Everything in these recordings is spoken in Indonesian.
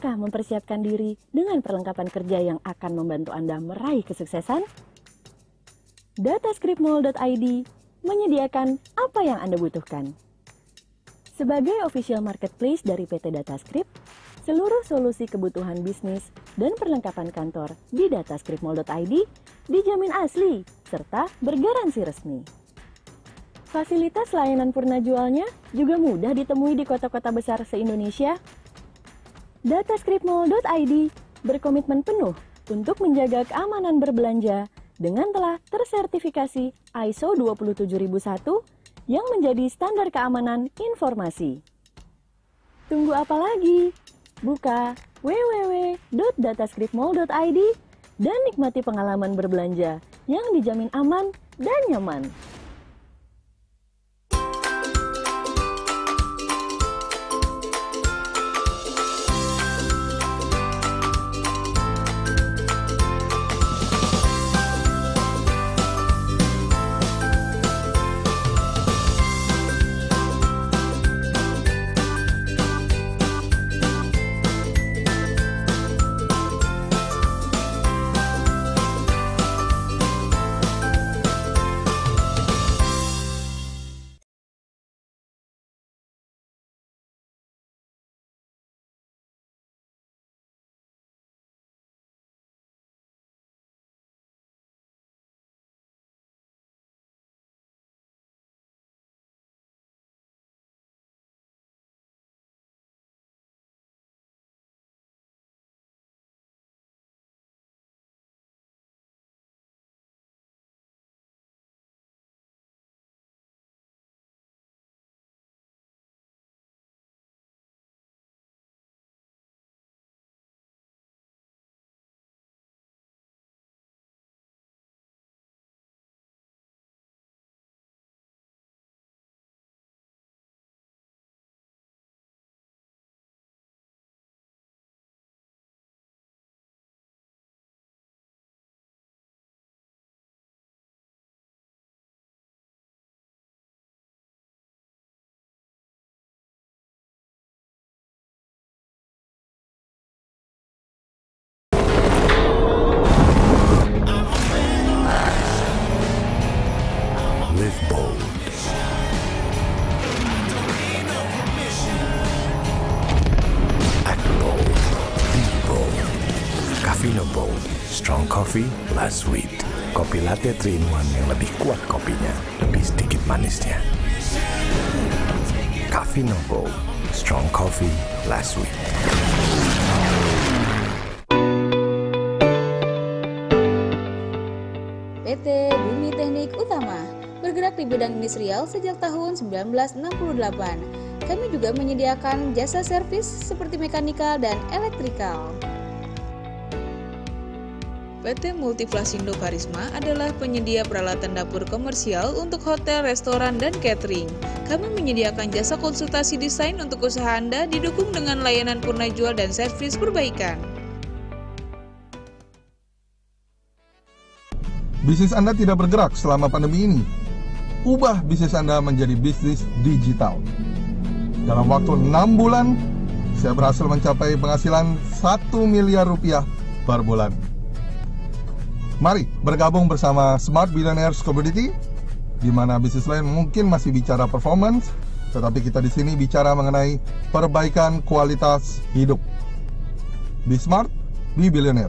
Siapkah mempersiapkan diri dengan perlengkapan kerja yang akan membantu Anda meraih kesuksesan? Datascriptmall.id menyediakan apa yang Anda butuhkan. Sebagai official marketplace dari PT Datascript, seluruh solusi kebutuhan bisnis dan perlengkapan kantor di datascriptmall.id dijamin asli serta bergaransi resmi. Fasilitas layanan purna jualnya juga mudah ditemui di kota-kota besar se-Indonesia Datascriptmall.id berkomitmen penuh untuk menjaga keamanan berbelanja dengan telah tersertifikasi ISO 27001 yang menjadi standar keamanan informasi. Tunggu apa lagi? Buka www.datascriptmall.id dan nikmati pengalaman berbelanja yang dijamin aman dan nyaman. Coffee Last Sweet. Kopi latte 3 in 1 yang lebih kuat kopinya, lebih sedikit manisnya. Coffee Novo, strong coffee last Sweet. PT Bumi Teknik Utama bergerak di bidang industrial sejak tahun 1968. Kami juga menyediakan jasa servis seperti mekanikal dan elektrikal. PT Multiplasindo Karisma adalah penyedia peralatan dapur komersial untuk hotel, restoran, dan catering. Kami menyediakan jasa konsultasi desain untuk usaha Anda didukung dengan layanan purna jual dan servis perbaikan. Bisnis Anda tidak bergerak selama pandemi ini. Ubah bisnis Anda menjadi bisnis digital. Dalam waktu 6 bulan, saya berhasil mencapai penghasilan 1 miliar rupiah per bulan. Mari bergabung bersama Smart Billionaires Community di mana bisnis lain mungkin masih bicara performance, tetapi kita di sini bicara mengenai perbaikan kualitas hidup. Be Smart, be Billionaire.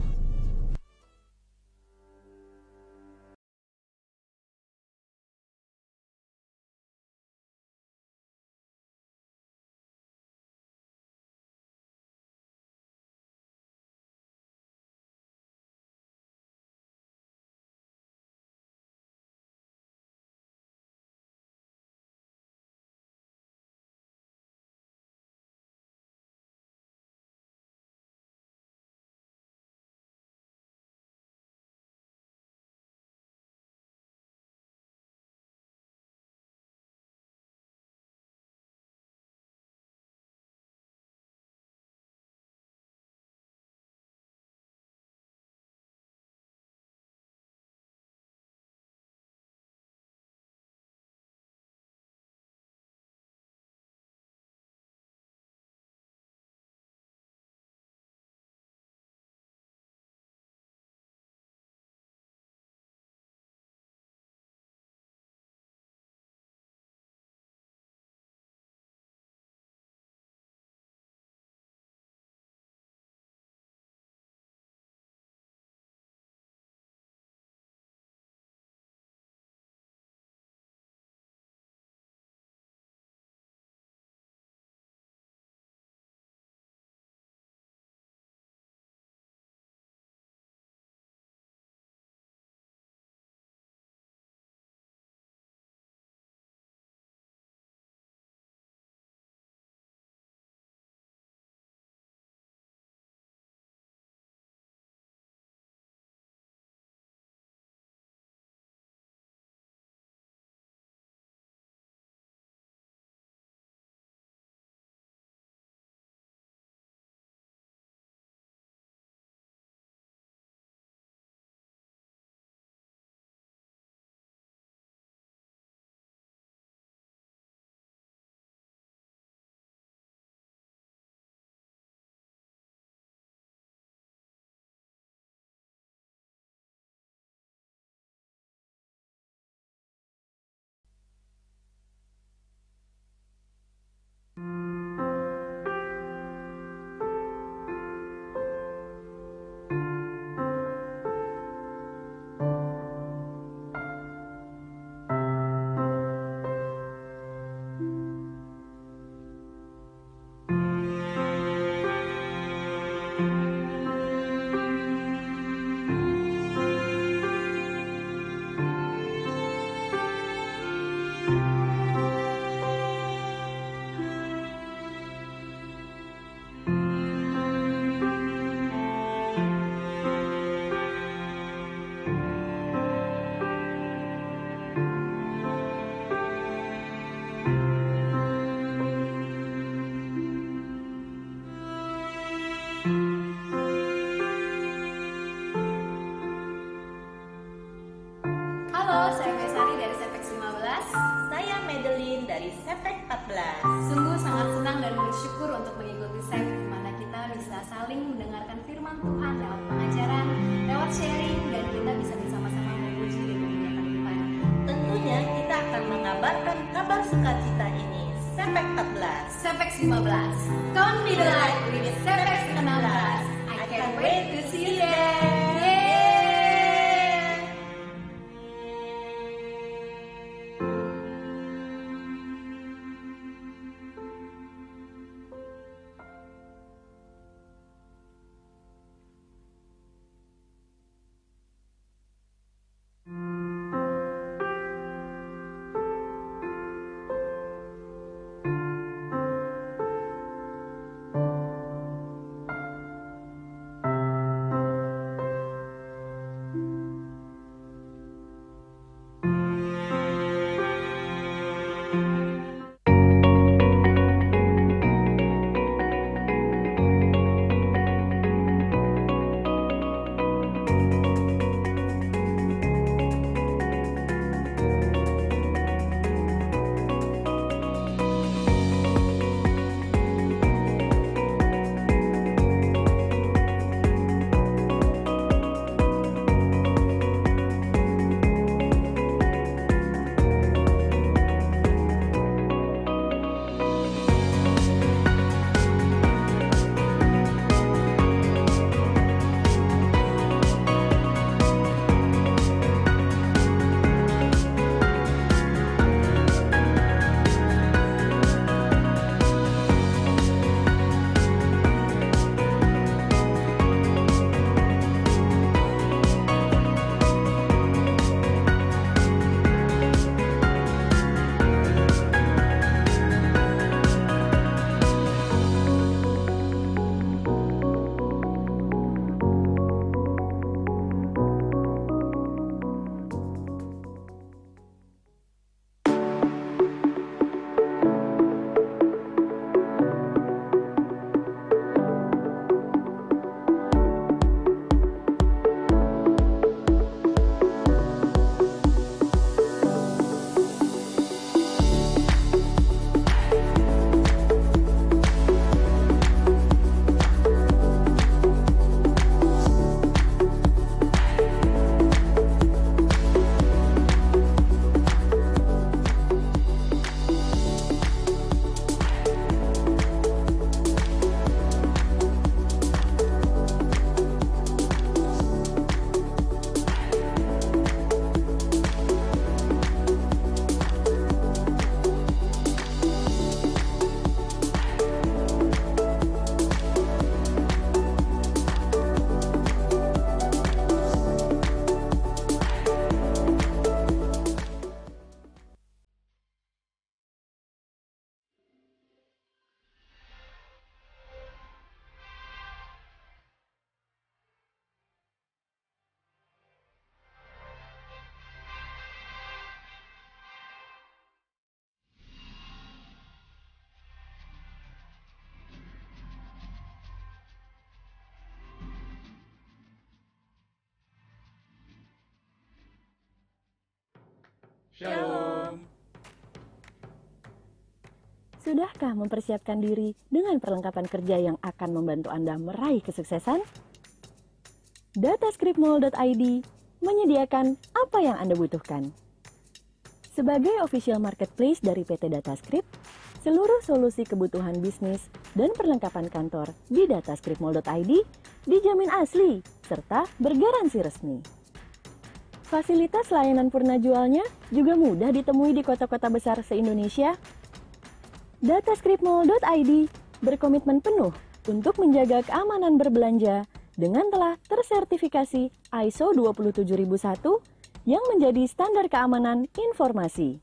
Shalom. Sudahkah mempersiapkan diri dengan perlengkapan kerja yang akan membantu Anda meraih kesuksesan? Datascriptmall.id menyediakan apa yang Anda butuhkan. Sebagai official marketplace dari PT Datascript, seluruh solusi kebutuhan bisnis dan perlengkapan kantor di datascriptmall.id dijamin asli serta bergaransi resmi. Fasilitas layanan purna jualnya juga mudah ditemui di kota-kota besar se-Indonesia. Dataskripmall.id berkomitmen penuh untuk menjaga keamanan berbelanja dengan telah tersertifikasi ISO 27001 yang menjadi standar keamanan informasi.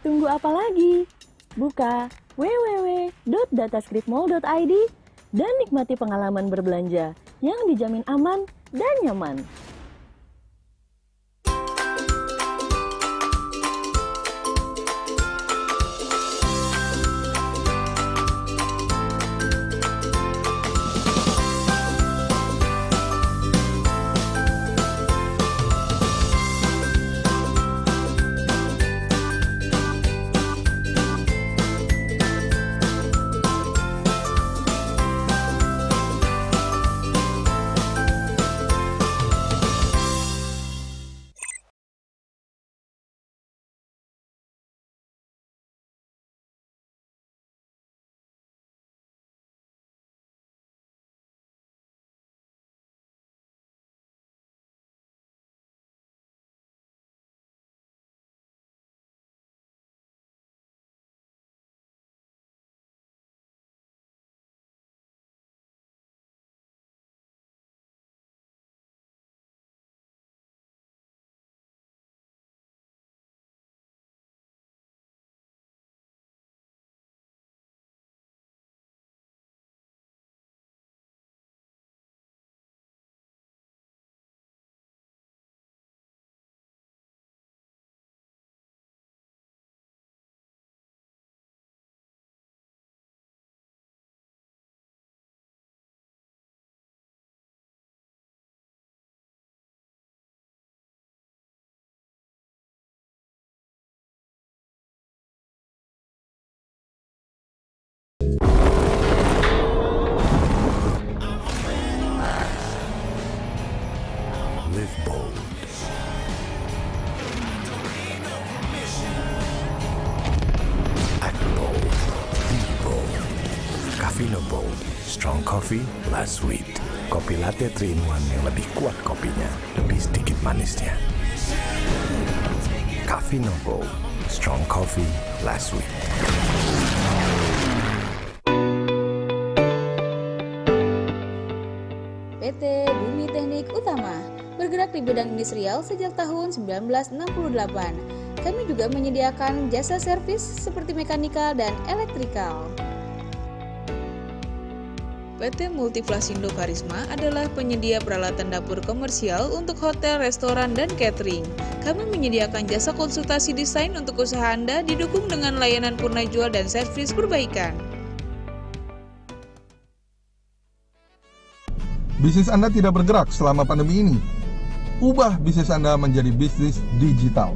Tunggu apa lagi? Buka www.dataskripmall.id dan nikmati pengalaman berbelanja yang dijamin aman dan nyaman. Vino Bold, strong coffee, less sweet. Kopi latte 3 in 1 yang lebih kuat kopinya, lebih sedikit manisnya. Cafino Bold, strong coffee, less sweet. bidang industrial sejak tahun 1968. Kami juga menyediakan jasa servis seperti mekanikal dan elektrikal. PT Multiplasindo Karisma adalah penyedia peralatan dapur komersial untuk hotel, restoran, dan catering. Kami menyediakan jasa konsultasi desain untuk usaha Anda didukung dengan layanan purna jual dan servis perbaikan. Bisnis Anda tidak bergerak selama pandemi ini ubah bisnis Anda menjadi bisnis digital.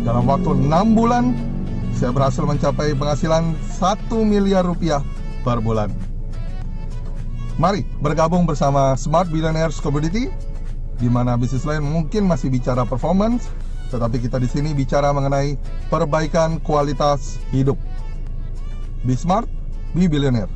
Dalam waktu 6 bulan, saya berhasil mencapai penghasilan 1 miliar rupiah per bulan. Mari bergabung bersama Smart Billionaires Community, di mana bisnis lain mungkin masih bicara performance, tetapi kita di sini bicara mengenai perbaikan kualitas hidup. Be smart, be billionaire.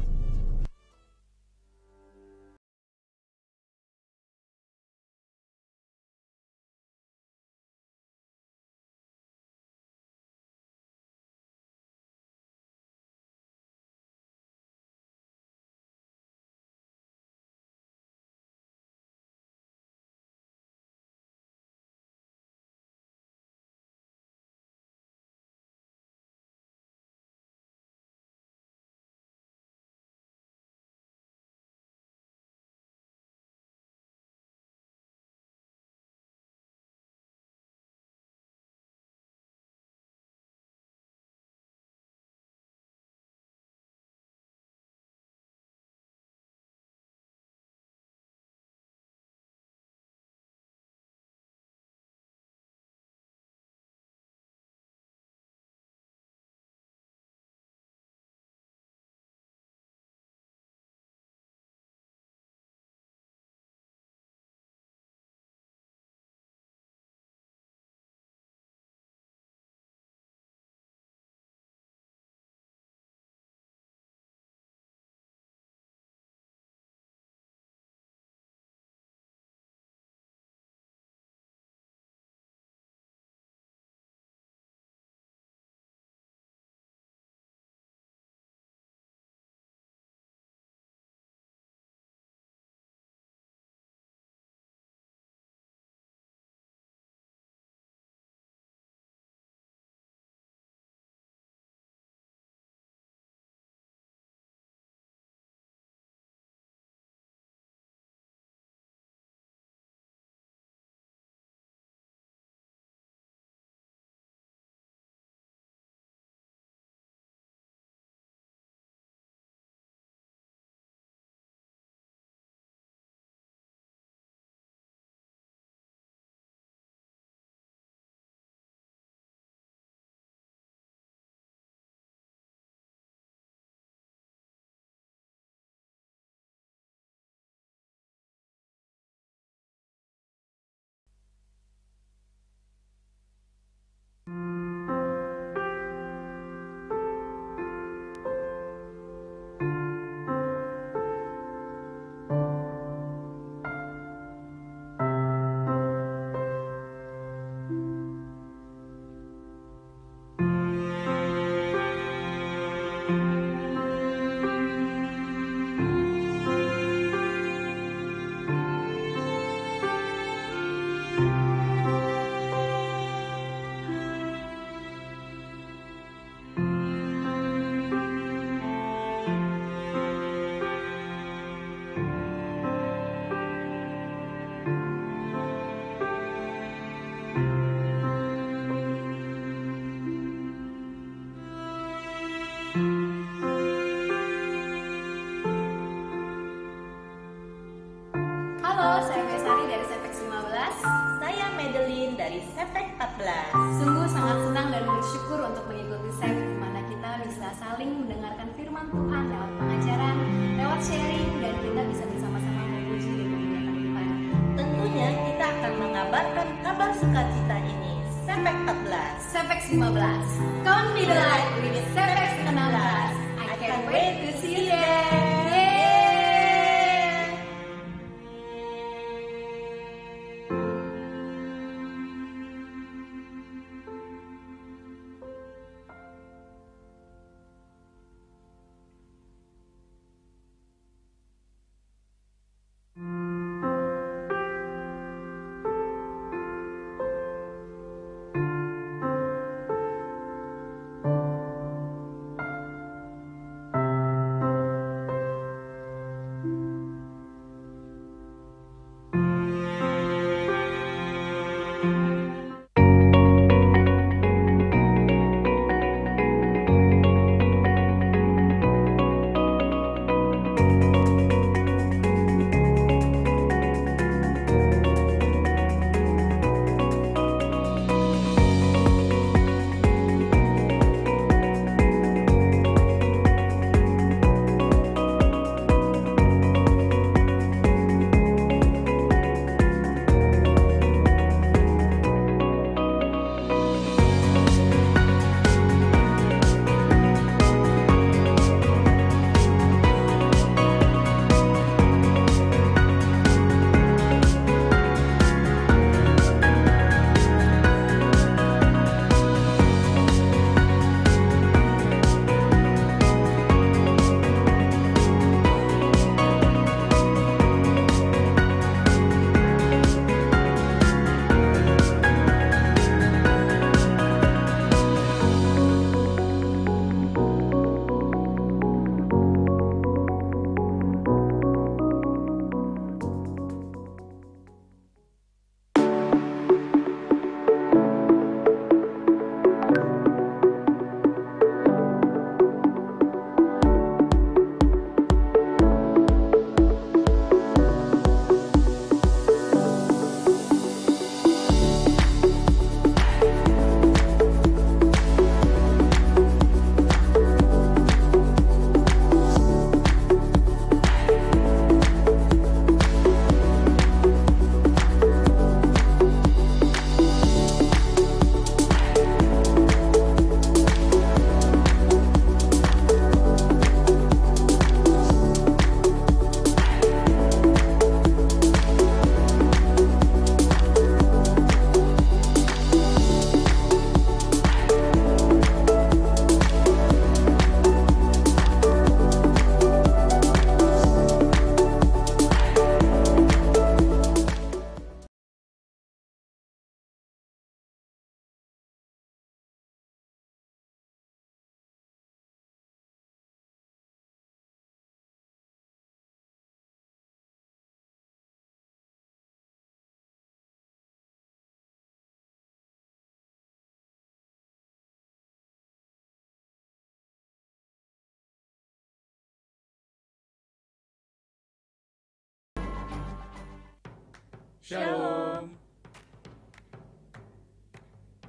Shalom.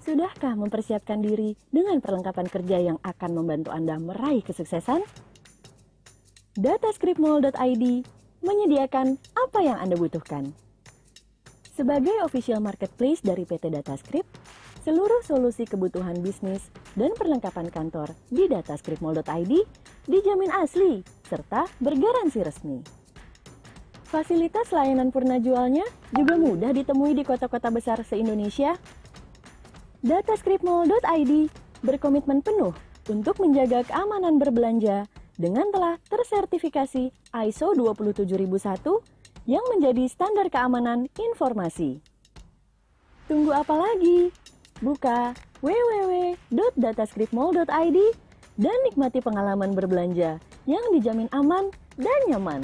Sudahkah mempersiapkan diri dengan perlengkapan kerja yang akan membantu Anda meraih kesuksesan? Datascriptmall.id menyediakan apa yang Anda butuhkan. Sebagai official marketplace dari PT Datascript, seluruh solusi kebutuhan bisnis dan perlengkapan kantor di datascriptmall.id dijamin asli serta bergaransi resmi. Fasilitas layanan purna jualnya juga mudah ditemui di kota-kota besar se-Indonesia. Dataskripmall.id berkomitmen penuh untuk menjaga keamanan berbelanja dengan telah tersertifikasi ISO 27001 yang menjadi standar keamanan informasi. Tunggu apa lagi? Buka www.dataskripmall.id dan nikmati pengalaman berbelanja yang dijamin aman dan nyaman.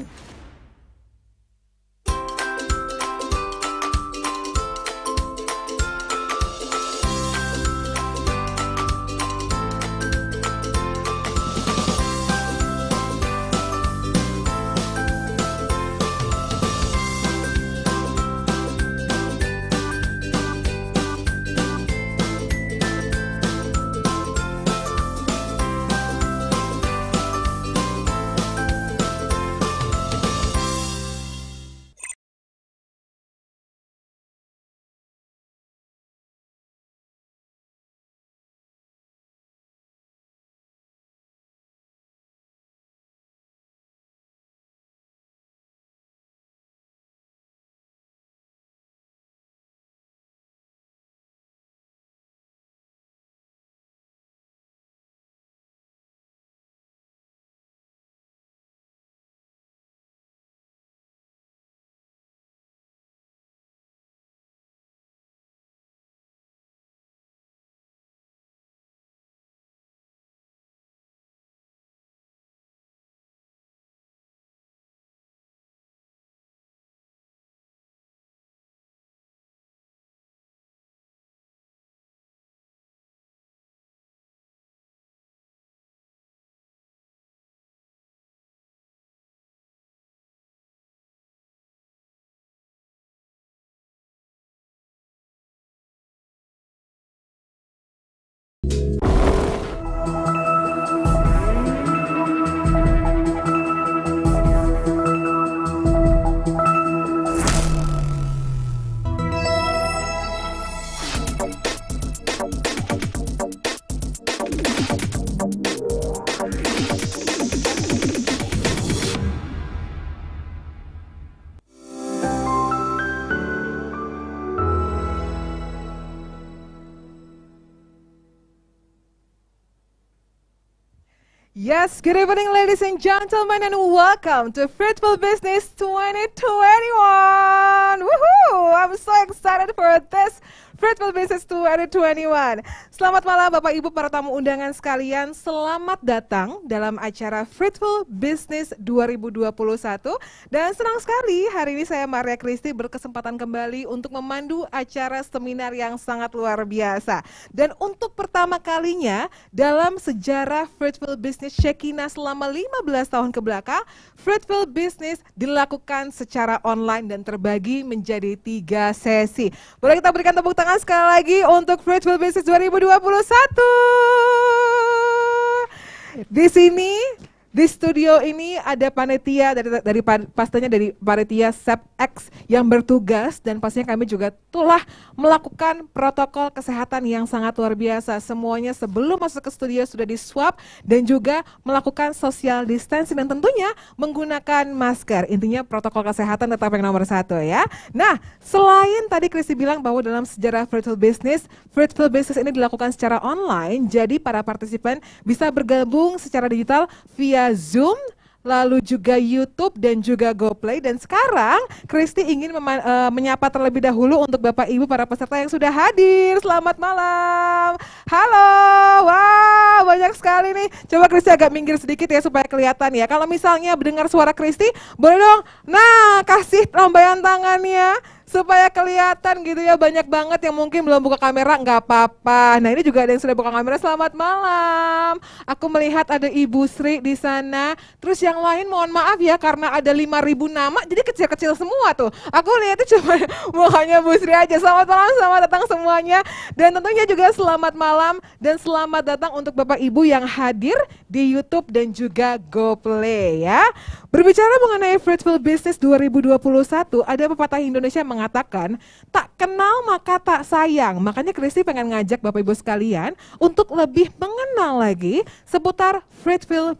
Yes, good evening, ladies and gentlemen, and welcome to Fruitful Business 2021. Woohoo! I'm so excited for this Virtual Business 2021. Selamat malam Bapak Ibu para tamu undangan sekalian. Selamat datang dalam acara Fruitful Business 2021. Dan senang sekali hari ini saya Maria Kristi berkesempatan kembali untuk memandu acara seminar yang sangat luar biasa. Dan untuk pertama kalinya dalam sejarah Fruitful Business Shekinah selama 15 tahun kebelakang, Fruitful Business dilakukan secara online dan terbagi menjadi tiga sesi. Boleh kita berikan tepuk tangan tangan nah, sekali lagi untuk Fruitful Business 2021. Di sini di studio ini ada panitia dari dari pastinya dari panitia X yang bertugas dan pastinya kami juga telah melakukan protokol kesehatan yang sangat luar biasa. Semuanya sebelum masuk ke studio sudah di swab dan juga melakukan social distancing dan tentunya menggunakan masker. Intinya protokol kesehatan tetap yang nomor satu ya. Nah, selain tadi Kristi bilang bahwa dalam sejarah virtual business, virtual business ini dilakukan secara online, jadi para partisipan bisa bergabung secara digital via Zoom, lalu juga YouTube dan juga GoPlay. Dan sekarang Kristi ingin uh, menyapa terlebih dahulu untuk Bapak Ibu para peserta yang sudah hadir. Selamat malam. Halo. Wow, banyak sekali nih. Coba Kristi agak minggir sedikit ya supaya kelihatan ya. Kalau misalnya mendengar suara Kristi, boleh dong. Nah, kasih lambaian tangannya supaya kelihatan gitu ya banyak banget yang mungkin belum buka kamera nggak apa-apa. Nah ini juga ada yang sudah buka kamera. Selamat malam. Aku melihat ada Ibu Sri di sana. Terus yang lain mohon maaf ya karena ada 5.000 nama jadi kecil-kecil semua tuh. Aku lihatnya cuma mukanya Bu Sri aja. Selamat malam, selamat datang semuanya. Dan tentunya juga selamat malam dan selamat datang untuk Bapak Ibu yang hadir di YouTube dan juga GoPlay ya. Berbicara mengenai Fruitful Business 2021, ada pepatah Indonesia yang mengatakan tak kenal maka tak sayang. Makanya Kristi pengen ngajak Bapak Ibu sekalian untuk lebih mengenal lagi seputar fruitful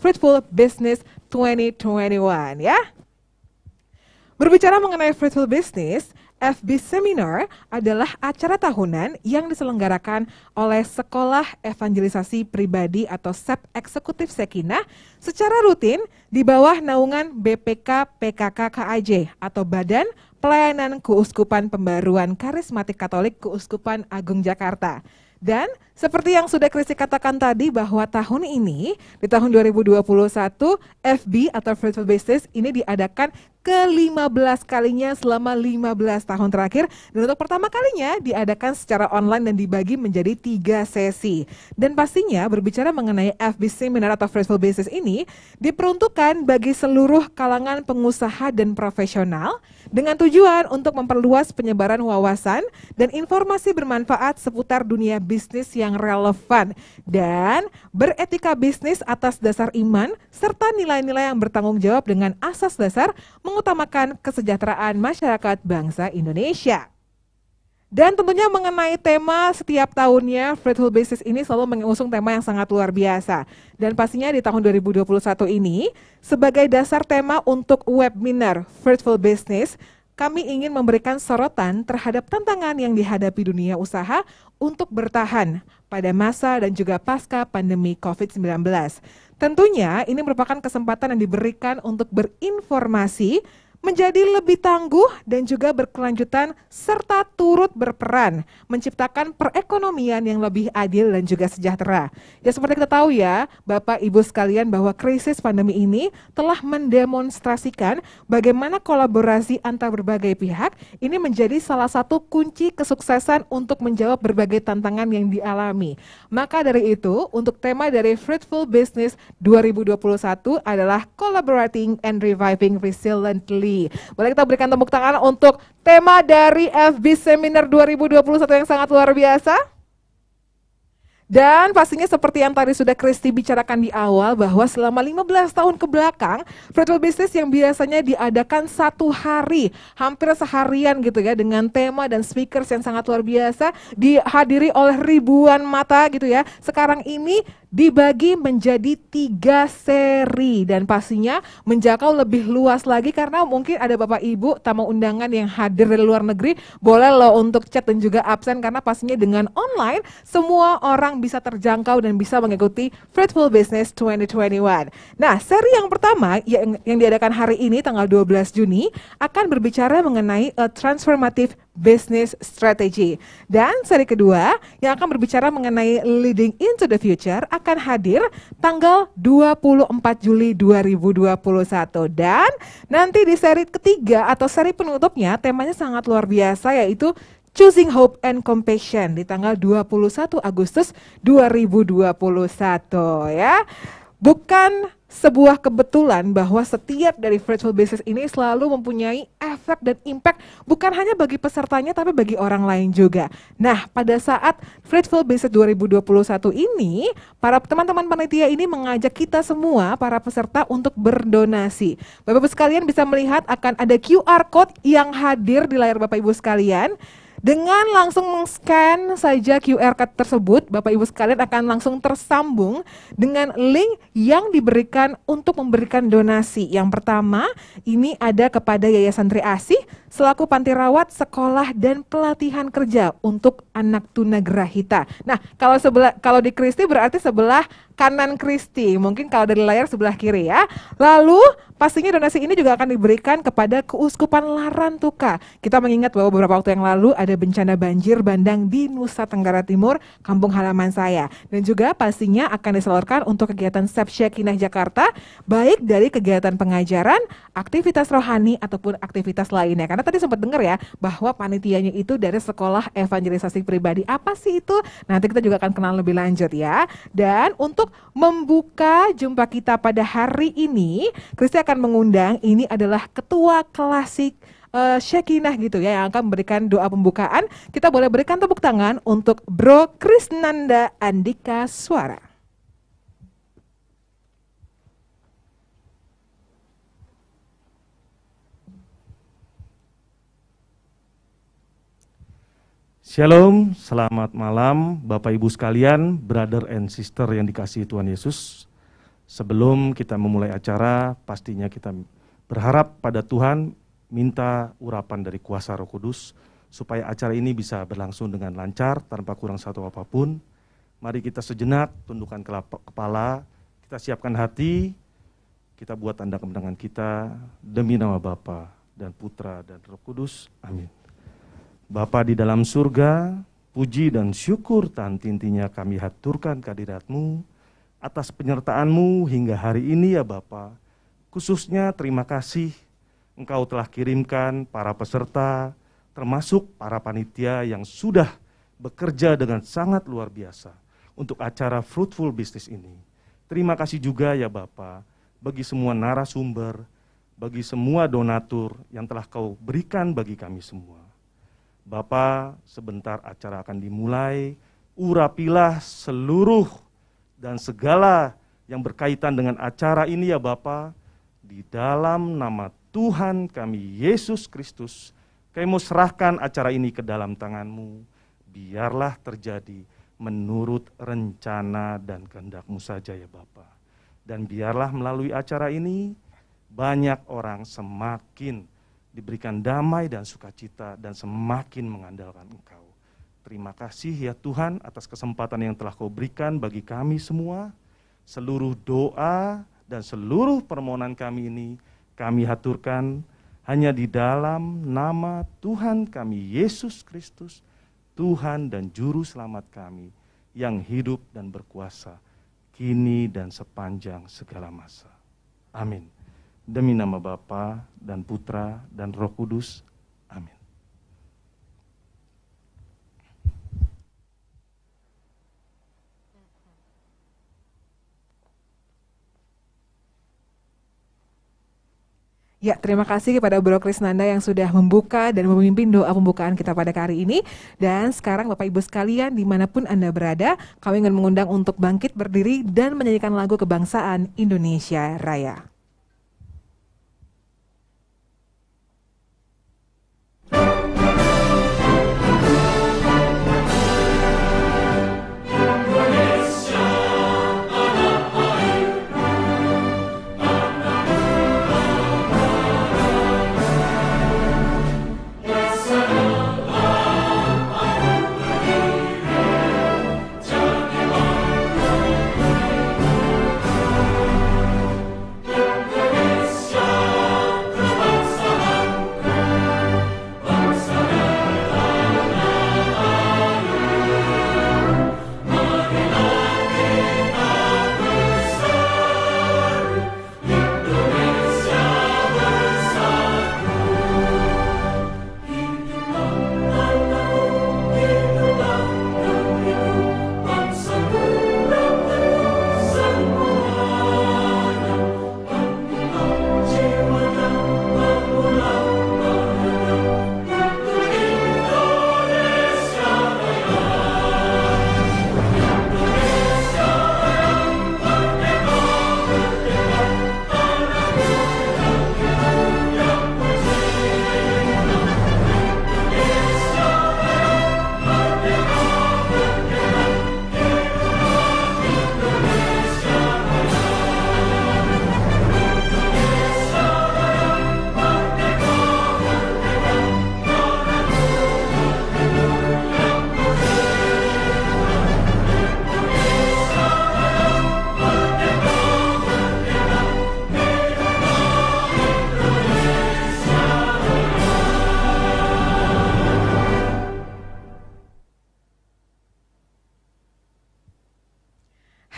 fruitful business 2021 ya. Berbicara mengenai fruitful business, FB Seminar adalah acara tahunan yang diselenggarakan oleh Sekolah Evangelisasi Pribadi atau SEP Eksekutif Sekina secara rutin di bawah naungan BPK PKK KAJ atau Badan pelayanan Keuskupan Pembaruan Karismatik Katolik Keuskupan Agung Jakarta. Dan seperti yang sudah Kristi katakan tadi bahwa tahun ini di tahun 2021 FB atau Virtual Business ini diadakan ke-15 kalinya selama 15 tahun terakhir dan untuk pertama kalinya diadakan secara online dan dibagi menjadi tiga sesi. Dan pastinya berbicara mengenai FB Seminar atau Virtual Business ini diperuntukkan bagi seluruh kalangan pengusaha dan profesional dengan tujuan untuk memperluas penyebaran wawasan dan informasi bermanfaat seputar dunia bisnis yang yang relevan dan beretika bisnis atas dasar iman serta nilai-nilai yang bertanggung jawab dengan asas dasar mengutamakan kesejahteraan masyarakat bangsa Indonesia. Dan tentunya mengenai tema setiap tahunnya, fruitful business ini selalu mengusung tema yang sangat luar biasa. Dan pastinya di tahun 2021 ini, sebagai dasar tema untuk webinar Fruitful Business, kami ingin memberikan sorotan terhadap tantangan yang dihadapi dunia usaha untuk bertahan pada masa dan juga pasca pandemi COVID-19. Tentunya ini merupakan kesempatan yang diberikan untuk berinformasi menjadi lebih tangguh dan juga berkelanjutan serta turut berperan menciptakan perekonomian yang lebih adil dan juga sejahtera. Ya seperti kita tahu ya, Bapak Ibu sekalian bahwa krisis pandemi ini telah mendemonstrasikan bagaimana kolaborasi antar berbagai pihak ini menjadi salah satu kunci kesuksesan untuk menjawab berbagai tantangan yang dialami. Maka dari itu, untuk tema dari Fruitful Business 2021 adalah Collaborating and Reviving Resiliently Bali. Boleh kita berikan tepuk tangan untuk tema dari FB Seminar 2021 yang sangat luar biasa? Dan pastinya seperti yang tadi sudah Kristi bicarakan di awal bahwa selama 15 tahun ke belakang virtual business yang biasanya diadakan satu hari, hampir seharian gitu ya dengan tema dan speakers yang sangat luar biasa dihadiri oleh ribuan mata gitu ya. Sekarang ini dibagi menjadi tiga seri dan pastinya menjangkau lebih luas lagi karena mungkin ada bapak ibu tamu undangan yang hadir dari luar negeri boleh loh untuk chat dan juga absen karena pastinya dengan online semua orang yang bisa terjangkau dan bisa mengikuti Fruitful Business 2021. Nah, seri yang pertama yang, yang diadakan hari ini tanggal 12 Juni akan berbicara mengenai a transformative business strategy. Dan seri kedua yang akan berbicara mengenai leading into the future akan hadir tanggal 24 Juli 2021. Dan nanti di seri ketiga atau seri penutupnya temanya sangat luar biasa yaitu Choosing Hope and Compassion di tanggal 21 Agustus 2021 ya. Bukan sebuah kebetulan bahwa setiap dari virtual business ini selalu mempunyai efek dan impact bukan hanya bagi pesertanya tapi bagi orang lain juga. Nah, pada saat virtual business 2021 ini, para teman-teman panitia ini mengajak kita semua para peserta untuk berdonasi. bapak bapak sekalian bisa melihat akan ada QR code yang hadir di layar Bapak Ibu sekalian. Dengan langsung meng scan saja QR Code tersebut, Bapak Ibu sekalian akan langsung tersambung dengan link yang diberikan untuk memberikan donasi. Yang pertama, ini ada kepada Yayasan Tri Asih selaku Panti Rawat sekolah dan pelatihan kerja untuk anak tunagrahita. Nah, kalau sebelah kalau di Kristi berarti sebelah kanan Kristi. Mungkin kalau dari layar sebelah kiri ya. Lalu pastinya donasi ini juga akan diberikan kepada Keuskupan Larantuka. Kita mengingat bahwa beberapa waktu yang lalu ada bencana banjir bandang di Nusa Tenggara Timur, kampung halaman saya. Dan juga pastinya akan disalurkan untuk kegiatan Sep Jakarta, baik dari kegiatan pengajaran, aktivitas rohani, ataupun aktivitas lainnya. Karena tadi sempat dengar ya, bahwa panitianya itu dari sekolah evangelisasi pribadi. Apa sih itu? Nanti kita juga akan kenal lebih lanjut ya. Dan untuk untuk membuka jumpa kita pada hari ini, Kristi akan mengundang ini adalah ketua klasik uh, eh, Syekinah gitu ya yang akan memberikan doa pembukaan. Kita boleh berikan tepuk tangan untuk Bro Krisnanda Andika Suara. Shalom, selamat malam Bapak Ibu sekalian, brother and sister yang dikasihi Tuhan Yesus. Sebelum kita memulai acara, pastinya kita berharap pada Tuhan minta urapan dari kuasa Roh Kudus supaya acara ini bisa berlangsung dengan lancar tanpa kurang satu apapun. Mari kita sejenak tundukkan kepala, kita siapkan hati, kita buat tanda kemenangan kita demi nama Bapa dan Putra dan Roh Kudus. Amin. Bapa di dalam surga, puji dan syukur tan tintinya kami haturkan kehadiratmu atas penyertaanmu hingga hari ini ya Bapa. Khususnya terima kasih engkau telah kirimkan para peserta termasuk para panitia yang sudah bekerja dengan sangat luar biasa untuk acara Fruitful Business ini. Terima kasih juga ya Bapak bagi semua narasumber, bagi semua donatur yang telah kau berikan bagi kami semua. Bapak, sebentar acara akan dimulai. Urapilah seluruh dan segala yang berkaitan dengan acara ini ya Bapak. Di dalam nama Tuhan kami Yesus Kristus, kami mau serahkan acara ini ke dalam tanganmu. Biarlah terjadi menurut rencana dan kehendakmu saja ya Bapak. Dan biarlah melalui acara ini banyak orang semakin diberikan damai dan sukacita dan semakin mengandalkan Engkau. Terima kasih ya Tuhan atas kesempatan yang telah Kau berikan bagi kami semua. Seluruh doa dan seluruh permohonan kami ini kami haturkan hanya di dalam nama Tuhan kami Yesus Kristus, Tuhan dan Juru Selamat kami yang hidup dan berkuasa kini dan sepanjang segala masa. Amin demi nama Bapa dan Putra dan Roh Kudus. Amin. Ya, terima kasih kepada Bro Krisnanda yang sudah membuka dan memimpin doa pembukaan kita pada hari ini. Dan sekarang Bapak Ibu sekalian, dimanapun Anda berada, kami ingin mengundang untuk bangkit berdiri dan menyanyikan lagu kebangsaan Indonesia Raya.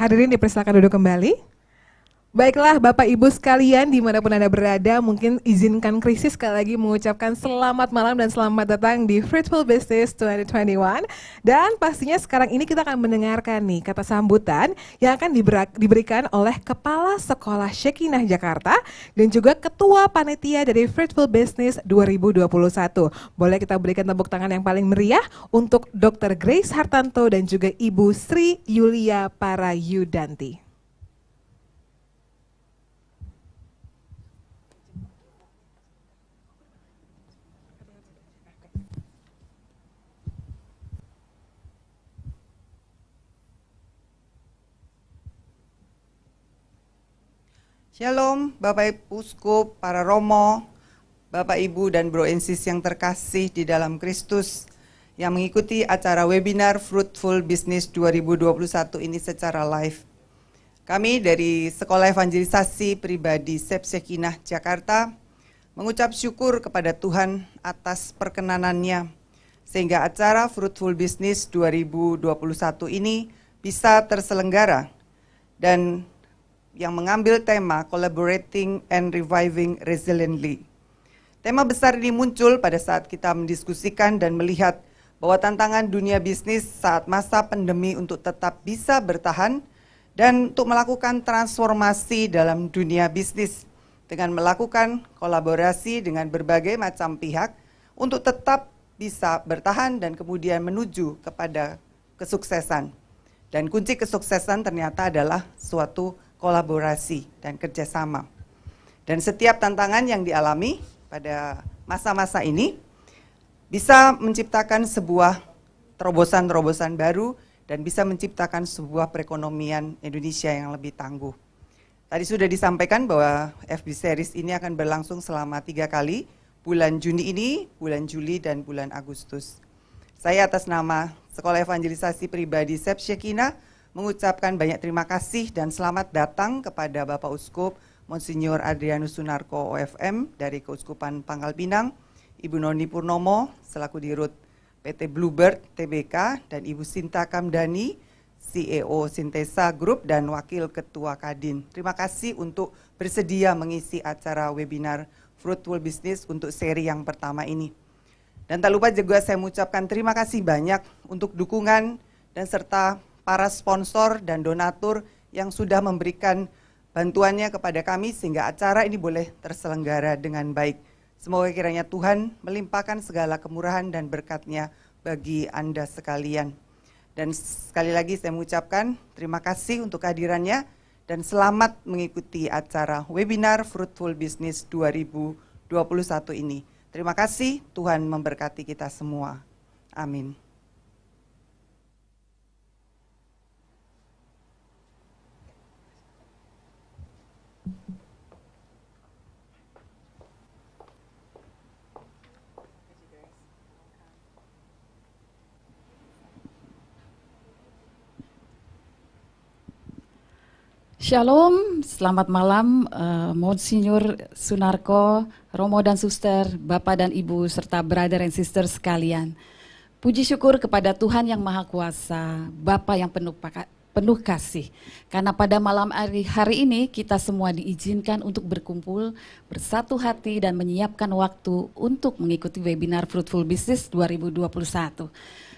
Hadirin dipersilakan duduk kembali. Baiklah Bapak Ibu sekalian dimanapun Anda berada mungkin izinkan krisis sekali lagi mengucapkan selamat malam dan selamat datang di Fruitful Business 2021 dan pastinya sekarang ini kita akan mendengarkan nih kata sambutan yang akan diberikan oleh Kepala Sekolah Syekinah Jakarta dan juga Ketua Panitia dari Fruitful Business 2021. Boleh kita berikan tepuk tangan yang paling meriah untuk Dr. Grace Hartanto dan juga Ibu Sri Yulia Parayudanti. Shalom, Bapak Ibu Uskup, para Romo, Bapak Ibu dan Bro Insis yang terkasih di dalam Kristus yang mengikuti acara webinar Fruitful Business 2021 ini secara live. Kami dari Sekolah Evangelisasi Pribadi Sepsekinah Jakarta mengucap syukur kepada Tuhan atas perkenanannya sehingga acara Fruitful Business 2021 ini bisa terselenggara dan yang mengambil tema Collaborating and Reviving Resiliently. Tema besar ini muncul pada saat kita mendiskusikan dan melihat bahwa tantangan dunia bisnis saat masa pandemi untuk tetap bisa bertahan dan untuk melakukan transformasi dalam dunia bisnis dengan melakukan kolaborasi dengan berbagai macam pihak untuk tetap bisa bertahan dan kemudian menuju kepada kesuksesan. Dan kunci kesuksesan ternyata adalah suatu kolaborasi dan kerjasama. Dan setiap tantangan yang dialami pada masa-masa ini bisa menciptakan sebuah terobosan-terobosan baru dan bisa menciptakan sebuah perekonomian Indonesia yang lebih tangguh. Tadi sudah disampaikan bahwa FB Series ini akan berlangsung selama tiga kali, bulan Juni ini, bulan Juli, dan bulan Agustus. Saya atas nama Sekolah Evangelisasi Pribadi Sep Syekina, mengucapkan banyak terima kasih dan selamat datang kepada Bapak Uskup Monsinyur Adrianus Sunarko OFM dari Keuskupan Pangkal Pinang, Ibu Noni Purnomo selaku Dirut PT Bluebird TBK dan Ibu Sinta Kamdani CEO Sintesa Group dan Wakil Ketua Kadin. Terima kasih untuk bersedia mengisi acara webinar Fruitful Business untuk seri yang pertama ini. Dan tak lupa juga saya mengucapkan terima kasih banyak untuk dukungan dan serta para sponsor dan donatur yang sudah memberikan bantuannya kepada kami sehingga acara ini boleh terselenggara dengan baik. Semoga kiranya Tuhan melimpahkan segala kemurahan dan berkatnya bagi Anda sekalian. Dan sekali lagi saya mengucapkan terima kasih untuk kehadirannya dan selamat mengikuti acara webinar Fruitful Business 2021 ini. Terima kasih, Tuhan memberkati kita semua. Amin. Shalom, selamat malam uh, eh, Monsinyur Sunarko, Romo dan Suster, Bapak dan Ibu, serta brother and sister sekalian. Puji syukur kepada Tuhan yang Maha Kuasa, Bapak yang penuh, penuh kasih. Karena pada malam hari, hari ini kita semua diizinkan untuk berkumpul, bersatu hati dan menyiapkan waktu untuk mengikuti webinar Fruitful Business 2021.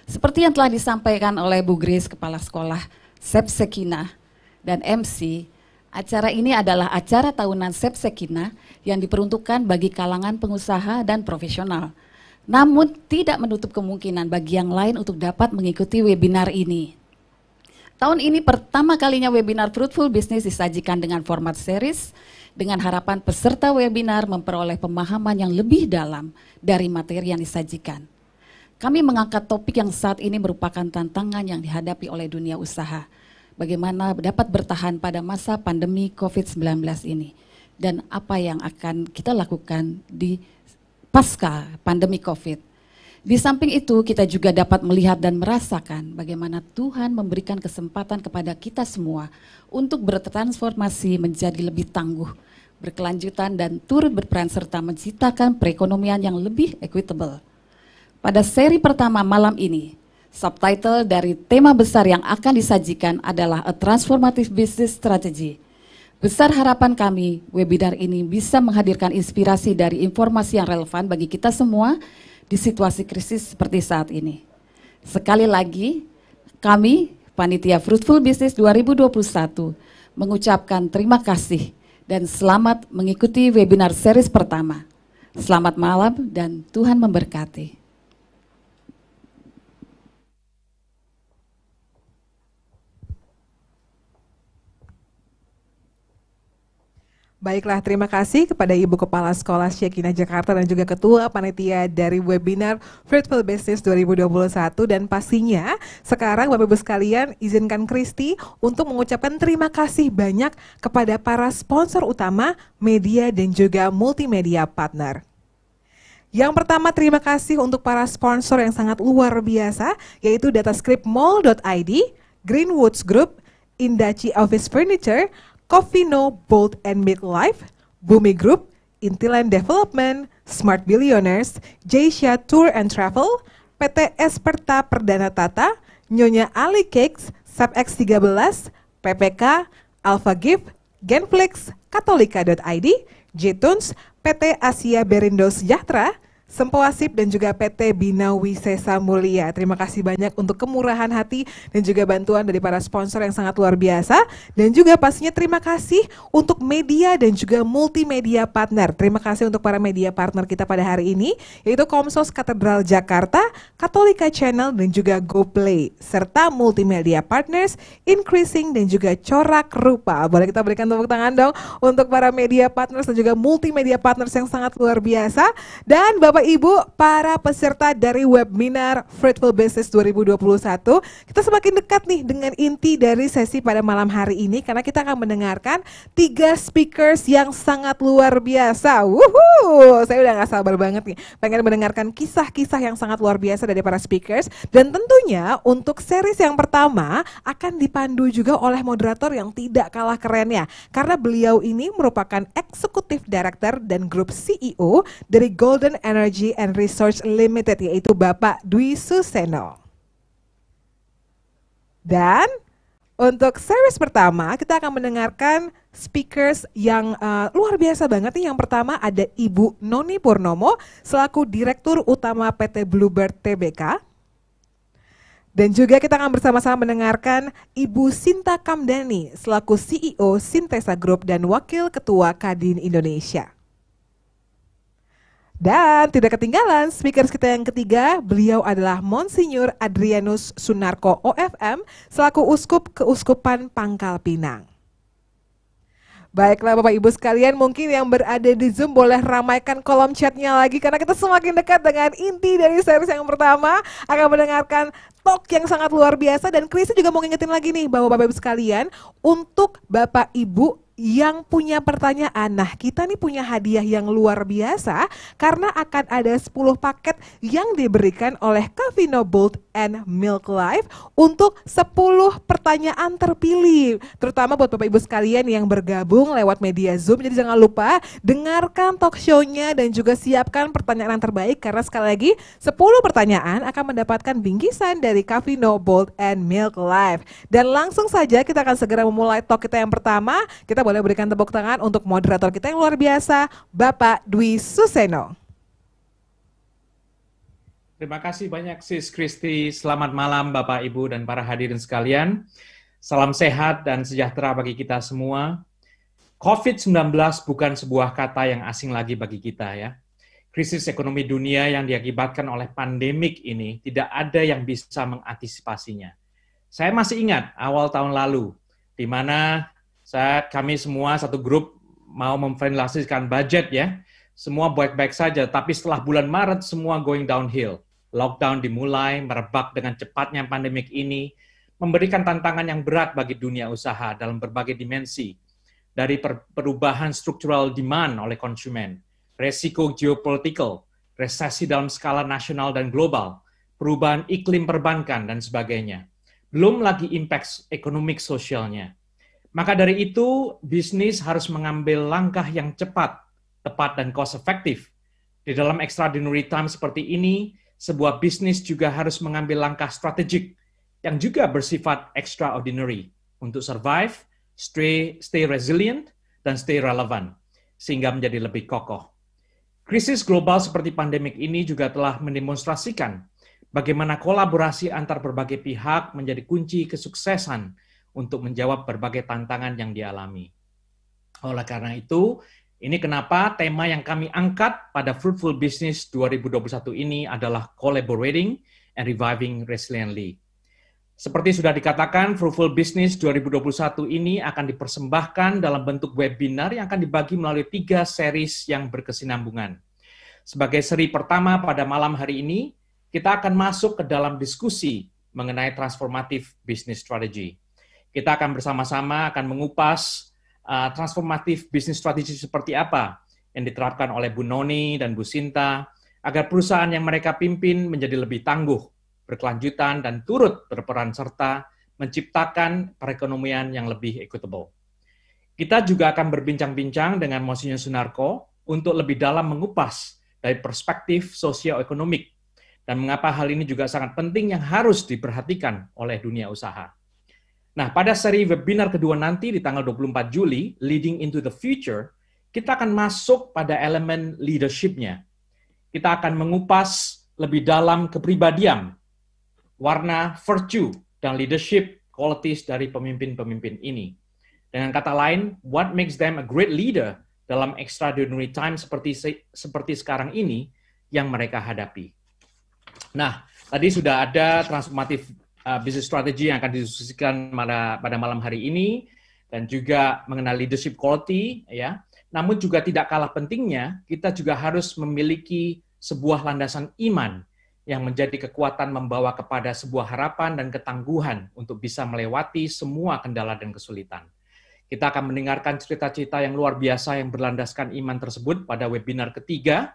Seperti yang telah disampaikan oleh Bu Grace, Kepala Sekolah Sekina dan MC, acara ini adalah acara tahunan Sepsekina yang diperuntukkan bagi kalangan pengusaha dan profesional. Namun tidak menutup kemungkinan bagi yang lain untuk dapat mengikuti webinar ini. Tahun ini pertama kalinya webinar Fruitful Business disajikan dengan format series dengan harapan peserta webinar memperoleh pemahaman yang lebih dalam dari materi yang disajikan. Kami mengangkat topik yang saat ini merupakan tantangan yang dihadapi oleh dunia usaha, bagaimana dapat bertahan pada masa pandemi COVID-19 ini dan apa yang akan kita lakukan di pasca pandemi COVID. Di samping itu, kita juga dapat melihat dan merasakan bagaimana Tuhan memberikan kesempatan kepada kita semua untuk bertransformasi menjadi lebih tangguh, berkelanjutan, dan turut berperan serta menciptakan perekonomian yang lebih equitable. Pada seri pertama malam ini, Subtitle dari tema besar yang akan disajikan adalah A Transformative Business Strategy. Besar harapan kami, webinar ini bisa menghadirkan inspirasi dari informasi yang relevan bagi kita semua di situasi krisis seperti saat ini. Sekali lagi, kami, Panitia Fruitful Business 2021, mengucapkan terima kasih dan selamat mengikuti webinar series pertama. Selamat malam dan Tuhan memberkati. Baiklah, terima kasih kepada Ibu Kepala Sekolah Syekina Jakarta dan juga Ketua Panitia dari webinar Fruitful Business 2021 dan pastinya sekarang Bapak-Ibu sekalian izinkan Kristi untuk mengucapkan terima kasih banyak kepada para sponsor utama media dan juga multimedia partner. Yang pertama terima kasih untuk para sponsor yang sangat luar biasa yaitu datascriptmall.id, Greenwoods Group, Indachi Office Furniture, Covino Bold and Midlife, Bumi Group, Intiland Development, Smart Billionaires, Jaisha Tour and Travel, PT Esperta Perdana Tata, Nyonya Ali Cakes, SubX 13, PPK, Alpha Gift, Genflix, Katolika.id, Jetunes, PT Asia Berindo Sejahtera, Sempoasip dan juga PT Bina Wisesa Mulia. Terima kasih banyak untuk kemurahan hati dan juga bantuan dari para sponsor yang sangat luar biasa. Dan juga pastinya terima kasih untuk media dan juga multimedia partner. Terima kasih untuk para media partner kita pada hari ini, yaitu Komsos Katedral Jakarta, Katolika Channel, dan juga GoPlay. Serta multimedia partners, Increasing, dan juga Corak Rupa. Boleh kita berikan tepuk tangan dong untuk para media partners dan juga multimedia partners yang sangat luar biasa. Dan Bapak Bapak Ibu, para peserta dari webinar Fruitful Business 2021, kita semakin dekat nih dengan inti dari sesi pada malam hari ini karena kita akan mendengarkan tiga speakers yang sangat luar biasa. Wuhu, saya udah gak sabar banget nih, pengen mendengarkan kisah-kisah yang sangat luar biasa dari para speakers dan tentunya untuk series yang pertama akan dipandu juga oleh moderator yang tidak kalah kerennya karena beliau ini merupakan eksekutif director dan grup CEO dari Golden Energy Energy and Research Limited yaitu Bapak Dwi Suseno. Dan untuk series pertama kita akan mendengarkan speakers yang uh, luar biasa banget nih. Yang pertama ada Ibu Noni Purnomo selaku Direktur Utama PT Bluebird TBK. Dan juga kita akan bersama-sama mendengarkan Ibu Sinta Kamdani selaku CEO Sintesa Group dan Wakil Ketua Kadin Indonesia. Dan tidak ketinggalan speaker kita yang ketiga, beliau adalah Monsinyur Adrianus Sunarko OFM selaku uskup Keuskupan Pangkal Pinang. Baiklah Bapak Ibu sekalian, mungkin yang berada di Zoom boleh ramaikan kolom chatnya lagi karena kita semakin dekat dengan inti dari series yang pertama akan mendengarkan talk yang sangat luar biasa dan Krisi juga mau ngingetin lagi nih bahwa Bapak Ibu sekalian untuk Bapak Ibu yang punya pertanyaan. Nah, kita nih punya hadiah yang luar biasa karena akan ada 10 paket yang diberikan oleh Cavino Bold and Milk Life untuk 10 pertanyaan terpilih. Terutama buat Bapak Ibu sekalian yang bergabung lewat media Zoom. Jadi jangan lupa dengarkan talk show-nya dan juga siapkan pertanyaan yang terbaik karena sekali lagi 10 pertanyaan akan mendapatkan bingkisan dari Cavino Bold and Milk Life. Dan langsung saja kita akan segera memulai talk kita yang pertama. Kita kita boleh berikan tepuk tangan untuk moderator kita yang luar biasa, Bapak Dwi Suseno. Terima kasih banyak Sis Kristi. Selamat malam Bapak Ibu dan para hadirin sekalian. Salam sehat dan sejahtera bagi kita semua. COVID-19 bukan sebuah kata yang asing lagi bagi kita ya. Krisis ekonomi dunia yang diakibatkan oleh pandemik ini tidak ada yang bisa mengantisipasinya. Saya masih ingat awal tahun lalu di mana saya kami semua satu grup mau memfinalisasikan budget ya. Semua baik-baik saja, tapi setelah bulan Maret semua going downhill. Lockdown dimulai, merebak dengan cepatnya pandemik ini, memberikan tantangan yang berat bagi dunia usaha dalam berbagai dimensi, dari perubahan struktural demand oleh konsumen, resiko geopolitikal, resesi dalam skala nasional dan global, perubahan iklim perbankan, dan sebagainya. Belum lagi impact ekonomik sosialnya. Maka dari itu, bisnis harus mengambil langkah yang cepat, tepat, dan cost effective. Di dalam extraordinary time seperti ini, sebuah bisnis juga harus mengambil langkah strategik yang juga bersifat extraordinary untuk survive, stay, stay resilient, dan stay relevant, sehingga menjadi lebih kokoh. Krisis global seperti pandemik ini juga telah mendemonstrasikan bagaimana kolaborasi antar berbagai pihak menjadi kunci kesuksesan untuk menjawab berbagai tantangan yang dialami. Oleh karena itu, ini kenapa tema yang kami angkat pada Fruitful Business 2021 ini adalah Collaborating and Reviving Resiliently. Seperti sudah dikatakan, Fruitful Business 2021 ini akan dipersembahkan dalam bentuk webinar yang akan dibagi melalui tiga series yang berkesinambungan. Sebagai seri pertama pada malam hari ini, kita akan masuk ke dalam diskusi mengenai transformative business strategy. Kita akan bersama-sama akan mengupas uh, transformatif bisnis strategi seperti apa yang diterapkan oleh Bu Noni dan Bu Sinta agar perusahaan yang mereka pimpin menjadi lebih tangguh, berkelanjutan, dan turut berperan serta menciptakan perekonomian yang lebih equitable. Kita juga akan berbincang-bincang dengan Monsinyur Sunarko untuk lebih dalam mengupas dari perspektif sosioekonomik dan mengapa hal ini juga sangat penting yang harus diperhatikan oleh dunia usaha. Nah, pada seri webinar kedua nanti di tanggal 24 Juli, Leading into the Future, kita akan masuk pada elemen leadershipnya. Kita akan mengupas lebih dalam kepribadian, warna virtue, dan leadership qualities dari pemimpin-pemimpin ini. Dengan kata lain, what makes them a great leader dalam extraordinary time seperti seperti sekarang ini yang mereka hadapi. Nah, tadi sudah ada transformative uh, bisnis strategi yang akan didiskusikan pada pada malam hari ini dan juga mengenal leadership quality ya. Namun juga tidak kalah pentingnya kita juga harus memiliki sebuah landasan iman yang menjadi kekuatan membawa kepada sebuah harapan dan ketangguhan untuk bisa melewati semua kendala dan kesulitan. Kita akan mendengarkan cerita-cerita yang luar biasa yang berlandaskan iman tersebut pada webinar ketiga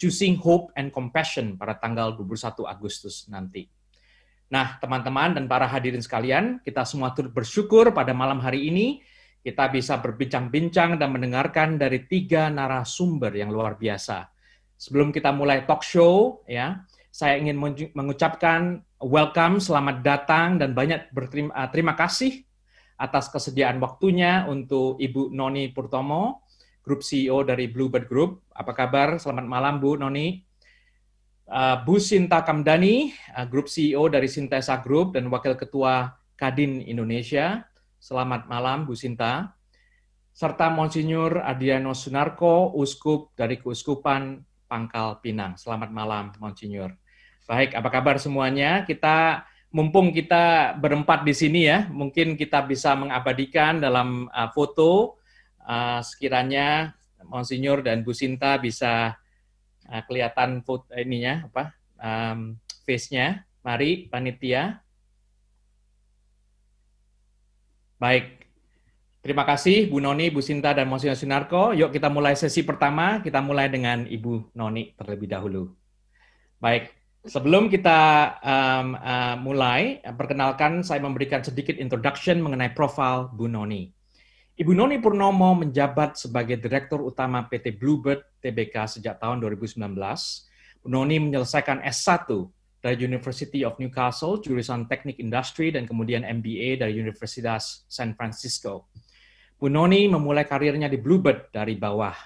Choosing Hope and Compassion pada tanggal 21 Agustus nanti. Nah, teman-teman dan para hadirin sekalian, kita semua turut bersyukur pada malam hari ini kita bisa berbincang-bincang dan mendengarkan dari tiga narasumber yang luar biasa. Sebelum kita mulai talk show, ya, saya ingin mengucapkan welcome, selamat datang, dan banyak berterima eh, terima kasih atas kesediaan waktunya untuk Ibu Noni Purtomo, Grup CEO dari Bluebird Group. Apa kabar? Selamat malam, Bu Noni. Uh, Bu Sinta Kamdani, uh, eh, Grup CEO dari Sintesa Group dan Wakil Ketua Kadin Indonesia. Selamat malam, Bu Sinta. Serta Monsinyur Adiano Sunarko, Uskup dari Keuskupan Pangkal Pinang. Selamat malam, Monsinyur. Baik, apa kabar semuanya? Kita mumpung kita berempat di sini ya, mungkin kita bisa mengabadikan dalam uh, foto uh, sekiranya Monsinyur dan Bu Sinta bisa uh, kelihatan food eh, ininya apa um, face-nya. Mari panitia. Baik. Terima kasih Bu Noni, Bu Sinta dan Mas Sinarko. Yuk kita mulai sesi pertama. Kita mulai dengan Ibu Noni terlebih dahulu. Baik. Sebelum kita um, uh, mulai, perkenalkan saya memberikan sedikit introduction mengenai profil Bu Noni. Ibu Noni Purnomo menjabat sebagai Direktur Utama PT Bluebird TBK sejak tahun 2019. Ibu Noni menyelesaikan S1 dari University of Newcastle, jurusan Teknik Industri, dan kemudian MBA dari Universitas San Francisco. Bu Noni memulai karirnya di Bluebird dari bawah,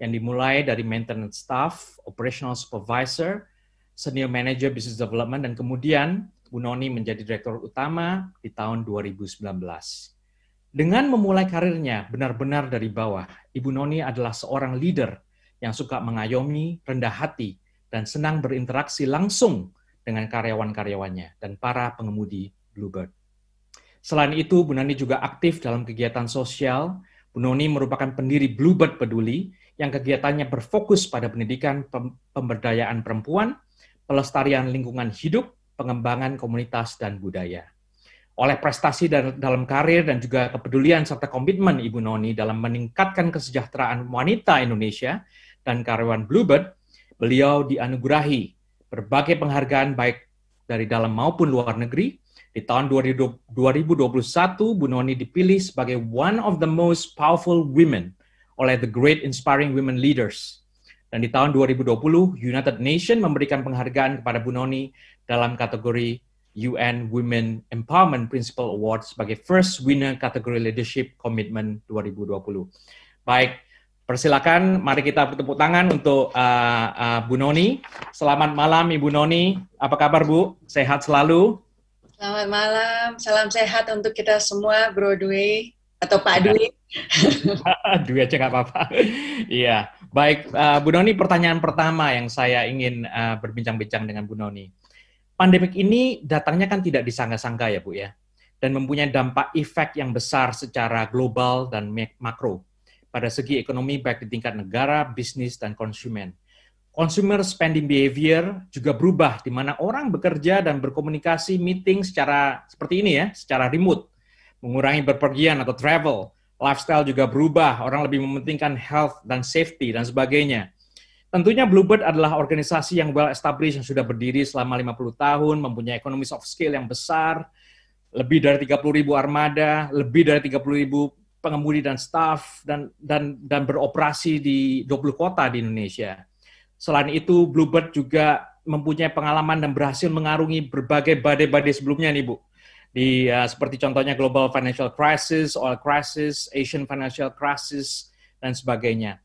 yang dimulai dari maintenance staff, operational supervisor, senior manager business development, dan kemudian Bu Noni menjadi direktur utama di tahun 2019. Dengan memulai karirnya benar-benar dari bawah, Ibu Noni adalah seorang leader yang suka mengayomi, rendah hati, dan senang berinteraksi langsung dengan karyawan-karyawannya dan para pengemudi Bluebird. Selain itu, Bu Noni juga aktif dalam kegiatan sosial. Bu Noni merupakan pendiri Bluebird Peduli yang kegiatannya berfokus pada pendidikan pemberdayaan perempuan, pelestarian lingkungan hidup, pengembangan komunitas dan budaya oleh prestasi dalam karir dan juga kepedulian serta komitmen Ibu Noni dalam meningkatkan kesejahteraan wanita Indonesia dan karyawan Bluebird, beliau dianugerahi berbagai penghargaan baik dari dalam maupun luar negeri. Di tahun 2021, Bu Noni dipilih sebagai one of the most powerful women oleh The Great Inspiring Women Leaders. Dan di tahun 2020, United Nations memberikan penghargaan kepada Bu Noni dalam kategori UN Women Empowerment Principle Award sebagai First Winner Kategori Leadership Commitment 2020. Baik, persilakan mari kita bertepuk tangan untuk uh, uh, Bu Noni. Selamat malam Ibu Noni, apa kabar Bu? Sehat selalu? Selamat malam, salam sehat untuk kita semua Bro Dwi atau Pak Dwi. Dwi aja nggak apa-apa. Iya, baik uh, Bu Noni pertanyaan pertama yang saya ingin uh, berbincang-bincang dengan Bu Noni pandemik ini datangnya kan tidak disangka-sangka ya Bu ya, dan mempunyai dampak efek yang besar secara global dan makro pada segi ekonomi baik di tingkat negara, bisnis, dan konsumen. Consumer spending behavior juga berubah di mana orang bekerja dan berkomunikasi meeting secara seperti ini ya, secara remote, mengurangi berpergian atau travel. Lifestyle juga berubah, orang lebih mementingkan health dan safety dan sebagainya. Tentunya Bluebird adalah organisasi yang well established yang sudah berdiri selama 50 tahun, mempunyai ekonomi soft scale yang besar, lebih dari 30 ribu armada, lebih dari 30 ribu pengemudi dan staff, dan, dan, dan beroperasi di 20 kota di Indonesia. Selain itu, Bluebird juga mempunyai pengalaman dan berhasil mengarungi berbagai badai-badai sebelumnya nih Bu. Di, uh, seperti contohnya Global Financial Crisis, Oil Crisis, Asian Financial Crisis, dan sebagainya.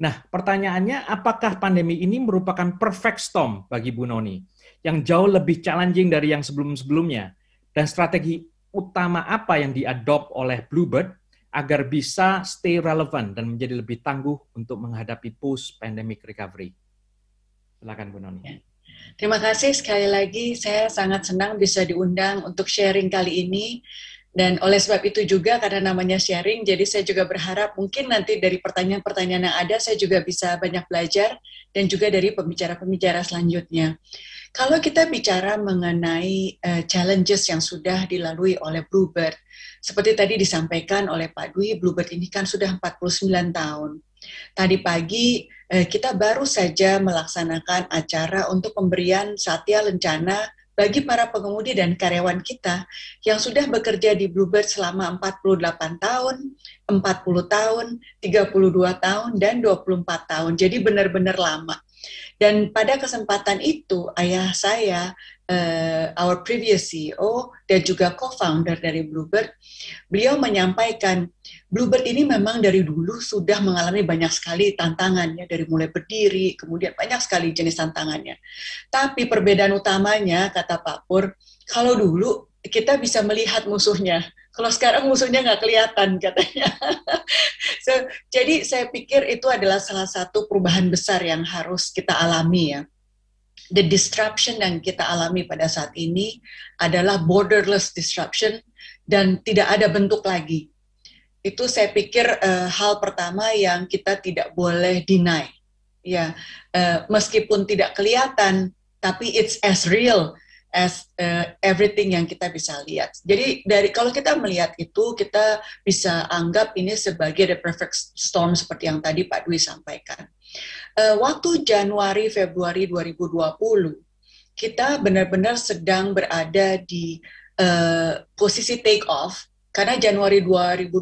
Nah, pertanyaannya apakah pandemi ini merupakan perfect storm bagi Bu Noni yang jauh lebih challenging dari yang sebelum-sebelumnya dan strategi utama apa yang diadop oleh Bluebird agar bisa stay relevant dan menjadi lebih tangguh untuk menghadapi post pandemic recovery. Silakan Bu Noni. Ya. Terima kasih sekali lagi. Saya sangat senang bisa diundang untuk sharing kali ini. Dan oleh sebab itu juga karena namanya sharing, jadi saya juga berharap mungkin nanti dari pertanyaan-pertanyaan yang ada saya juga bisa banyak belajar dan juga dari pembicara-pembicara selanjutnya. Kalau kita bicara mengenai uh, challenges yang sudah dilalui oleh Bluebird, seperti tadi disampaikan oleh Pak Dwi, Bluebird ini kan sudah 49 tahun. Tadi pagi eh, kita baru saja melaksanakan acara untuk pemberian Satya Lencana bagi para pengemudi dan karyawan kita yang sudah bekerja di Bluebird selama 48 tahun, 40 tahun, 32 tahun, dan 24 tahun. Jadi benar-benar lama. Dan pada kesempatan itu, ayah saya, uh, our previous CEO, dan juga co-founder dari Bluebird, beliau menyampaikan Bluebird ini memang dari dulu sudah mengalami banyak sekali tantangannya dari mulai berdiri, kemudian banyak sekali jenis tantangannya. Tapi perbedaan utamanya kata Pak Pur, kalau dulu kita bisa melihat musuhnya. Kalau sekarang musuhnya nggak kelihatan katanya. so, jadi saya pikir itu adalah salah satu perubahan besar yang harus kita alami ya the disruption yang kita alami pada saat ini adalah borderless disruption dan tidak ada bentuk lagi itu saya pikir uh, hal pertama yang kita tidak boleh deny. Ya, uh, meskipun tidak kelihatan, tapi it's as real as uh, everything yang kita bisa lihat. Jadi dari kalau kita melihat itu, kita bisa anggap ini sebagai the perfect storm seperti yang tadi Pak Dwi sampaikan. Uh, waktu Januari Februari 2020, kita benar-benar sedang berada di uh, posisi take off karena Januari 2020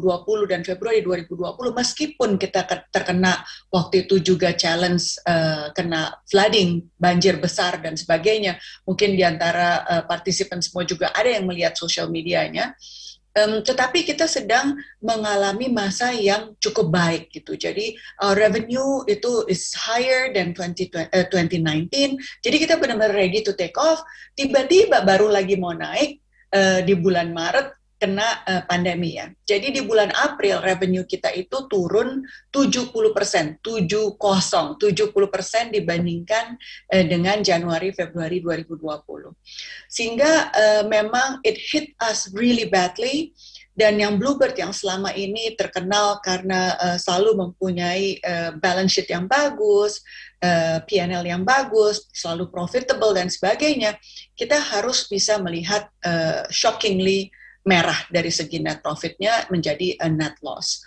dan Februari 2020 meskipun kita terkena waktu itu juga challenge uh, kena flooding, banjir besar dan sebagainya, mungkin diantara uh, eh, partisipan semua juga ada yang melihat sosial medianya. Um, tetapi kita sedang mengalami masa yang cukup baik gitu. Jadi uh, revenue itu is higher than 20, uh, 2019. Jadi kita benar-benar ready to take off. Tiba-tiba baru lagi mau naik uh, di bulan Maret kena uh, pandemi ya. Jadi di bulan April revenue kita itu turun 70 persen, 70, 70 persen dibandingkan uh, dengan Januari Februari 2020. Sehingga uh, memang it hit us really badly dan yang Bluebird yang selama ini terkenal karena uh, selalu mempunyai uh, balance sheet yang bagus, uh, PNL yang bagus, selalu profitable dan sebagainya, kita harus bisa melihat uh, shockingly merah dari segi net profitnya menjadi a net loss.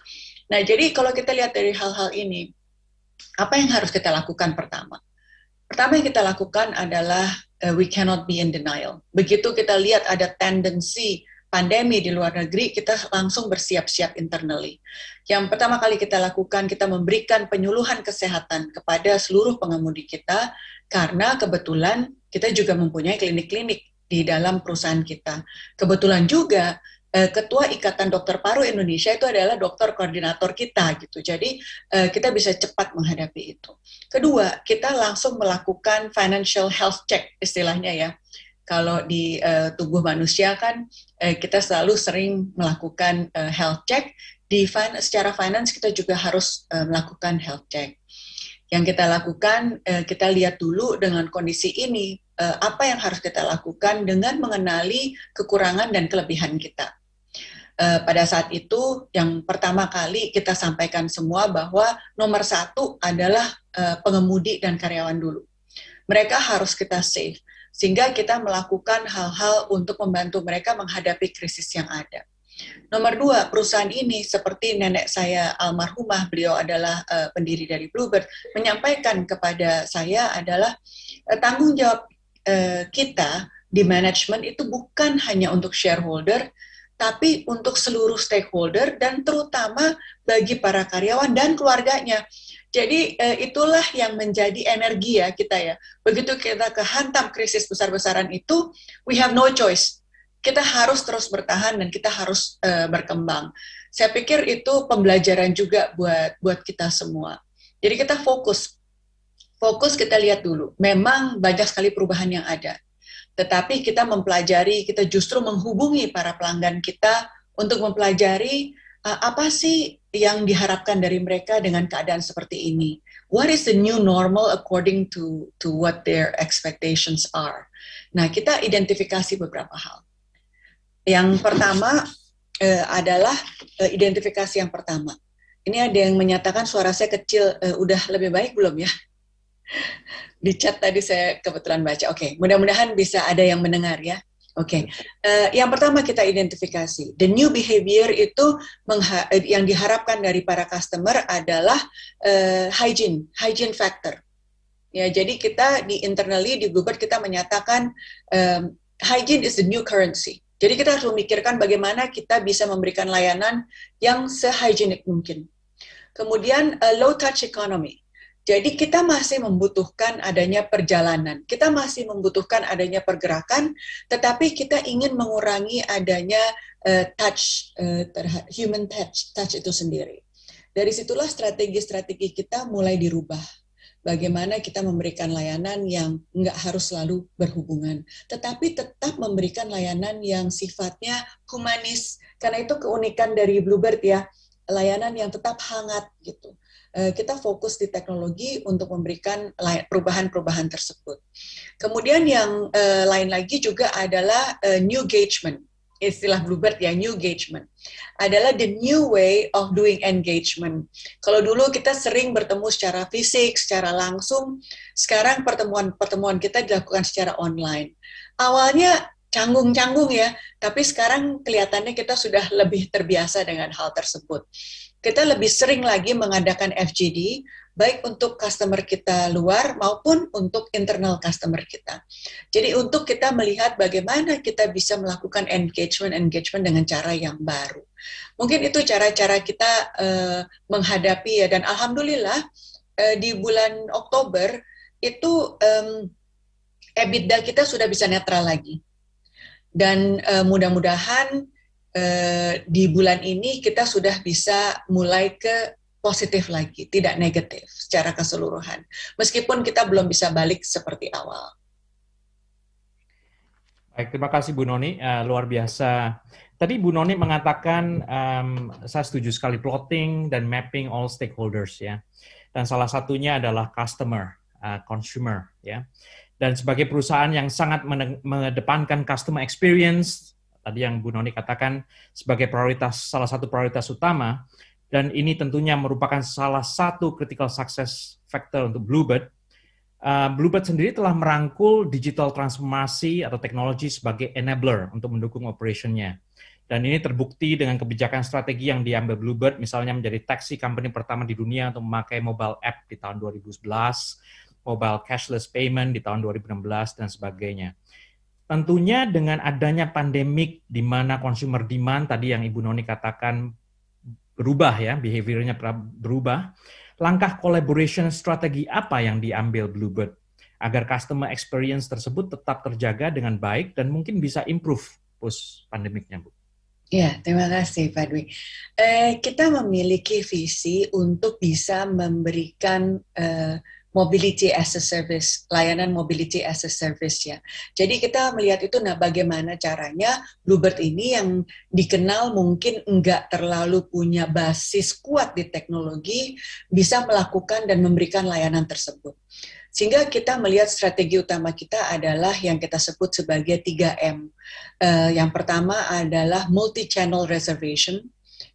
Nah, jadi kalau kita lihat dari hal-hal ini, apa yang harus kita lakukan pertama? Pertama yang kita lakukan adalah uh, we cannot be in denial. Begitu kita lihat ada tendensi pandemi di luar negeri, kita langsung bersiap-siap internally. Yang pertama kali kita lakukan, kita memberikan penyuluhan kesehatan kepada seluruh pengemudi kita, karena kebetulan kita juga mempunyai klinik-klinik di dalam perusahaan kita. Kebetulan juga eh, ketua ikatan dokter paru Indonesia itu adalah dokter koordinator kita gitu jadi eh, kita bisa cepat menghadapi itu kedua kita langsung melakukan financial health check istilahnya ya kalau di eh, tubuh manusia kan kita selalu sering melakukan health check di fin secara finance kita juga harus melakukan health check yang kita lakukan kita lihat dulu dengan kondisi ini Eh, apa yang harus kita lakukan dengan mengenali kekurangan dan kelebihan kita. Eh, pada saat itu, yang pertama kali kita sampaikan semua bahwa nomor satu adalah eh, pengemudi dan karyawan dulu. Mereka harus kita save, sehingga kita melakukan hal-hal untuk membantu mereka menghadapi krisis yang ada. Nomor dua, perusahaan ini seperti nenek saya almarhumah, beliau adalah uh, pendiri dari Bluebird, menyampaikan kepada saya adalah tanggung jawab Eh, kita di manajemen itu bukan hanya untuk shareholder, tapi untuk seluruh stakeholder dan terutama bagi para karyawan dan keluarganya. Jadi eh, itulah yang menjadi energi ya kita ya. Begitu kita kehantam krisis besar-besaran itu, we have no choice. Kita harus terus bertahan dan kita harus eh, berkembang. Saya pikir itu pembelajaran juga buat buat kita semua. Jadi kita fokus fokus kita lihat dulu. Memang banyak sekali perubahan yang ada. Tetapi kita mempelajari, kita justru menghubungi para pelanggan kita untuk mempelajari uh, apa sih yang diharapkan dari mereka dengan keadaan seperti ini. What is the new normal according to to what their expectations are? Nah, kita identifikasi beberapa hal. Yang pertama uh, adalah uh, identifikasi yang pertama. Ini ada yang menyatakan suara saya kecil, uh, udah lebih baik belum ya? Di chat tadi saya kebetulan baca. Oke, okay. mudah-mudahan bisa ada yang mendengar ya. Oke, okay. uh, eh, yang pertama kita identifikasi. The new behavior itu eh, yang diharapkan dari para customer adalah uh, hygiene, hygiene factor. Ya, jadi kita di internally di Google kita menyatakan um, hygiene is the new currency. Jadi kita harus memikirkan bagaimana kita bisa memberikan layanan yang sehygienik mungkin. Kemudian low touch economy. Jadi kita masih membutuhkan adanya perjalanan, kita masih membutuhkan adanya pergerakan, tetapi kita ingin mengurangi adanya uh, touch uh, human touch, touch itu sendiri. Dari situlah strategi-strategi kita mulai dirubah. Bagaimana kita memberikan layanan yang nggak harus selalu berhubungan, tetapi tetap memberikan layanan yang sifatnya humanis. Karena itu keunikan dari Bluebird ya, layanan yang tetap hangat gitu Eh, kita fokus di teknologi untuk memberikan perubahan-perubahan tersebut. Kemudian yang eh, lain lagi juga adalah eh, new engagement istilah Bluebird ya new engagement adalah the new way of doing engagement. Kalau dulu kita sering bertemu secara fisik, secara langsung, sekarang pertemuan-pertemuan kita dilakukan secara online. Awalnya canggung-canggung ya, tapi sekarang kelihatannya kita sudah lebih terbiasa dengan hal tersebut. Kita lebih sering lagi mengadakan FGD, baik untuk customer kita luar maupun untuk internal customer kita. Jadi untuk kita melihat bagaimana kita bisa melakukan engagement-engagement dengan cara yang baru. Mungkin itu cara-cara kita uh, menghadapi ya, dan Alhamdulillah uh, di bulan Oktober itu um, EBITDA kita sudah bisa netral lagi dan uh, mudah-mudahan uh, di bulan ini kita sudah bisa mulai ke positif lagi, tidak negatif secara keseluruhan. Meskipun kita belum bisa balik seperti awal. Baik, terima kasih Bu Noni, uh, luar biasa. Tadi Bu Noni mengatakan um, saya setuju sekali plotting dan mapping all stakeholders ya. Dan salah satunya adalah customer, uh, consumer ya. Dan sebagai perusahaan yang sangat mengedepankan customer experience, tadi yang Bu Noni katakan sebagai prioritas salah satu prioritas utama, dan ini tentunya merupakan salah satu critical success factor untuk Bluebird. Uh, Bluebird sendiri telah merangkul digital transformasi atau teknologi sebagai enabler untuk mendukung operationnya. Dan ini terbukti dengan kebijakan strategi yang diambil Bluebird, misalnya menjadi taxi company pertama di dunia untuk memakai mobile app di tahun 2011, mobile cashless payment di tahun 2016 dan sebagainya. Tentunya dengan adanya pandemik di mana consumer demand tadi yang Ibu Noni katakan berubah ya, behaviornya berubah, langkah collaboration strategi apa yang diambil Bluebird agar customer experience tersebut tetap terjaga dengan baik dan mungkin bisa improve post pandemiknya Bu? Ya, terima kasih Pak Dwi. Eh, kita memiliki visi untuk bisa memberikan eh, mobility as a service, layanan mobility as a service ya. Jadi kita melihat itu nah bagaimana caranya Bluebird ini yang dikenal mungkin enggak terlalu punya basis kuat di teknologi bisa melakukan dan memberikan layanan tersebut. Sehingga kita melihat strategi utama kita adalah yang kita sebut sebagai 3M. Eh, yang pertama adalah multi-channel reservation,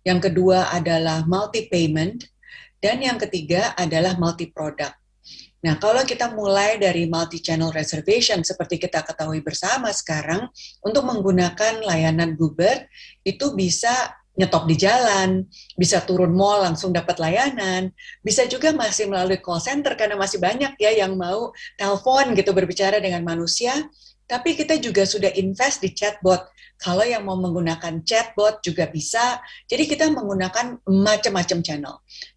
yang kedua adalah multi-payment, dan yang ketiga adalah multi-product. Nah, kalau kita mulai dari multi-channel reservation, seperti kita ketahui bersama sekarang, untuk menggunakan layanan Bluebird, itu bisa nyetop di jalan, bisa turun mall langsung dapat layanan, bisa juga masih melalui call center karena masih banyak ya yang mau telepon gitu berbicara dengan manusia, tapi kita juga sudah invest di chatbot kalau yang mau menggunakan chatbot juga bisa. Jadi kita menggunakan macam-macam channel.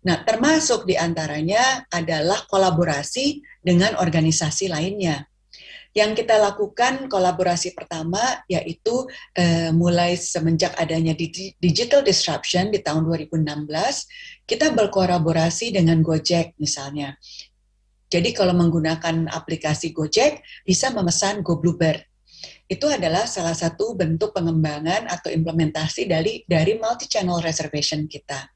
Nah, termasuk diantaranya adalah kolaborasi dengan organisasi lainnya. Yang kita lakukan kolaborasi pertama yaitu eh, mulai semenjak adanya digital disruption di tahun 2016, kita berkolaborasi dengan Gojek misalnya. Jadi kalau menggunakan aplikasi Gojek bisa memesan GoBluebird itu adalah salah satu bentuk pengembangan atau implementasi dari dari multi channel reservation kita.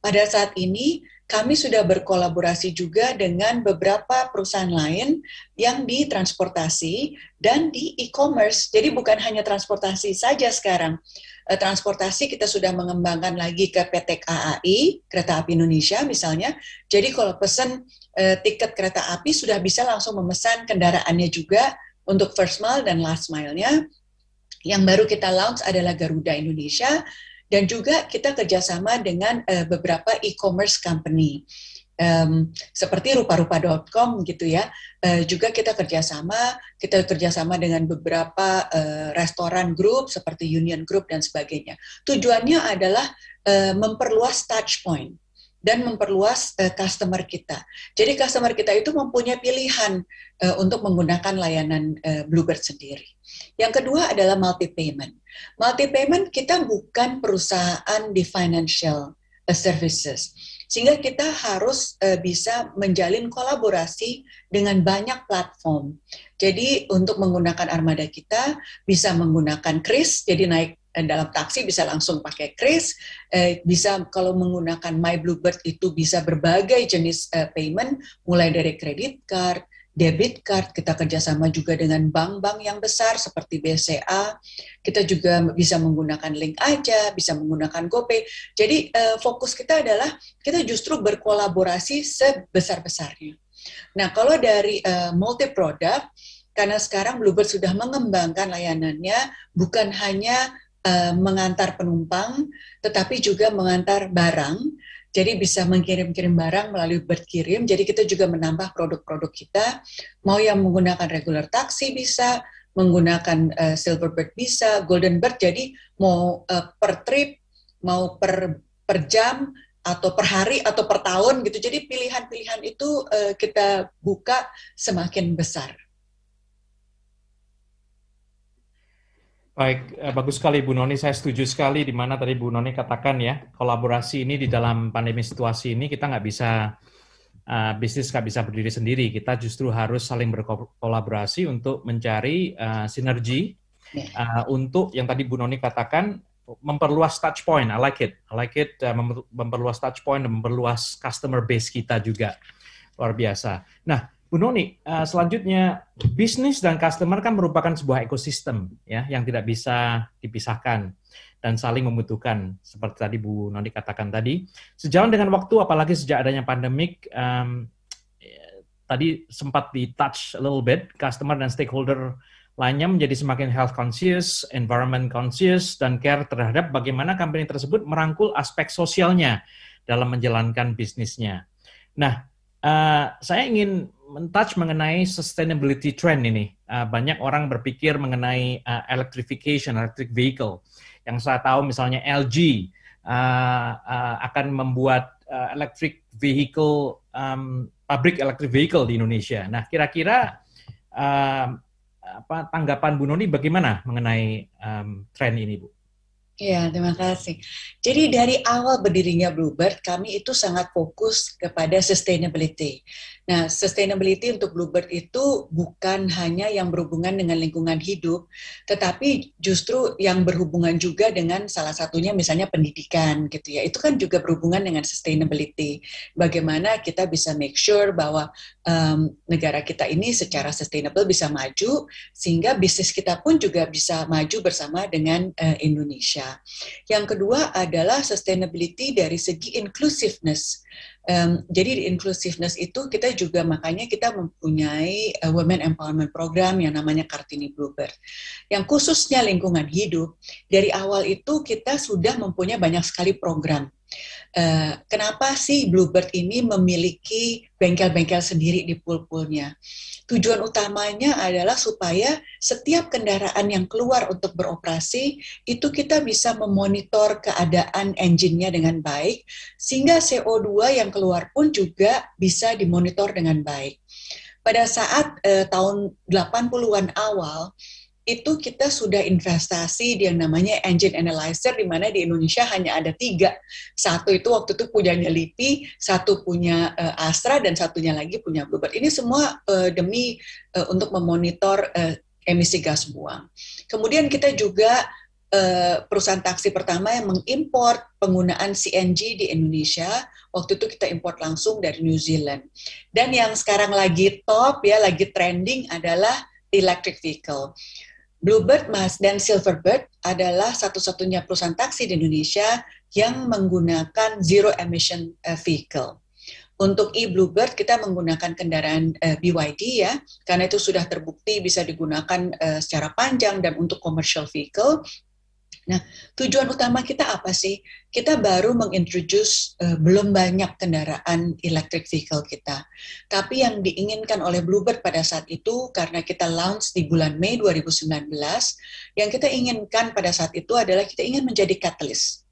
Pada saat ini kami sudah berkolaborasi juga dengan beberapa perusahaan lain yang di transportasi dan di e-commerce. Jadi bukan hanya transportasi saja sekarang. Eh, transportasi kita sudah mengembangkan lagi ke PT KAI, Kereta Api Indonesia misalnya. Jadi kalau pesan eh, tiket kereta api sudah bisa langsung memesan kendaraannya juga untuk first mile dan last mile-nya, yang baru kita launch adalah Garuda Indonesia, dan juga kita kerjasama dengan uh, beberapa e-commerce company um, seperti rupa-rupa.com gitu ya. Uh, juga kita kerjasama, kita kerjasama dengan beberapa uh, restoran grup seperti Union Group dan sebagainya. Tujuannya adalah uh, memperluas touch point dan memperluas uh, customer kita. Jadi customer kita itu mempunyai pilihan uh, untuk menggunakan layanan uh, Bluebird sendiri. Yang kedua adalah multi payment. Multi payment kita bukan perusahaan di financial uh, services. Sehingga kita harus uh, bisa menjalin kolaborasi dengan banyak platform. Jadi untuk menggunakan armada kita bisa menggunakan Kris, jadi naik dalam taksi bisa langsung pakai kris, eh, bisa kalau menggunakan My Bluebird itu bisa berbagai jenis eh, payment, mulai dari kredit card, debit card, kita kerjasama juga dengan bank-bank yang besar seperti BCA, kita juga bisa menggunakan link aja, bisa menggunakan GoPay. Jadi eh, fokus kita adalah kita justru berkolaborasi sebesar-besarnya. Nah kalau dari eh, multi product karena sekarang Bluebird sudah mengembangkan layanannya bukan hanya Eh, mengantar penumpang, tetapi juga mengantar barang. Jadi bisa mengirim-kirim barang melalui bird Jadi kita juga menambah produk-produk kita. Mau yang menggunakan regular taksi bisa, menggunakan uh, Bird, bisa, Golden Bird. Jadi mau uh, per trip, mau per per jam atau per hari atau per tahun gitu. Jadi pilihan-pilihan itu uh, kita buka semakin besar. Baik, eh, bagus sekali Bu Noni. Saya setuju sekali di mana tadi Bu Noni katakan ya, kolaborasi ini di dalam pandemi situasi ini kita nggak bisa uh, bisnis nggak bisa berdiri sendiri. Kita justru harus saling berkolaborasi untuk mencari uh, sinergi uh, untuk yang tadi Bu Noni katakan memperluas touch point. I like it. I like it uh, memperluas touch point memperluas customer base kita juga. Luar biasa. Nah, Bu Noni, eh, selanjutnya bisnis dan customer kan merupakan sebuah ekosistem ya yang tidak bisa dipisahkan dan saling membutuhkan. Seperti tadi Bu Noni katakan tadi, sejalan dengan waktu apalagi sejak adanya pandemik um, tadi sempat di touch a little bit customer dan stakeholder lainnya menjadi semakin health conscious, environment conscious dan care terhadap bagaimana company tersebut merangkul aspek sosialnya dalam menjalankan bisnisnya. Nah, uh, saya ingin mentouch mengenai sustainability trend ini. Uh, banyak orang berpikir mengenai uh, electrification, electric vehicle. Yang saya tahu misalnya LG uh, ah, uh, akan membuat uh, electric vehicle, um, pabrik electric vehicle di Indonesia. Nah, kira-kira uh, tanggapan Bu Noni bagaimana mengenai um, tren ini, Bu? Ya, terima kasih. Jadi dari awal berdirinya Bluebird, kami itu sangat fokus kepada sustainability. Nah, sustainability untuk Bluebird itu bukan hanya yang berhubungan dengan lingkungan hidup, tetapi justru yang berhubungan juga dengan salah satunya misalnya pendidikan gitu ya. Itu kan juga berhubungan dengan sustainability. Bagaimana kita bisa make sure bahwa um, negara kita ini secara sustainable bisa maju sehingga bisnis kita pun juga bisa maju bersama dengan uh, Indonesia. Yang kedua adalah sustainability dari segi inclusiveness. Um, jadi di inclusiveness itu kita juga makanya kita mempunyai uh, women empowerment program yang namanya Kartini Bluebird. Yang khususnya lingkungan hidup, dari awal itu kita sudah mempunyai banyak sekali program Uh, kenapa sih Bluebird ini memiliki bengkel-bengkel sendiri di pool-poolnya? Tujuan utamanya adalah supaya setiap kendaraan yang keluar untuk beroperasi itu kita bisa memonitor keadaan engine-nya dengan baik sehingga CO2 yang keluar pun juga bisa dimonitor dengan baik. Pada saat uh, tahun 80-an awal, itu kita sudah investasi di yang namanya engine analyzer di mana di Indonesia hanya ada tiga. Satu itu waktu itu punya LIPI, satu punya uh, Astra, dan satunya lagi punya Bluebird. Ini semua uh, demi uh, untuk memonitor uh, emisi gas buang. Kemudian kita juga perusahaan taksi pertama yang mengimpor penggunaan CNG di Indonesia. Waktu itu kita import langsung dari New Zealand. Dan yang sekarang lagi top ya, lagi trending adalah electric vehicle. Bluebird Mas dan Silverbird adalah satu-satunya perusahaan taksi di Indonesia yang menggunakan zero emission eh, vehicle. Untuk e-Bluebird kita menggunakan kendaraan eh, BYD ya, karena itu sudah terbukti bisa digunakan eh, secara panjang dan untuk commercial vehicle Nah, tujuan utama kita apa sih? Kita baru mengintroduce uh, belum banyak kendaraan electric vehicle kita. Tapi yang diinginkan oleh Bluebird pada saat itu karena kita launch di bulan Mei 2019, yang kita inginkan pada saat itu adalah kita ingin menjadi katalis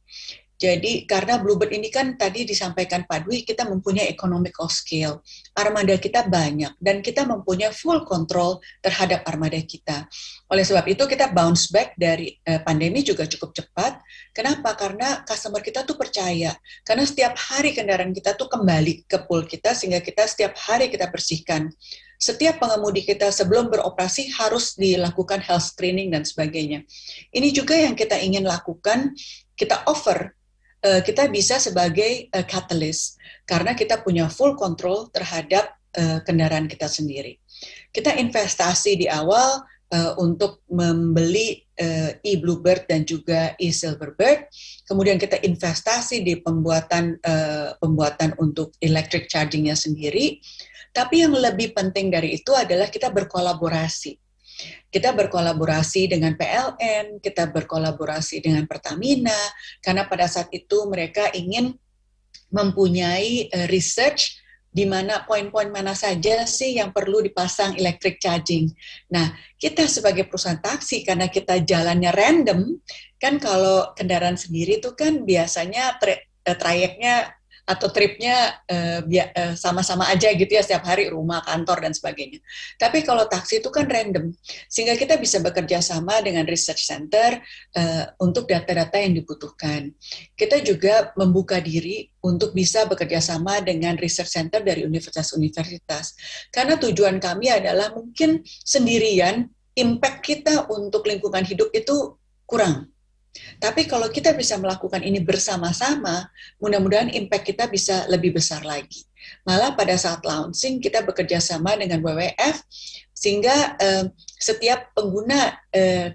jadi karena Bluebird ini kan tadi disampaikan Pak Dwi, kita mempunyai economic of scale. Armada kita banyak dan kita mempunyai full control terhadap armada kita. Oleh sebab itu kita bounce back dari eh, pandemi juga cukup cepat. Kenapa? Karena customer kita tuh percaya. Karena setiap hari kendaraan kita tuh kembali ke pool kita sehingga kita setiap hari kita bersihkan setiap pengemudi kita sebelum beroperasi harus dilakukan health screening dan sebagainya. Ini juga yang kita ingin lakukan, kita offer Eh, kita bisa sebagai uh, catalyst karena kita punya full control terhadap eh, kendaraan kita sendiri. Kita investasi di awal untuk membeli e-bluebird dan juga e-silverbird. Kemudian kita investasi di pembuatan pembuatan untuk electric chargingnya sendiri. Tapi yang lebih penting dari itu adalah kita berkolaborasi kita berkolaborasi dengan PLN, kita berkolaborasi dengan Pertamina, karena pada saat itu mereka ingin mempunyai eh, research di mana poin-poin mana saja sih yang perlu dipasang electric charging. Nah, kita sebagai perusahaan taksi karena kita jalannya random, kan kalau kendaraan sendiri itu kan biasanya eh, trayeknya atau tripnya eh, eh, sama-sama uh, aja gitu ya setiap hari rumah kantor dan sebagainya. Tapi kalau taksi itu kan random sehingga kita bisa bekerja sama dengan research center uh, untuk data-data yang dibutuhkan. Kita juga membuka diri untuk bisa bekerja sama dengan research center dari universitas-universitas karena tujuan kami adalah mungkin sendirian impact kita untuk lingkungan hidup itu kurang tapi kalau kita bisa melakukan ini bersama-sama, mudah-mudahan impact kita bisa lebih besar lagi. Malah pada saat launching kita bekerja sama dengan WWF sehingga eh, setiap pengguna eh,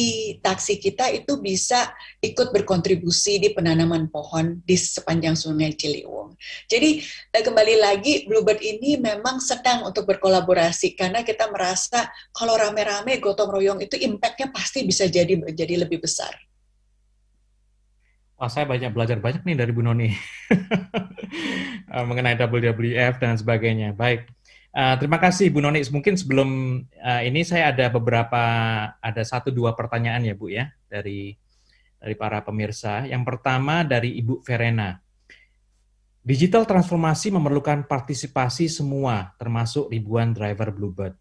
e-taksi kita itu bisa ikut berkontribusi di penanaman pohon di sepanjang sungai Ciliwung. Jadi eh, kembali lagi Bluebird ini memang sedang untuk berkolaborasi karena kita merasa kalau rame-rame gotong royong itu impact-nya pasti bisa jadi jadi lebih besar oh, saya banyak belajar banyak nih dari Bu Noni ah, mengenai WWF dan sebagainya. Baik, uh, terima kasih Bu Noni. Mungkin sebelum uh, ini saya ada beberapa ada satu dua pertanyaan ya Bu ya dari dari para pemirsa. Yang pertama dari Ibu Verena. Digital transformasi memerlukan partisipasi semua, termasuk ribuan driver Bluebird.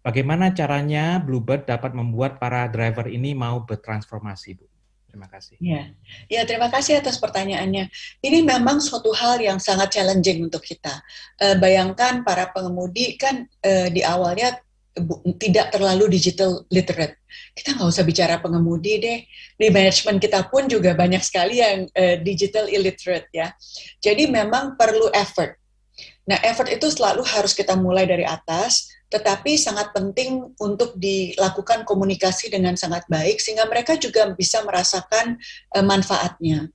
Bagaimana caranya Bluebird dapat membuat para driver ini mau bertransformasi, Bu? Terima kasih. Ya. ya, terima kasih atas pertanyaannya. Ini memang suatu hal yang sangat challenging untuk kita. E, bayangkan para pengemudi kan e, di awalnya bu, tidak terlalu digital literate. Kita nggak usah bicara pengemudi deh. Di manajemen kita pun juga banyak sekali yang e, digital illiterate ya. Jadi memang perlu effort. Nah, effort itu selalu harus kita mulai dari atas tetapi sangat penting untuk dilakukan komunikasi dengan sangat baik sehingga mereka juga bisa merasakan uh, manfaatnya.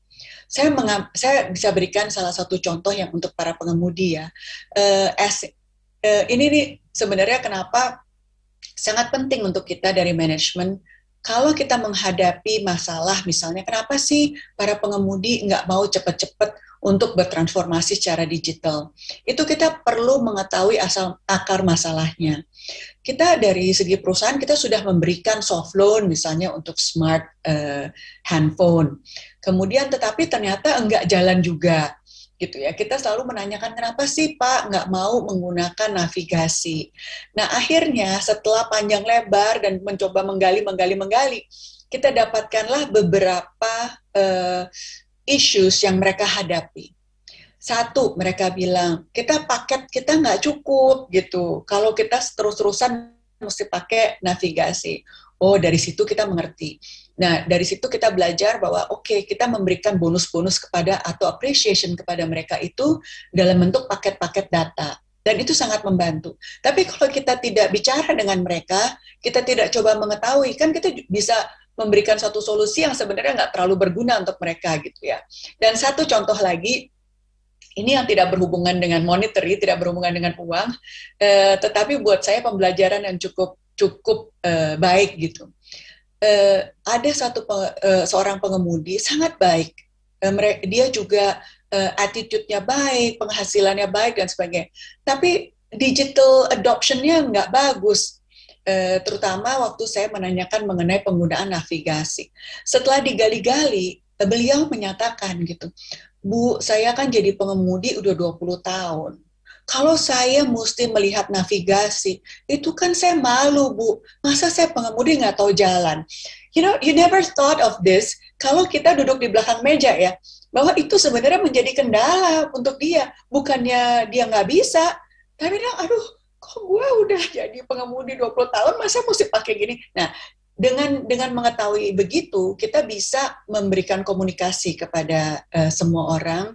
Saya, saya bisa berikan salah satu contoh yang untuk para pengemudi ya. Uh, as, uh, ini nih sebenarnya kenapa sangat penting untuk kita dari manajemen kalau kita menghadapi masalah misalnya kenapa sih para pengemudi nggak mau cepet-cepet untuk bertransformasi secara digital. Itu kita perlu mengetahui asal akar masalahnya. Kita dari segi perusahaan kita sudah memberikan soft loan misalnya untuk smart uh, handphone. Kemudian tetapi ternyata enggak jalan juga gitu ya. Kita selalu menanyakan kenapa sih Pak nggak mau menggunakan navigasi. Nah akhirnya setelah panjang lebar dan mencoba menggali, menggali, menggali, kita dapatkanlah beberapa uh, issues yang mereka hadapi. Satu, mereka bilang, kita paket kita nggak cukup gitu. Kalau kita terus-terusan mesti pakai navigasi. Oh, dari situ kita mengerti. Nah, dari situ kita belajar bahwa oke, okay, kita memberikan bonus-bonus kepada atau appreciation kepada mereka itu dalam bentuk paket-paket data. Dan itu sangat membantu. Tapi kalau kita tidak bicara dengan mereka, kita tidak coba mengetahui, kan kita bisa memberikan satu solusi yang sebenarnya nggak terlalu berguna untuk mereka gitu ya. Dan satu contoh lagi, ini yang tidak berhubungan dengan monetary, tidak berhubungan dengan uang, eh, tetapi buat saya pembelajaran yang cukup cukup eh, baik gitu. Eh, ada satu pe, eh, seorang pengemudi sangat baik, eh, dia juga eh, attitude-nya baik, penghasilannya baik dan sebagainya. Tapi digital adoption-nya nggak bagus Eh, terutama waktu saya menanyakan mengenai penggunaan navigasi. Setelah digali-gali, beliau menyatakan gitu, Bu, saya kan jadi pengemudi udah 20 tahun. Kalau saya mesti melihat navigasi, itu kan saya malu, Bu. Masa saya pengemudi nggak tahu jalan? You know, you never thought of this. Kalau kita duduk di belakang meja ya, bahwa itu sebenarnya menjadi kendala untuk dia. Bukannya dia nggak bisa, tapi dia, aduh, kok gue udah jadi pengemudi 20 tahun masa mesti pakai gini nah dengan dengan mengetahui begitu kita bisa memberikan komunikasi kepada uh, semua orang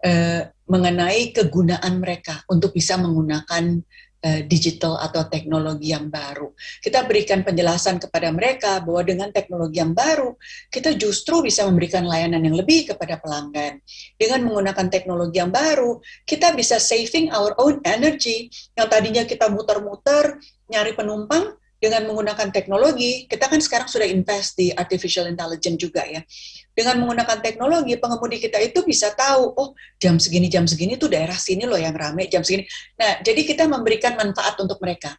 uh, mengenai kegunaan mereka untuk bisa menggunakan Eh, digital atau teknologi yang baru. Kita berikan penjelasan kepada mereka bahwa dengan teknologi yang baru, kita justru bisa memberikan layanan yang lebih kepada pelanggan. Dengan menggunakan teknologi yang baru, kita bisa saving our own energy yang tadinya kita muter-muter nyari penumpang, dengan menggunakan teknologi, kita kan sekarang sudah invest di artificial intelligence juga ya. Dengan menggunakan teknologi, pengemudi kita itu bisa tahu, oh jam segini, jam segini tuh daerah sini loh yang rame, jam segini. Nah, jadi kita memberikan manfaat untuk mereka.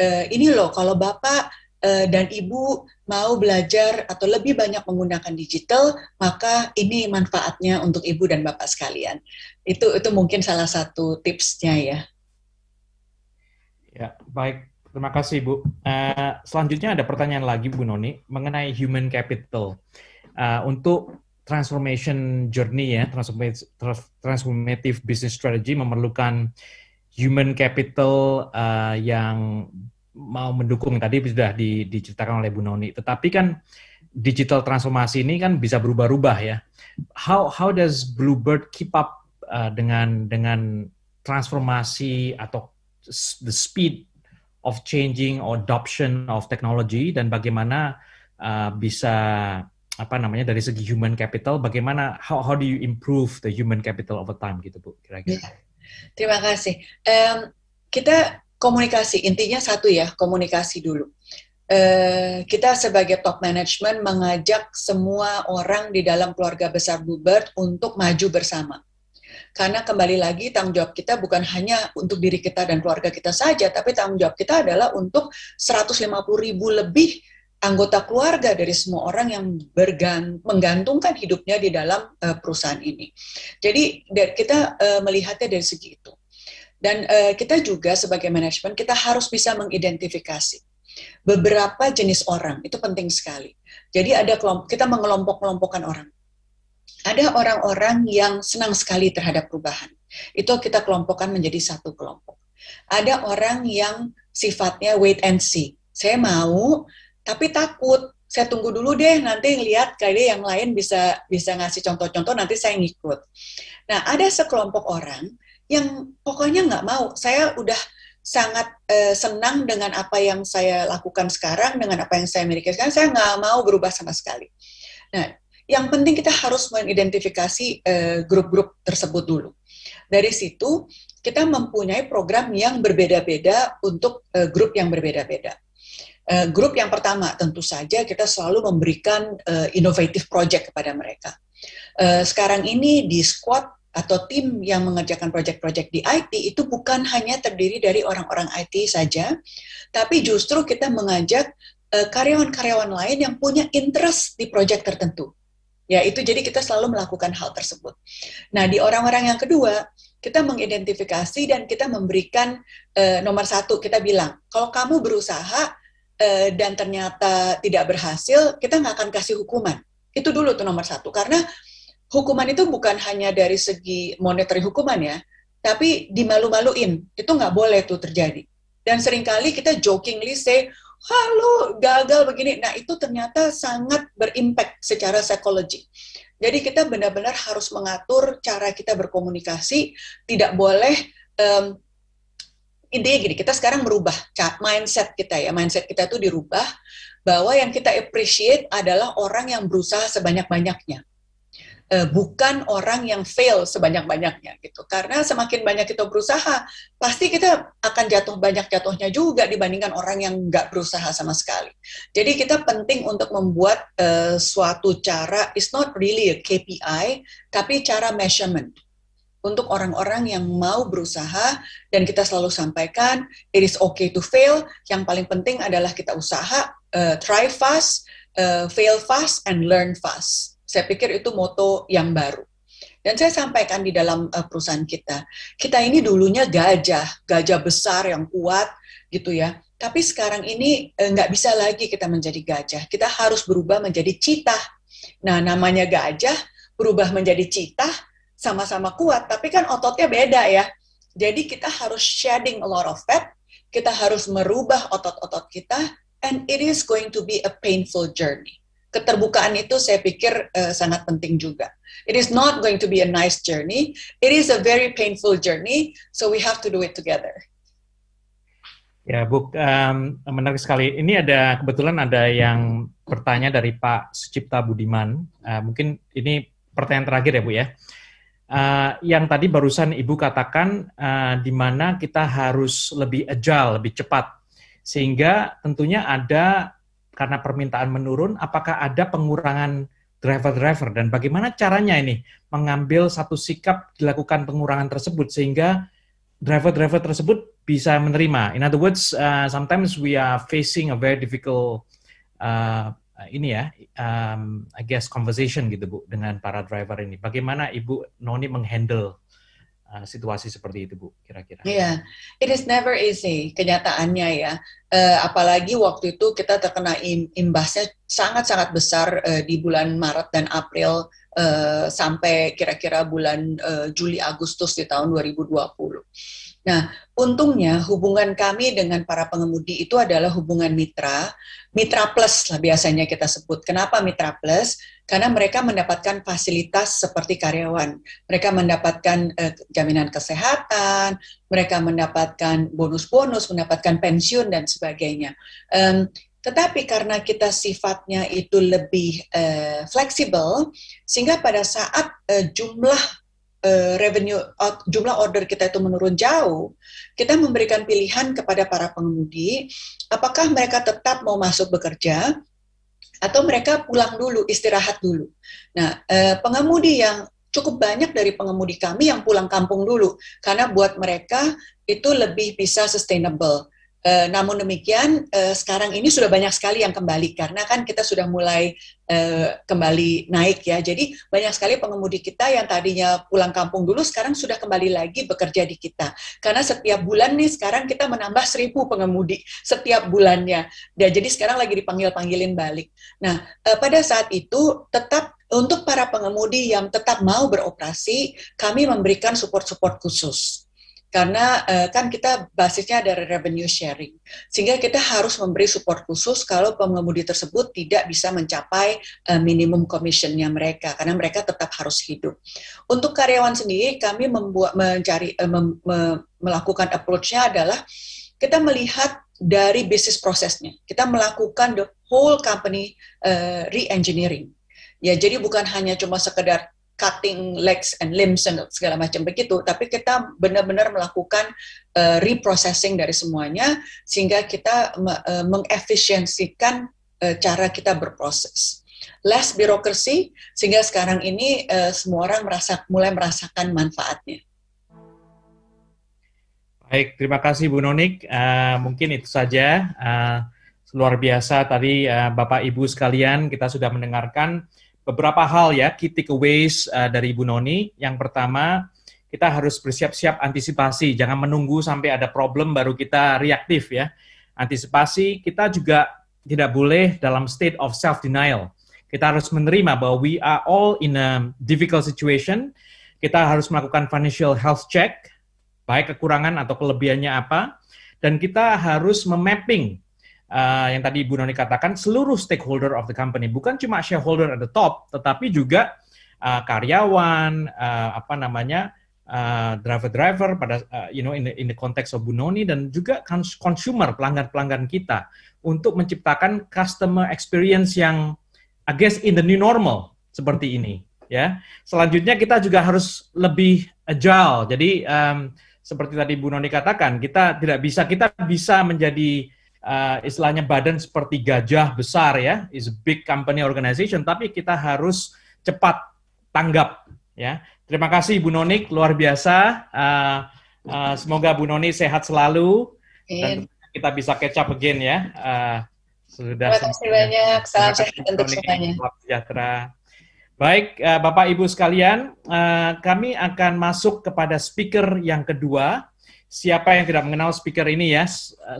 E, ini loh, kalau Bapak e, dan Ibu mau belajar atau lebih banyak menggunakan digital, maka ini manfaatnya untuk Ibu dan Bapak sekalian. Itu, itu mungkin salah satu tipsnya ya. Ya, baik Terima kasih Bu. Uh, selanjutnya ada pertanyaan lagi Bu Noni mengenai human capital uh, untuk transformation journey ya transformative, business strategy memerlukan human capital uh, yang mau mendukung tadi sudah di, diceritakan oleh Bu Noni. Tetapi kan digital transformasi ini kan bisa berubah-ubah ya. How how does Bluebird keep up uh, dengan dengan transformasi atau the speed of changing or adoption of technology dan bagaimana uh, bisa apa namanya dari segi human capital bagaimana how how do you improve the human capital over time gitu bu kira-kira. Ya. Terima kasih. Um, kita komunikasi intinya satu ya komunikasi dulu. Uh, kita sebagai top management mengajak semua orang di dalam keluarga besar Bluebird untuk maju bersama. Karena kembali lagi tanggung jawab kita bukan hanya untuk diri kita dan keluarga kita saja, tapi tanggung jawab kita adalah untuk 150 ribu lebih anggota keluarga dari semua orang yang bergan, menggantungkan hidupnya di dalam uh, perusahaan ini. Jadi kita uh, melihatnya dari segi itu. Dan uh, kita juga sebagai manajemen kita harus bisa mengidentifikasi beberapa jenis orang itu penting sekali. Jadi ada kita mengelompok-kelompokkan orang ada orang-orang yang senang sekali terhadap perubahan. Itu kita kelompokkan menjadi satu kelompok. Ada orang yang sifatnya wait and see. Saya mau, tapi takut. Saya tunggu dulu deh, nanti lihat kali yang lain bisa bisa ngasih contoh-contoh, nanti saya ngikut. Nah, ada sekelompok orang yang pokoknya nggak mau. Saya udah sangat eh, senang dengan apa yang saya lakukan sekarang, dengan apa yang saya miliki sekarang. Saya nggak mau berubah sama sekali. Nah, yang penting kita harus mengidentifikasi eh, grup-grup uh, tersebut dulu. Dari situ kita mempunyai program yang berbeda-beda untuk uh, grup yang berbeda-beda. Uh, grup yang pertama tentu saja kita selalu memberikan uh, innovative project kepada mereka. Uh, sekarang ini di squad atau tim yang mengerjakan project-project di IT itu bukan hanya terdiri dari orang-orang IT saja, tapi justru kita mengajak karyawan-karyawan lain yang punya interest di proyek tertentu. Ya, itu jadi kita selalu melakukan hal tersebut. Nah, di orang-orang yang kedua, kita mengidentifikasi dan kita memberikan uh, nomor satu, kita bilang, kalau kamu berusaha uh, dan ternyata tidak berhasil, kita nggak akan kasih hukuman. Itu dulu tuh nomor satu. Karena hukuman itu bukan hanya dari segi monetary hukuman ya, tapi dimalu-maluin. Itu nggak boleh tuh terjadi. Dan seringkali kita jokingly say, halo gagal begini. Nah itu ternyata sangat berimpact secara psikologi. Jadi kita benar-benar harus mengatur cara kita berkomunikasi, tidak boleh um, intinya gini, kita sekarang merubah mindset kita ya, mindset kita itu dirubah bahwa yang kita appreciate adalah orang yang berusaha sebanyak-banyaknya. Eh, bukan orang yang fail sebanyak-banyaknya gitu. Karena semakin banyak kita berusaha, pasti kita akan jatuh banyak jatuhnya juga dibandingkan orang yang nggak berusaha sama sekali. Jadi kita penting untuk membuat uh, suatu cara, it's not really a KPI, tapi cara measurement untuk orang-orang yang mau berusaha dan kita selalu sampaikan it is okay to fail. Yang paling penting adalah kita usaha, uh, try fast, uh, fail fast, and learn fast. Saya pikir itu moto yang baru. Dan saya sampaikan di dalam uh, perusahaan kita, kita ini dulunya gajah, gajah besar yang kuat gitu ya. Tapi sekarang ini eh, nggak uh, bisa lagi kita menjadi gajah. Kita harus berubah menjadi cita. Nah, namanya gajah berubah menjadi cita sama-sama kuat, tapi kan ototnya beda ya. Jadi kita harus shedding a lot of fat, kita harus merubah otot-otot kita, and it is going to be a painful journey keterbukaan itu saya pikir uh, sangat penting juga. It is not going to be a nice journey. It is a very painful journey, so we have to do it together. Ya, Bu, um, menarik sekali. Ini ada kebetulan ada yang bertanya dari Pak Sucipta Budiman. Uh, mungkin ini pertanyaan terakhir ya, Bu ya. Uh, yang tadi barusan Ibu katakan uh, di mana kita harus lebih agile, lebih cepat. Sehingga tentunya ada karena permintaan menurun, apakah ada pengurangan driver-driver dan bagaimana caranya ini mengambil satu sikap dilakukan pengurangan tersebut sehingga driver-driver tersebut bisa menerima. In other words, uh, sometimes we are facing a very difficult uh, ini ya, um, I guess conversation gitu bu dengan para driver ini. Bagaimana ibu Noni menghandle uh, situasi seperti itu Bu kira-kira. Iya, yeah. it is never easy kenyataannya ya. Uh, apalagi waktu itu kita terkena imbasnya sangat-sangat besar uh, di bulan Maret dan April uh, sampai kira-kira bulan uh, Juli Agustus di tahun 2020. Nah, untungnya hubungan kami dengan para pengemudi itu adalah hubungan mitra, mitra plus lah biasanya kita sebut. Kenapa mitra plus? karena mereka mendapatkan fasilitas seperti karyawan. Mereka mendapatkan eh, jaminan kesehatan, mereka mendapatkan bonus-bonus, mendapatkan pensiun dan sebagainya. Um, tetapi karena kita sifatnya itu lebih eh, fleksibel, sehingga pada saat eh, jumlah eh, revenue jumlah order kita itu menurun jauh, kita memberikan pilihan kepada para pengemudi apakah mereka tetap mau masuk bekerja atau mereka pulang dulu istirahat dulu. Nah, eh, pengemudi yang cukup banyak dari pengemudi kami yang pulang kampung dulu karena buat mereka itu lebih bisa sustainable E, namun demikian, e, sekarang ini sudah banyak sekali yang kembali karena kan kita sudah mulai e, kembali naik ya. Jadi banyak sekali pengemudi kita yang tadinya pulang kampung dulu sekarang sudah kembali lagi bekerja di kita. Karena setiap bulan nih sekarang kita menambah seribu pengemudi setiap bulannya. Dan jadi sekarang lagi dipanggil panggilin balik. Nah e, pada saat itu tetap untuk para pengemudi yang tetap mau beroperasi, kami memberikan support-support khusus karena uh, kan kita basisnya ada revenue sharing sehingga kita harus memberi support khusus kalau pengemudi tersebut tidak bisa mencapai uh, minimum commissionnya mereka karena mereka tetap harus hidup untuk karyawan sendiri kami membuat mencari uh, mem, me, melakukan approach-nya adalah kita melihat dari bisnis prosesnya kita melakukan the whole company uh, re-engineering ya jadi bukan hanya cuma sekedar cutting legs and limbs dan segala macam begitu, tapi kita benar-benar melakukan uh, reprocessing dari semuanya sehingga kita uh, mengefisiensikan uh, cara kita berproses. Less birokrasi sehingga sekarang ini uh, semua orang merasa mulai merasakan manfaatnya. Baik, terima kasih Bu Nonik. Uh, mungkin itu saja. Uh, luar biasa tadi uh, Bapak Ibu sekalian kita sudah mendengarkan beberapa hal ya key takeaways uh, dari Ibu Noni. Yang pertama, kita harus bersiap-siap antisipasi, jangan menunggu sampai ada problem baru kita reaktif ya. Antisipasi kita juga tidak boleh dalam state of self denial. Kita harus menerima bahwa we are all in a difficult situation. Kita harus melakukan financial health check, baik kekurangan atau kelebihannya apa, dan kita harus memapping uh, yang tadi Bu Noni katakan seluruh stakeholder of the company bukan cuma shareholder at the top tetapi juga uh, karyawan uh, apa namanya driver driver pada uh, you know in the, in the context of Bu Noni dan juga consumer pelanggan pelanggan kita untuk menciptakan customer experience yang I guess in the new normal seperti ini ya. Selanjutnya kita juga harus lebih agile. Jadi um, seperti tadi Bu Noni katakan, kita tidak bisa kita bisa menjadi uh, istilahnya badan seperti gajah besar ya, is a big company organization, tapi kita harus cepat tanggap ya. Terima kasih Bu Nonik, luar biasa. Uh, uh, semoga Bu Noni sehat selalu dan kita bisa catch up again ya. Uh, sudah. Terima kasih banyak. Salam sehat untuk semuanya. Baik, Bapak Ibu sekalian, kami akan masuk kepada speaker yang kedua siapa yang tidak mengenal speaker ini ya,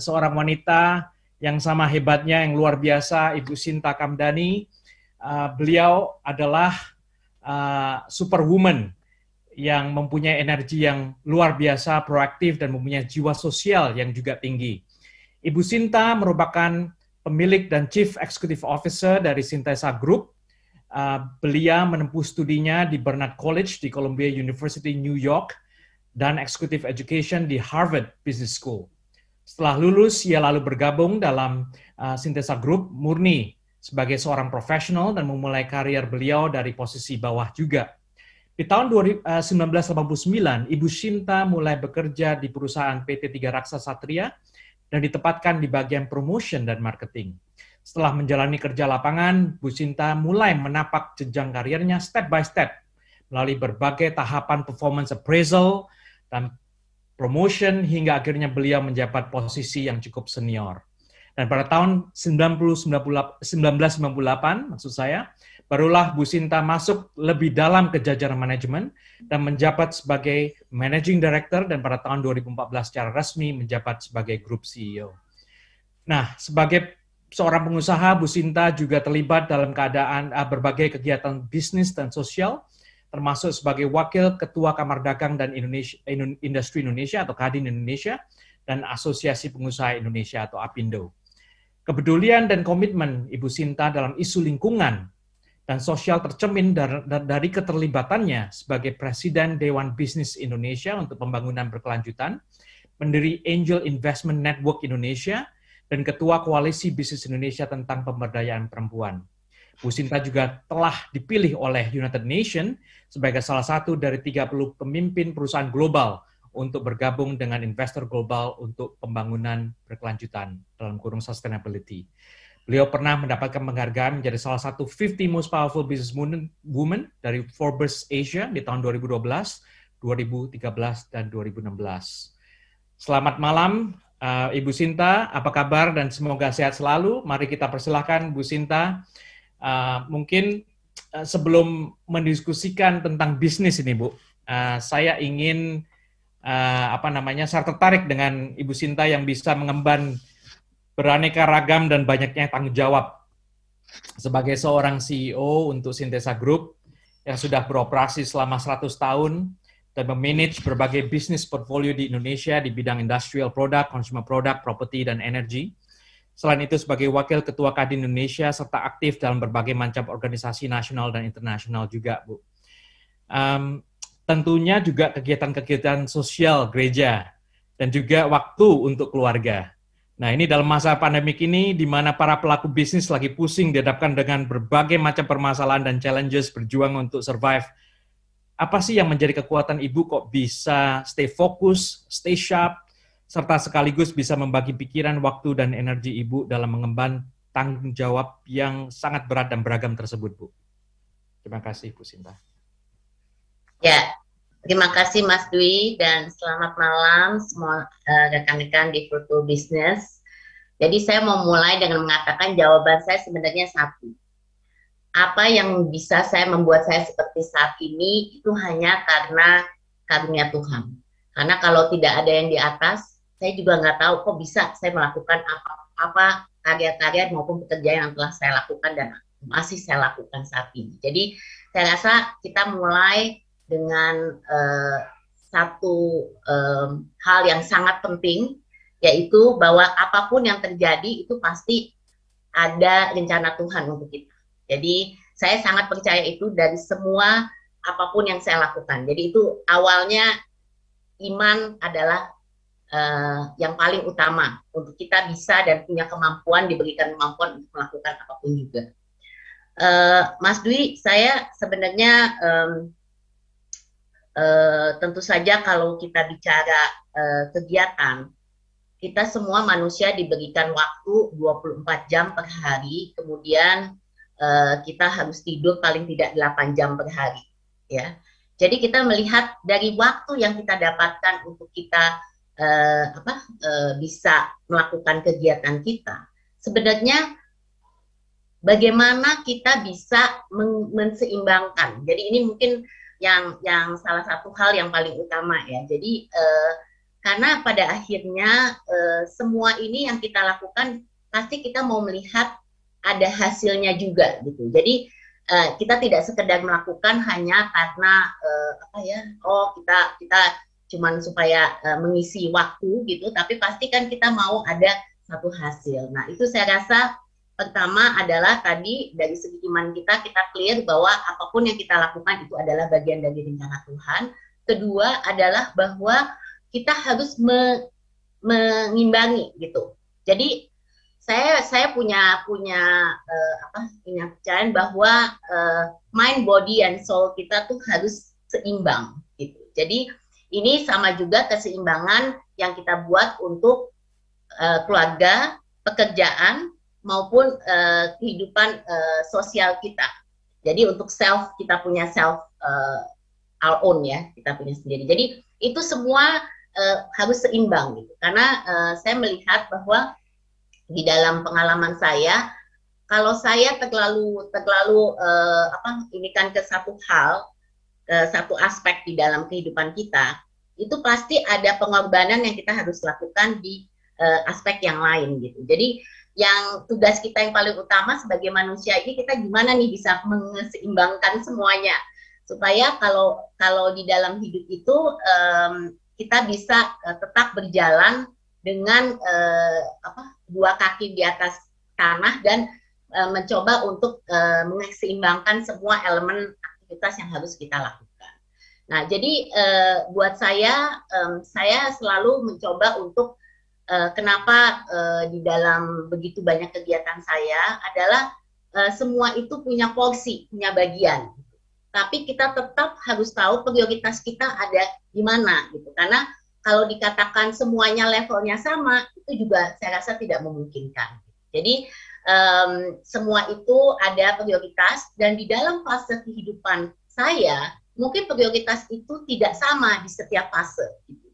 seorang wanita yang sama hebatnya, yang luar biasa, Ibu Sinta Kamdani. Eh, beliau adalah eh, superwoman yang mempunyai energi yang luar biasa, proaktif, dan mempunyai jiwa sosial yang juga tinggi. Ibu Sinta merupakan pemilik dan Chief Executive Officer dari Sintesa Group. beliau menempuh studinya di Bernard College di Columbia University, New York, dan Executive Education di Harvard Business School. Setelah lulus, ia lalu bergabung dalam uh, Sintesa Group Murni sebagai seorang profesional dan memulai karier beliau dari posisi bawah juga. Di tahun 1989, uh, Ibu Shinta mulai bekerja di perusahaan PT Tiga Raksa Satria dan ditempatkan di bagian promotion dan marketing. Setelah menjalani kerja lapangan, Bu Shinta mulai menapak jenjang karirnya step by step melalui berbagai tahapan performance appraisal, dan promotion hingga akhirnya beliau menjabat posisi yang cukup senior. Dan pada tahun 1998, maksud saya, barulah Bu Sinta masuk lebih dalam ke jajaran manajemen dan menjabat sebagai Managing Director dan pada tahun 2014 secara resmi menjabat sebagai Group CEO. Nah, sebagai seorang pengusaha, Bu Sinta juga terlibat dalam keadaan eh, berbagai kegiatan bisnis dan sosial termasuk sebagai Wakil Ketua Kamar Dagang dan Indonesia, Industri Indonesia atau Kadin Indonesia dan Asosiasi Pengusaha Indonesia atau APindo. Kepedulian dan komitmen Ibu Sinta dalam isu lingkungan dan sosial tercemin dari keterlibatannya sebagai Presiden Dewan Bisnis Indonesia untuk Pembangunan Berkelanjutan, pendiri Angel Investment Network Indonesia, dan Ketua Koalisi Bisnis Indonesia tentang Pemberdayaan Perempuan. Businta juga telah dipilih oleh United Nations sebagai salah satu dari 30 pemimpin perusahaan global untuk bergabung dengan investor global untuk pembangunan berkelanjutan dalam kurung sustainability. Beliau pernah mendapatkan penghargaan menjadi salah satu 50 most powerful business woman dari Forbes Asia di tahun 2012, 2013, dan 2016. Selamat malam, eh, Ibu Sinta. Apa kabar dan semoga sehat selalu. Mari kita persilahkan Bu Sinta Uh, mungkin eh, sebelum mendiskusikan tentang bisnis ini, Bu, uh, saya ingin uh, apa namanya? Saya tertarik dengan Ibu Sinta yang bisa mengemban beraneka ragam dan banyaknya tanggung jawab sebagai seorang CEO untuk Sintesa Group yang sudah beroperasi selama 100 tahun dan memanage berbagai bisnis portfolio di Indonesia di bidang industrial product, consumer product, property, dan energy. Selain itu sebagai Wakil Ketua Kadin Indonesia serta aktif dalam berbagai macam organisasi nasional dan internasional juga, Bu. Um, tentunya juga kegiatan-kegiatan sosial gereja dan juga waktu untuk keluarga. Nah, ini dalam masa pandemik ini di mana para pelaku bisnis lagi pusing dihadapkan dengan berbagai macam permasalahan dan challenges berjuang untuk survive. Apa sih yang menjadi kekuatan Ibu kok bisa stay fokus, stay sharp, serta sekaligus bisa membagi pikiran, waktu, dan energi Ibu dalam mengemban tanggung jawab yang sangat berat dan beragam tersebut, Bu. Terima kasih, Bu Sinta. Ya, terima kasih Mas Dwi dan selamat malam semua rekan eh, rekan-rekan di virtual Business. Jadi saya mau mulai dengan mengatakan jawaban saya sebenarnya satu. Apa yang bisa saya membuat saya seperti saat ini itu hanya karena karunia Tuhan. Karena kalau tidak ada yang di atas, saya juga nggak tahu kok bisa saya melakukan apa-apa karya-karya maupun pekerjaan yang telah saya lakukan dan masih saya lakukan saat ini. Jadi saya rasa kita mulai dengan uh, satu um, hal yang sangat penting yaitu bahwa apapun yang terjadi itu pasti ada rencana Tuhan untuk kita. Jadi saya sangat percaya itu dari semua apapun yang saya lakukan. Jadi itu awalnya iman adalah uh, yang paling utama untuk kita bisa dan punya kemampuan diberikan kemampuan untuk melakukan apapun juga. Uh, Mas Dwi, saya sebenarnya um, uh, tentu saja kalau kita bicara uh, kegiatan, kita semua manusia diberikan waktu 24 jam per hari, kemudian uh, kita harus tidur paling tidak 8 jam per hari, ya. Jadi kita melihat dari waktu yang kita dapatkan untuk kita uh, apa uh, bisa melakukan kegiatan kita sebenarnya bagaimana kita bisa men menseimbangkan jadi ini mungkin yang yang salah satu hal yang paling utama ya jadi uh, karena pada akhirnya uh, semua ini yang kita lakukan pasti kita mau melihat ada hasilnya juga gitu jadi kita tidak sekedar melakukan hanya karena uh, apa ya oh kita kita cuman supaya uh, mengisi waktu gitu, tapi pasti kan kita mau ada satu hasil. Nah, itu saya rasa pertama adalah tadi dari segi iman kita kita clear bahwa apapun yang kita lakukan itu adalah bagian dari rencana Tuhan. Kedua adalah bahwa kita harus me, mengimbangi gitu. Jadi saya saya punya punya uh, apa punya percayaan bahwa uh, mind body and soul kita tuh harus seimbang gitu. Jadi ini sama juga keseimbangan yang kita buat untuk uh, keluarga, pekerjaan, maupun uh, kehidupan uh, sosial kita. Jadi untuk self kita punya self uh, our own ya, kita punya sendiri. Jadi itu semua uh, harus seimbang gitu. Karena uh, saya melihat bahwa di dalam pengalaman saya kalau saya terlalu terlalu uh, apa ini kan ke satu hal Eh, satu aspek di dalam kehidupan kita, itu pasti ada pengorbanan yang kita harus lakukan di uh, aspek yang lain gitu. Jadi yang tugas kita yang paling utama sebagai manusia ini kita gimana nih bisa menyeimbangkan semuanya supaya kalau kalau di dalam hidup itu um, kita bisa uh, tetap berjalan dengan uh, apa dua kaki di atas tanah dan uh, mencoba untuk uh, menyeimbangkan semua elemen aktivitas yang harus kita lakukan. Nah, jadi uh, buat saya, um, saya selalu mencoba untuk uh, kenapa uh, di dalam begitu banyak kegiatan saya adalah uh, semua itu punya porsi, punya bagian. Tapi kita tetap harus tahu prioritas kita ada di mana, gitu. Karena kalau dikatakan semuanya levelnya sama, itu juga saya rasa tidak memungkinkan. Jadi um, semua itu ada prioritas dan di dalam fase kehidupan saya mungkin prioritas itu tidak sama di setiap fase.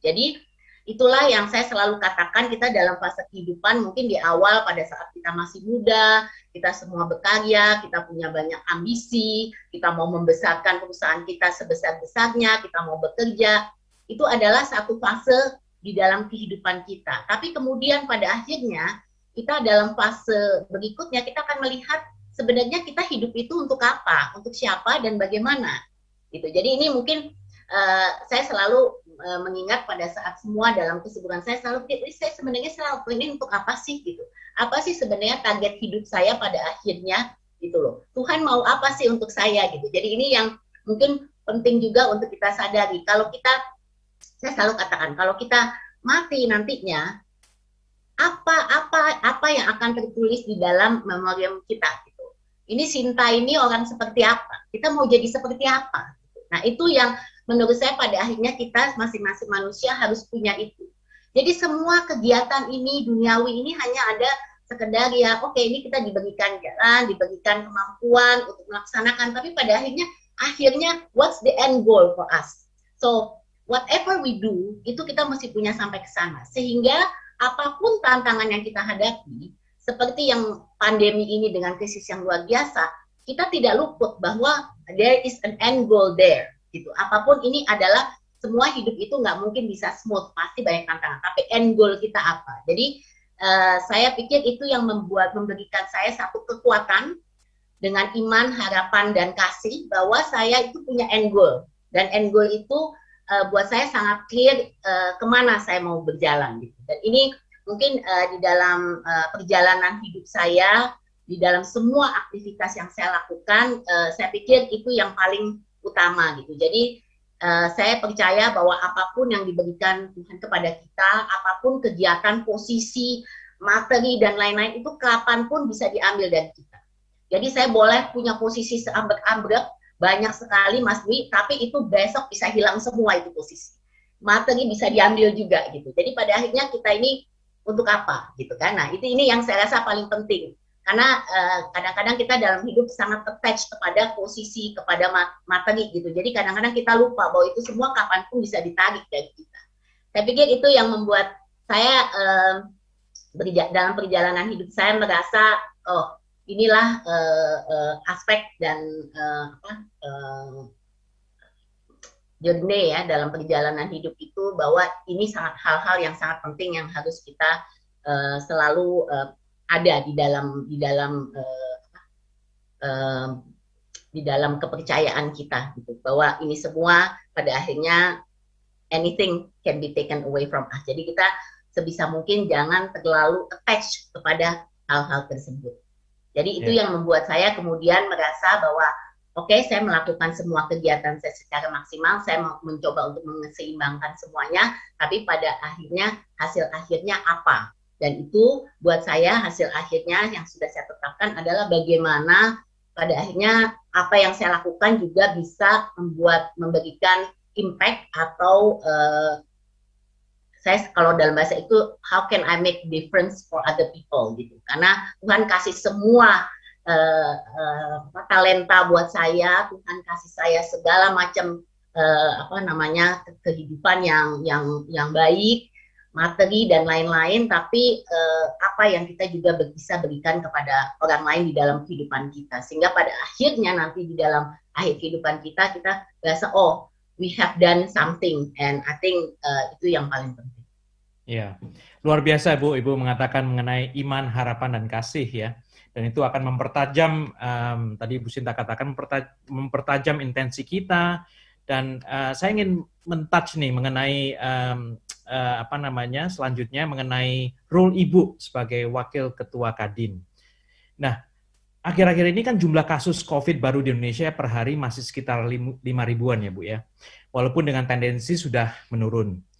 Jadi itulah yang saya selalu katakan kita dalam fase kehidupan mungkin di awal pada saat kita masih muda, kita semua berkarya, kita punya banyak ambisi, kita mau membesarkan perusahaan kita sebesar-besarnya, kita mau bekerja, itu adalah satu fase di dalam kehidupan kita. Tapi kemudian pada akhirnya kita dalam fase berikutnya kita akan melihat sebenarnya kita hidup itu untuk apa, untuk siapa dan bagaimana. Gitu. Jadi ini mungkin uh, saya selalu uh, mengingat pada saat semua dalam kesibukan saya selalu saya sebenarnya selalu ini untuk apa sih gitu. Apa sih sebenarnya target hidup saya pada akhirnya gitu loh. Tuhan mau apa sih untuk saya gitu. Jadi ini yang mungkin penting juga untuk kita sadari. Kalau kita saya selalu katakan kalau kita mati nantinya apa apa apa yang akan tertulis di dalam memori kita gitu. Ini Sinta ini orang seperti apa? Kita mau jadi seperti apa? Nah, itu yang menurut saya pada akhirnya kita masing-masing manusia harus punya itu. Jadi semua kegiatan ini duniawi ini hanya ada sekedar ya oke okay, ini kita diberikan jalan, diberikan kemampuan untuk melaksanakan tapi pada akhirnya akhirnya what's the end goal for us. So whatever we do itu kita mesti punya sampai ke sana sehingga apapun tantangan yang kita hadapi, seperti yang pandemi ini dengan krisis yang luar biasa, kita tidak luput bahwa there is an end goal there. Gitu. Apapun ini adalah semua hidup itu nggak mungkin bisa smooth, pasti banyak tantangan. Tapi end goal kita apa? Jadi uh, saya pikir itu yang membuat memberikan saya satu kekuatan dengan iman, harapan, dan kasih bahwa saya itu punya end goal. Dan end goal itu uh, buat saya sangat clear uh, kemana saya mau berjalan gitu. Dan ini mungkin uh, di dalam uh, perjalanan hidup saya, di dalam semua aktivitas yang saya lakukan, uh, saya pikir itu yang paling utama gitu. Jadi uh, saya percaya bahwa apapun yang diberikan Tuhan kepada kita, apapun kegiatan, posisi, materi dan lain-lain itu kapanpun bisa diambil dari kita. Jadi saya boleh punya posisi seambek ambek banyak sekali Mas Dwi, tapi itu besok bisa hilang semua itu posisi. Materi bisa diambil juga gitu. Jadi pada akhirnya kita ini untuk apa gitu kan. Nah, itu ini yang saya rasa paling penting. Karena eh, kadang-kadang uh, kita dalam hidup sangat attached kepada posisi, kepada materi gitu. Jadi kadang-kadang kita lupa bahwa itu semua kapanpun bisa ditarik dari kita. Saya pikir itu yang membuat saya uh, dalam perjalanan hidup saya merasa oh inilah uh, uh, aspek dan uh, apa uh, journey ya dalam perjalanan hidup itu bahwa ini sangat hal-hal yang sangat penting yang harus kita uh, selalu uh, ada di dalam di dalam uh, uh, di dalam kepercayaan kita gitu bahwa ini semua pada akhirnya anything can be taken away from us jadi kita sebisa mungkin jangan terlalu attach kepada hal-hal tersebut jadi itu yeah. yang membuat saya kemudian merasa bahwa oke okay, saya melakukan semua kegiatan saya secara maksimal, saya mencoba untuk mengseimbangkan semuanya, tapi pada akhirnya hasil akhirnya apa? Dan itu buat saya hasil akhirnya yang sudah saya tetapkan adalah bagaimana pada akhirnya apa yang saya lakukan juga bisa membuat memberikan impact atau uh, saya kalau dalam bahasa itu how can I make difference for other people gitu karena Tuhan kasih semua uh, uh, talenta buat saya Tuhan kasih saya segala macam uh, apa namanya kehidupan yang yang yang baik materi dan lain-lain tapi uh, apa yang kita juga bisa berikan kepada orang lain di dalam kehidupan kita sehingga pada akhirnya nanti di dalam akhir kehidupan kita kita merasa oh we have done something and I think uh, itu yang paling penting Ya, luar biasa Bu. Ibu mengatakan mengenai iman, harapan, dan kasih ya. Dan itu akan mempertajam, um, tadi Bu Sinta katakan mempertajam intensi kita. Dan uh, saya ingin mentouch nih mengenai um, uh, apa namanya selanjutnya mengenai role Ibu sebagai Wakil Ketua Kadin. Nah, akhir-akhir ini kan jumlah kasus COVID baru di Indonesia per hari masih sekitar 5 ribuan ya Bu ya. Walaupun dengan tendensi sudah menurun.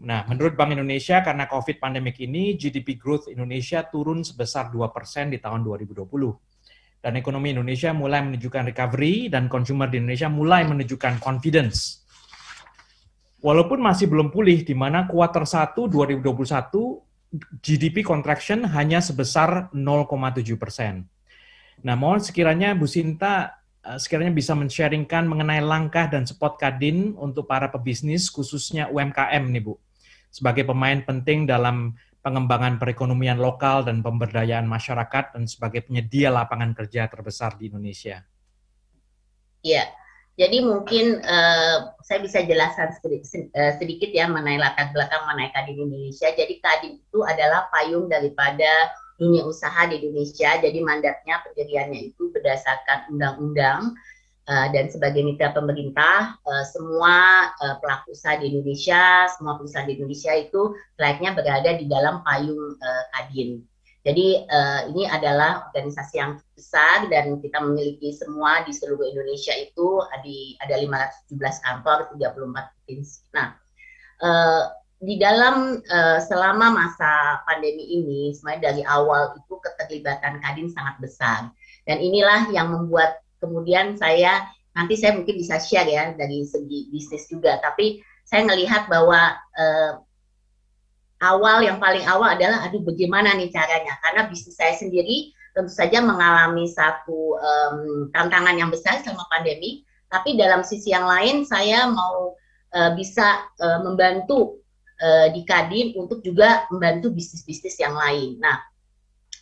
Nah, menurut Bank Indonesia karena COVID pandemik ini GDP growth Indonesia turun sebesar 2% di tahun 2020. Dan ekonomi Indonesia mulai menunjukkan recovery dan consumer di Indonesia mulai menunjukkan confidence. Walaupun masih belum pulih di mana kuartal 1 2021 GDP contraction hanya sebesar 0,7 persen. Nah, mohon sekiranya Bu Sinta eh, sekiranya bisa men-sharingkan mengenai langkah dan spot kadin untuk para pebisnis khususnya UMKM nih Bu sebagai pemain penting dalam pengembangan perekonomian lokal dan pemberdayaan masyarakat dan sebagai penyedia lapangan kerja terbesar di Indonesia. Ya, jadi mungkin uh, saya bisa jelaskan sedikit, eh, sedikit ya mengenai latar belakang mengenai Kadin Indonesia. Jadi Kadin itu adalah payung daripada dunia usaha di Indonesia. Jadi mandatnya pendiriannya itu berdasarkan undang-undang Eh, dan sebagai mitra pemerintah uh, semua eh, pelaku usaha di Indonesia, semua perusahaan di Indonesia itu layaknya berada di dalam payung Kadin. Jadi ini adalah organisasi yang besar dan kita memiliki semua di seluruh Indonesia itu di ada 517 kantor 34 provinsi. Nah, di dalam selama masa pandemi ini sebenarnya dari awal itu keterlibatan Kadin sangat besar dan inilah yang membuat kemudian saya nanti saya mungkin bisa share ya dari segi bisnis juga tapi saya melihat bahwa eh, awal yang paling awal adalah aduh bagaimana nih caranya karena bisnis saya sendiri tentu saja mengalami satu um, tantangan yang besar selama pandemi tapi dalam sisi yang lain saya mau uh, bisa uh, membantu uh, di Kadin untuk juga membantu bisnis-bisnis yang lain nah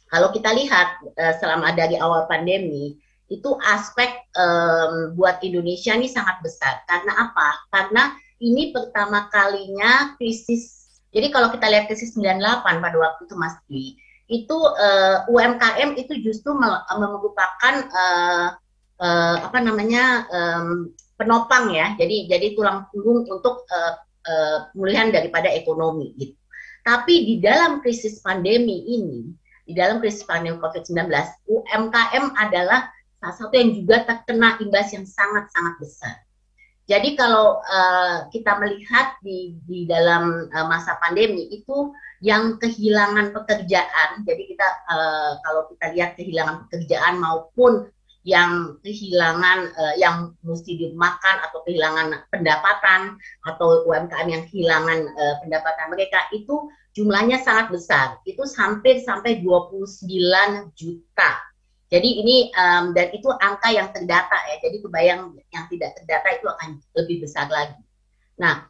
kalau kita lihat uh, selama dari awal pandemi itu aspek um, buat Indonesia ini sangat besar. Karena apa? Karena ini pertama kalinya krisis. Jadi kalau kita lihat krisis 98 pada waktu itu Mas Dwi, itu uh, eh, UMKM itu justru merupakan uh, uh, apa namanya um, penopang ya. Jadi jadi tulang punggung untuk uh, uh, pemulihan daripada ekonomi gitu. Tapi di dalam krisis pandemi ini, di dalam krisis pandemi COVID-19, UMKM adalah salah satu yang juga terkena imbas yang sangat-sangat besar. Jadi kalau uh, kita melihat di, di dalam uh, masa pandemi itu yang kehilangan pekerjaan, jadi kita uh, kalau kita lihat kehilangan pekerjaan maupun yang kehilangan uh, yang mesti dimakan atau kehilangan pendapatan atau UMKM yang kehilangan uh, pendapatan mereka itu jumlahnya sangat besar. Itu hampir sampai 29 juta jadi ini um, dan itu angka yang terdata ya. Jadi kebayang yang tidak terdata itu akan lebih besar lagi. Nah,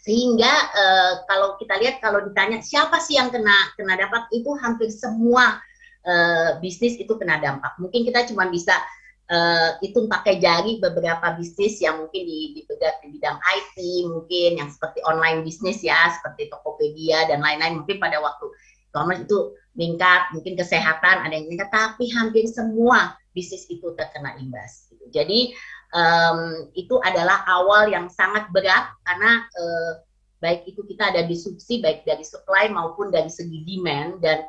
sehingga uh, kalau kita lihat kalau ditanya siapa sih yang kena kena dampak itu hampir semua uh, bisnis itu kena dampak. Mungkin kita cuma bisa uh, hitung pakai jari beberapa bisnis yang mungkin di, di, bidang IT, mungkin yang seperti online bisnis ya, seperti Tokopedia dan lain-lain mungkin pada waktu e itu meningkat, mungkin kesehatan ada yang meningkat, tapi hampir semua bisnis itu terkena imbas. Jadi um, itu adalah awal yang sangat berat karena uh, baik itu kita ada disrupsi baik dari supply maupun dari segi demand dan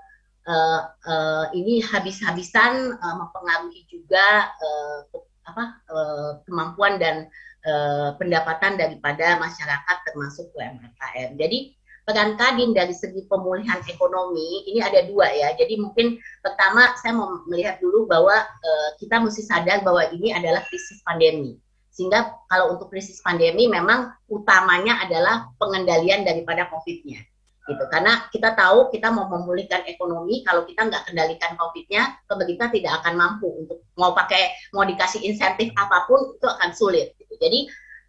uh, uh, ini habis-habisan uh, mempengaruhi juga uh, apa uh, kemampuan dan uh, pendapatan daripada masyarakat termasuk UMKM. Jadi Pekan Kadin dari segi pemulihan ekonomi ini ada dua ya. Jadi mungkin pertama saya mau melihat dulu bahwa e, kita mesti sadar bahwa ini adalah krisis pandemi. Sehingga kalau untuk krisis pandemi memang utamanya adalah pengendalian daripada COVID-nya. Gitu. Karena kita tahu kita mau memulihkan ekonomi, kalau kita nggak kendalikan COVID-nya, pemerintah tidak akan mampu untuk mau pakai, mau dikasih insentif apapun itu akan sulit. Gitu. Jadi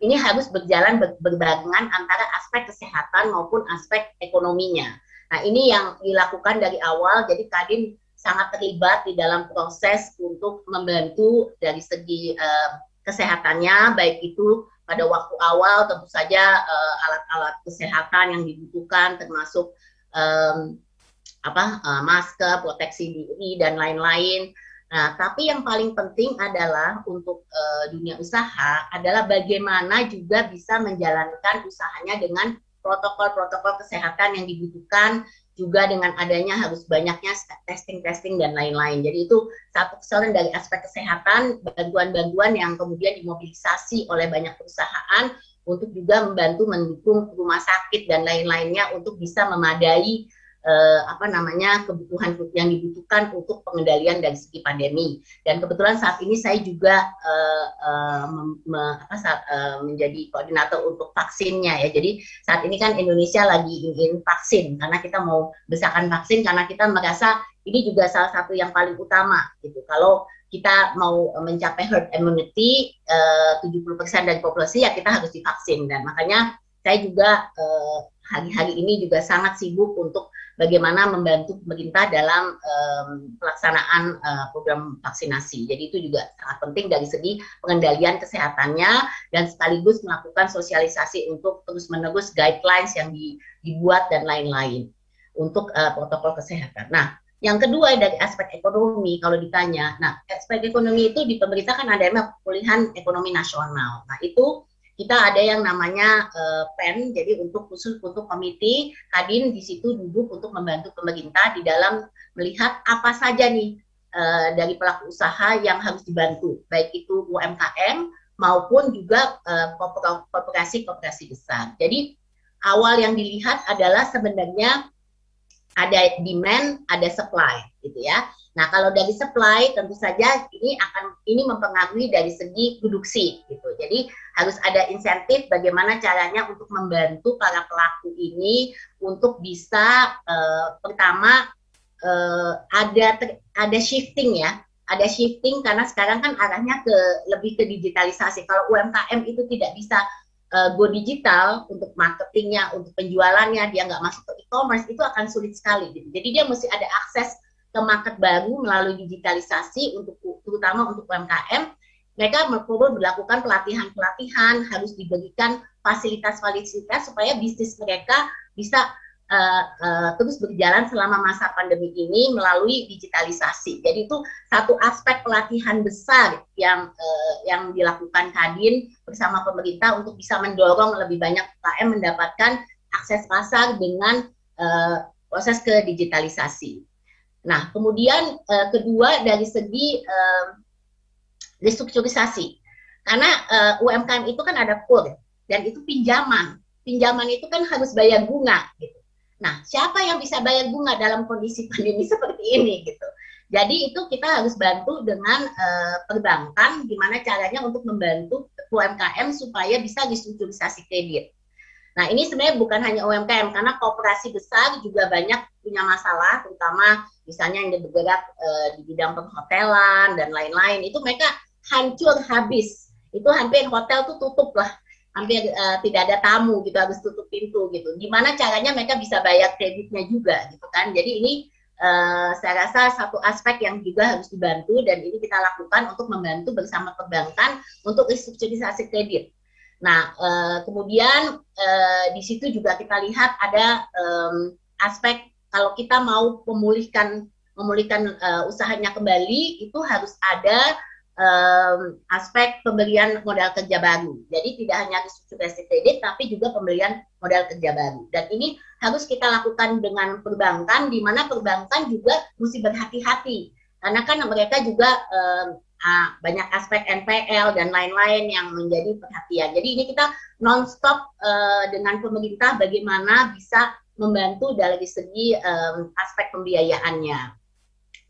ini harus berjalan ber berbarengan antara aspek kesehatan maupun aspek ekonominya. Nah, ini yang dilakukan dari awal, jadi Kadin sangat terlibat di dalam proses untuk membantu dari segi eh, kesehatannya, baik itu pada waktu awal tentu saja eh, alat-alat eh, kesehatan yang dibutuhkan, termasuk eh, apa masker, proteksi diri dan lain-lain. Nah, tapi yang paling penting adalah untuk e, dunia usaha adalah bagaimana juga bisa menjalankan usahanya dengan protokol-protokol kesehatan yang dibutuhkan juga dengan adanya harus banyaknya testing-testing dan lain-lain. Jadi itu satu kesalahan dari aspek kesehatan, bantuan-bantuan yang kemudian dimobilisasi oleh banyak perusahaan untuk juga membantu mendukung rumah sakit dan lain-lainnya untuk bisa memadai eh, apa namanya kebutuhan yang dibutuhkan untuk pengendalian dari segi pandemi. Dan kebetulan saat ini saya juga eh, eh, me, apa, saat, eh, menjadi koordinator untuk vaksinnya ya. Jadi saat ini kan Indonesia lagi ingin vaksin karena kita mau besarkan vaksin karena kita merasa ini juga salah satu yang paling utama gitu. Kalau kita mau mencapai herd immunity eh, 70% dari populasi ya kita harus divaksin dan makanya saya juga eh, hari-hari eh, ini juga sangat sibuk untuk bagaimana membantu pemerintah dalam um, pelaksanaan uh, program vaksinasi. Jadi itu juga sangat penting dari segi pengendalian kesehatannya dan sekaligus melakukan sosialisasi untuk terus-menerus guidelines yang dibuat dan lain-lain untuk uh, protokol kesehatan. Nah, yang kedua dari aspek ekonomi kalau ditanya, nah aspek ekonomi itu di pemerintah kan ada pemulihan ekonomi nasional. Nah itu kita ada yang namanya uh, PEN, jadi untuk khusus untuk komite Kadin di situ duduk untuk membantu pemerintah di dalam melihat apa saja nih uh, dari pelaku usaha yang harus dibantu, baik itu UMKM maupun juga uh, eh, koperasi-koperasi besar. Jadi awal yang dilihat adalah sebenarnya ada demand, ada supply, gitu ya. Nah, kalau dari supply tentu saja ini akan ini mempengaruhi dari segi produksi gitu. Jadi harus ada insentif bagaimana caranya untuk membantu para pelaku ini untuk bisa eh, pertama eh, ada ter, ada shifting ya. Ada shifting karena sekarang kan arahnya ke lebih ke digitalisasi. Kalau UMKM itu tidak bisa eh, go digital untuk marketingnya, untuk penjualannya, dia nggak masuk ke e-commerce itu akan sulit sekali. Jadi dia mesti ada akses ke market baru melalui digitalisasi untuk terutama untuk UMKM mereka perlu melakukan pelatihan-pelatihan harus diberikan fasilitas-fasilitas supaya bisnis mereka bisa uh, uh, terus berjalan selama masa pandemi ini melalui digitalisasi. Jadi itu satu aspek pelatihan besar yang uh, yang dilakukan Kadin bersama pemerintah untuk bisa mendorong lebih banyak UMKM mendapatkan akses pasar dengan uh, proses ke digitalisasi. Nah, kemudian uh, kedua dari segi uh, restrukturisasi. Karena uh, eh, UMKM itu kan ada kur dan itu pinjaman. Pinjaman itu kan harus bayar bunga gitu. Nah, siapa yang bisa bayar bunga dalam kondisi pandemi seperti ini gitu. Jadi itu kita harus bantu dengan uh, perbankan gimana caranya untuk membantu UMKM supaya bisa restrukturisasi kredit. Nah, ini sebenarnya bukan hanya UMKM karena kooperasi besar juga banyak punya masalah terutama misalnya yang bergerak e, di bidang perhotelan dan lain-lain itu mereka hancur habis. Itu hampir hotel tuh tutup lah. Hampir e, tidak ada tamu gitu harus tutup pintu gitu. Gimana caranya mereka bisa bayar kreditnya juga gitu kan. Jadi ini e, saya rasa satu aspek yang juga harus dibantu dan ini kita lakukan untuk membantu bersama perbankan untuk restrukturisasi kredit. Nah, eh, kemudian eh, di situ juga kita lihat ada aspek kalau kita mau memulihkan memulihkan eh, usahanya kembali itu harus ada aspek pembelian modal kerja baru. Jadi tidak hanya restrukturisasi kredit tapi juga pembelian modal kerja baru. Dan ini harus kita lakukan dengan perbankan di mana perbankan juga mesti berhati-hati karena kan mereka juga uh, banyak aspek NPL dan lain-lain yang menjadi perhatian. Jadi ini kita non-stop uh, dengan pemerintah bagaimana bisa membantu dari segi um, aspek pembiayaannya.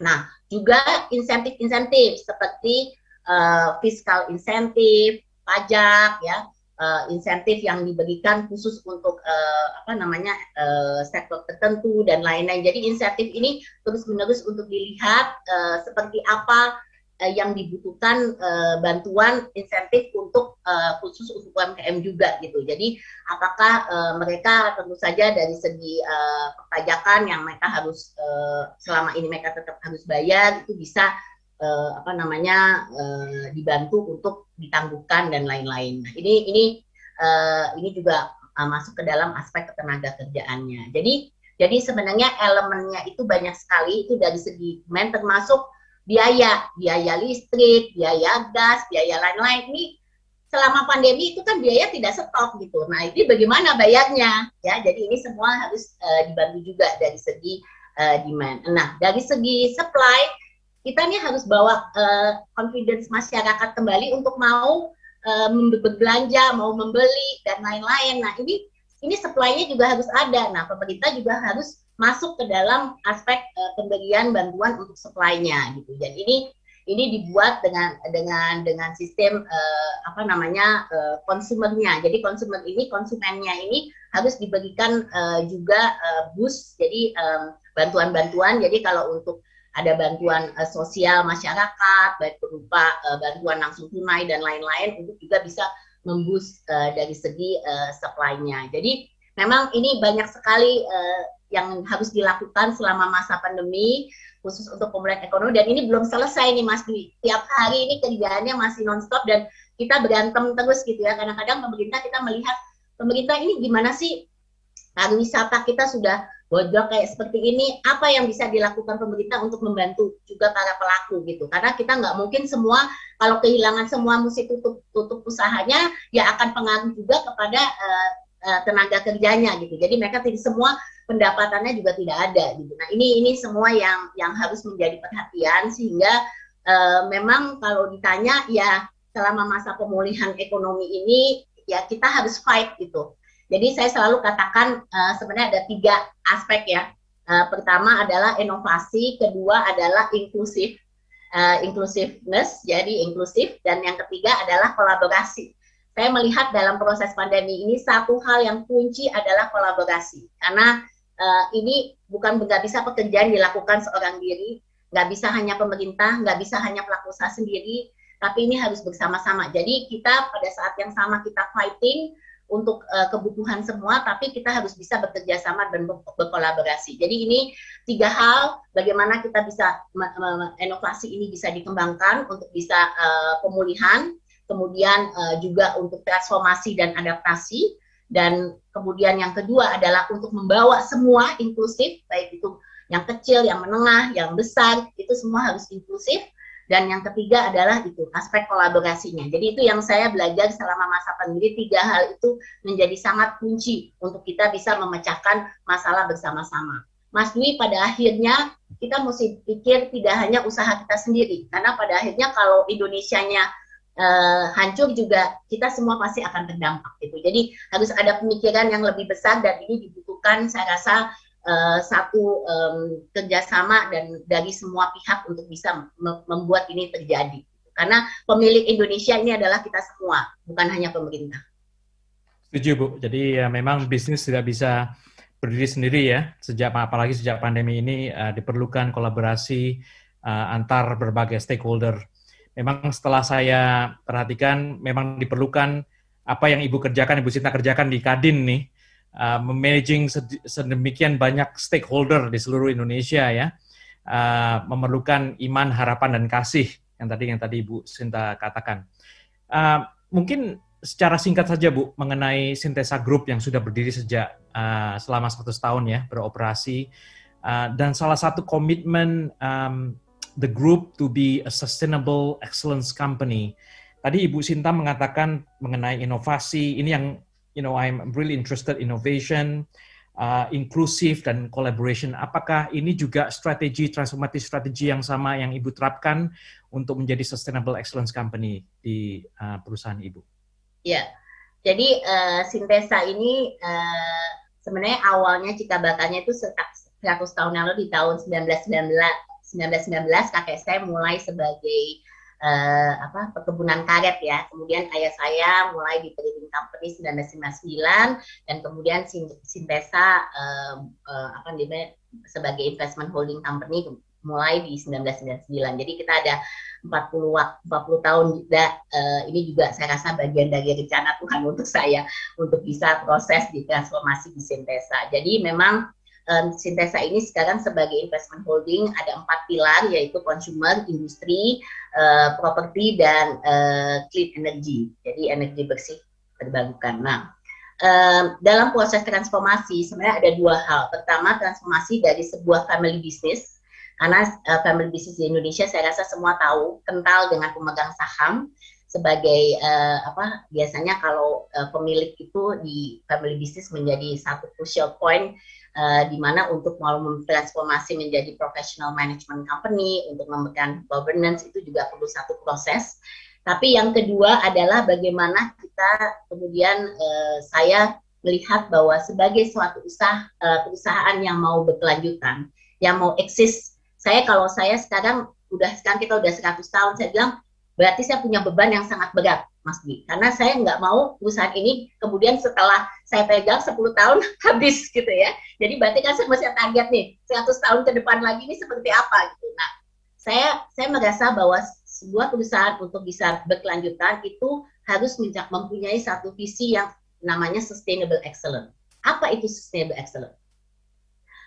Nah, juga insentif-insentif seperti uh, fiskal insentif, pajak, ya, uh, insentif yang diberikan khusus untuk uh, apa namanya uh, sektor tertentu dan lain-lain. Jadi insentif ini terus-menerus untuk dilihat uh, seperti apa Eh, yang dibutuhkan uh, bantuan insentif untuk uh, khusus untuk UMKM juga gitu. Jadi apakah uh, mereka tentu saja dari segi uh, perpajakan yang mereka harus uh, selama ini mereka tetap harus bayar itu bisa uh, apa namanya uh, dibantu untuk ditangguhkan dan lain-lain. Nah, ini ini uh, ini juga uh, masuk ke dalam aspek ketenaga kerjaannya. Jadi jadi sebenarnya elemennya itu banyak sekali itu dari segi men termasuk biaya, biaya listrik, biaya gas, biaya lain-lain ini selama pandemi itu kan biaya tidak stop gitu. Nah, ini bagaimana bayarnya? Ya, jadi ini semua harus uh, dibantu juga dari segi uh, demand. Nah, dari segi supply kita nih harus bawa uh, confidence masyarakat kembali untuk mau uh, berbelanja, mau membeli dan lain-lain. Nah, ini ini supply-nya juga harus ada. Nah, pemerintah juga harus masuk ke dalam aspek uh, pembagian bantuan untuk supply-nya gitu. Jadi ini ini dibuat dengan dengan dengan sistem uh, apa namanya uh, eh, konsumennya. Jadi konsumen ini konsumennya ini harus dibagikan uh, juga uh, boost jadi bantuan bantuan-bantuan. Jadi kalau untuk ada bantuan uh, sosial masyarakat baik berupa uh, bantuan langsung tunai dan lain-lain untuk juga bisa memboost uh, dari segi uh, supply-nya. Jadi memang ini banyak sekali uh, yang harus dilakukan selama masa pandemi khusus untuk pemulihan ekonomi dan ini belum selesai nih Mas Dwi. Tiap hari ini kerjaannya masih nonstop dan kita berantem terus gitu ya. Kadang-kadang pemerintah kita melihat pemerintah ini gimana sih pariwisata kita sudah bodoh kayak seperti ini. Apa yang bisa dilakukan pemerintah untuk membantu juga para pelaku gitu? Karena kita nggak mungkin semua kalau kehilangan semua musik tutup tutup usahanya ya akan pengaruh juga kepada uh, Eh, tenaga kerjanya gitu. Jadi mereka tidak semua pendapatannya juga tidak ada gitu. Nah, ini ini semua yang yang harus menjadi perhatian sehingga uh, memang kalau ditanya ya selama masa pemulihan ekonomi ini ya kita harus fight gitu. Jadi saya selalu katakan uh, sebenarnya ada tiga aspek ya. Uh, pertama adalah inovasi, kedua adalah inklusif, uh, inclusiveness, jadi inklusif, dan yang ketiga adalah kolaborasi saya melihat dalam proses pandemi ini satu hal yang kunci adalah kolaborasi karena uh, ini bukan nggak bisa pekerjaan dilakukan seorang diri nggak bisa hanya pemerintah nggak bisa hanya pelaku usaha sendiri tapi ini harus bersama-sama jadi kita pada saat yang sama kita fighting untuk uh, kebutuhan semua tapi kita harus bisa bekerja sama dan berkolaborasi jadi ini tiga hal bagaimana kita bisa inovasi ini bisa dikembangkan untuk bisa uh, pemulihan kemudian uh, juga untuk transformasi dan adaptasi dan kemudian yang kedua adalah untuk membawa semua inklusif baik itu yang kecil, yang menengah, yang besar itu semua harus inklusif dan yang ketiga adalah itu aspek kolaborasinya. Jadi itu yang saya belajar selama masa pandemi tiga hal itu menjadi sangat kunci untuk kita bisa memecahkan masalah bersama-sama. Mas Dwi pada akhirnya kita mesti pikir tidak hanya usaha kita sendiri karena pada akhirnya kalau Indonesia nya uh, hancur juga kita semua pasti akan terdampak gitu. Jadi harus ada pemikiran yang lebih besar dan ini dibutuhkan saya rasa uh, satu um, kerjasama dan dari semua pihak untuk bisa membuat ini terjadi. Karena pemilik Indonesia ini adalah kita semua, bukan hanya pemerintah. Setuju Bu. Jadi ya memang bisnis tidak bisa berdiri sendiri ya. Sejak apalagi sejak pandemi ini uh, diperlukan kolaborasi uh, antar berbagai stakeholder memang setelah saya perhatikan memang diperlukan apa yang Ibu kerjakan, Ibu Sinta kerjakan di Kadin nih, uh, managing sedemikian banyak stakeholder di seluruh Indonesia ya, uh, memerlukan iman, harapan, dan kasih yang tadi yang tadi Ibu Sinta katakan. Uh, mungkin secara singkat saja Bu mengenai Sintesa Group yang sudah berdiri sejak uh, selama 100 tahun ya beroperasi uh, dan salah satu komitmen um, the group to be a sustainable excellence company. Tadi Ibu Sinta mengatakan mengenai inovasi, ini yang you know I'm really interested innovation, uh, inclusive dan collaboration. Apakah ini juga strategi transformatif strategi yang sama yang Ibu terapkan untuk menjadi sustainable excellence company di uh, perusahaan Ibu? Ya. Yeah. Jadi uh, Sintesa ini uh, sebenarnya awalnya cita bakalnya itu 100 tahun lalu di tahun 1919 1919 kakek saya mulai sebagai uh, apa perkebunan karet ya. Kemudian ayah saya mulai di Trading Company 1999 dan kemudian Sintesa uh, uh, apa namanya sebagai investment holding company mulai di 1999. Jadi kita ada 40 40 tahun juga uh, ini juga saya rasa bagian dari rencana Tuhan untuk saya untuk bisa proses di transformasi di Sintesa. Jadi memang um, Sintesa ini sekarang sebagai investment holding ada empat pilar yaitu consumer, industri, uh, properti dan uh, clean energy. Jadi energi bersih terbarukan. Nah, um, dalam proses transformasi sebenarnya ada dua hal. Pertama transformasi dari sebuah family business karena uh, family business di Indonesia saya rasa semua tahu kental dengan pemegang saham sebagai uh, apa biasanya kalau uh, pemilik itu di family business menjadi satu crucial point Uh, di mana untuk mau mentransformasi menjadi professional management company, untuk memberikan governance itu juga perlu satu proses. Tapi yang kedua adalah bagaimana kita kemudian uh, saya melihat bahwa sebagai suatu usaha uh, perusahaan yang mau berkelanjutan, yang mau eksis, saya kalau saya sekarang udah sekarang kita udah 100 tahun, saya bilang berarti saya punya beban yang sangat berat Mas Dwi. Karena saya nggak mau perusahaan ini kemudian setelah saya pegang 10 tahun habis gitu ya. Jadi berarti kan saya masih target nih 100 tahun ke depan lagi ini seperti apa gitu. Nah, saya saya merasa bahwa sebuah perusahaan untuk bisa berkelanjutan itu harus mempunyai satu visi yang namanya sustainable excellence. Apa itu sustainable excellence?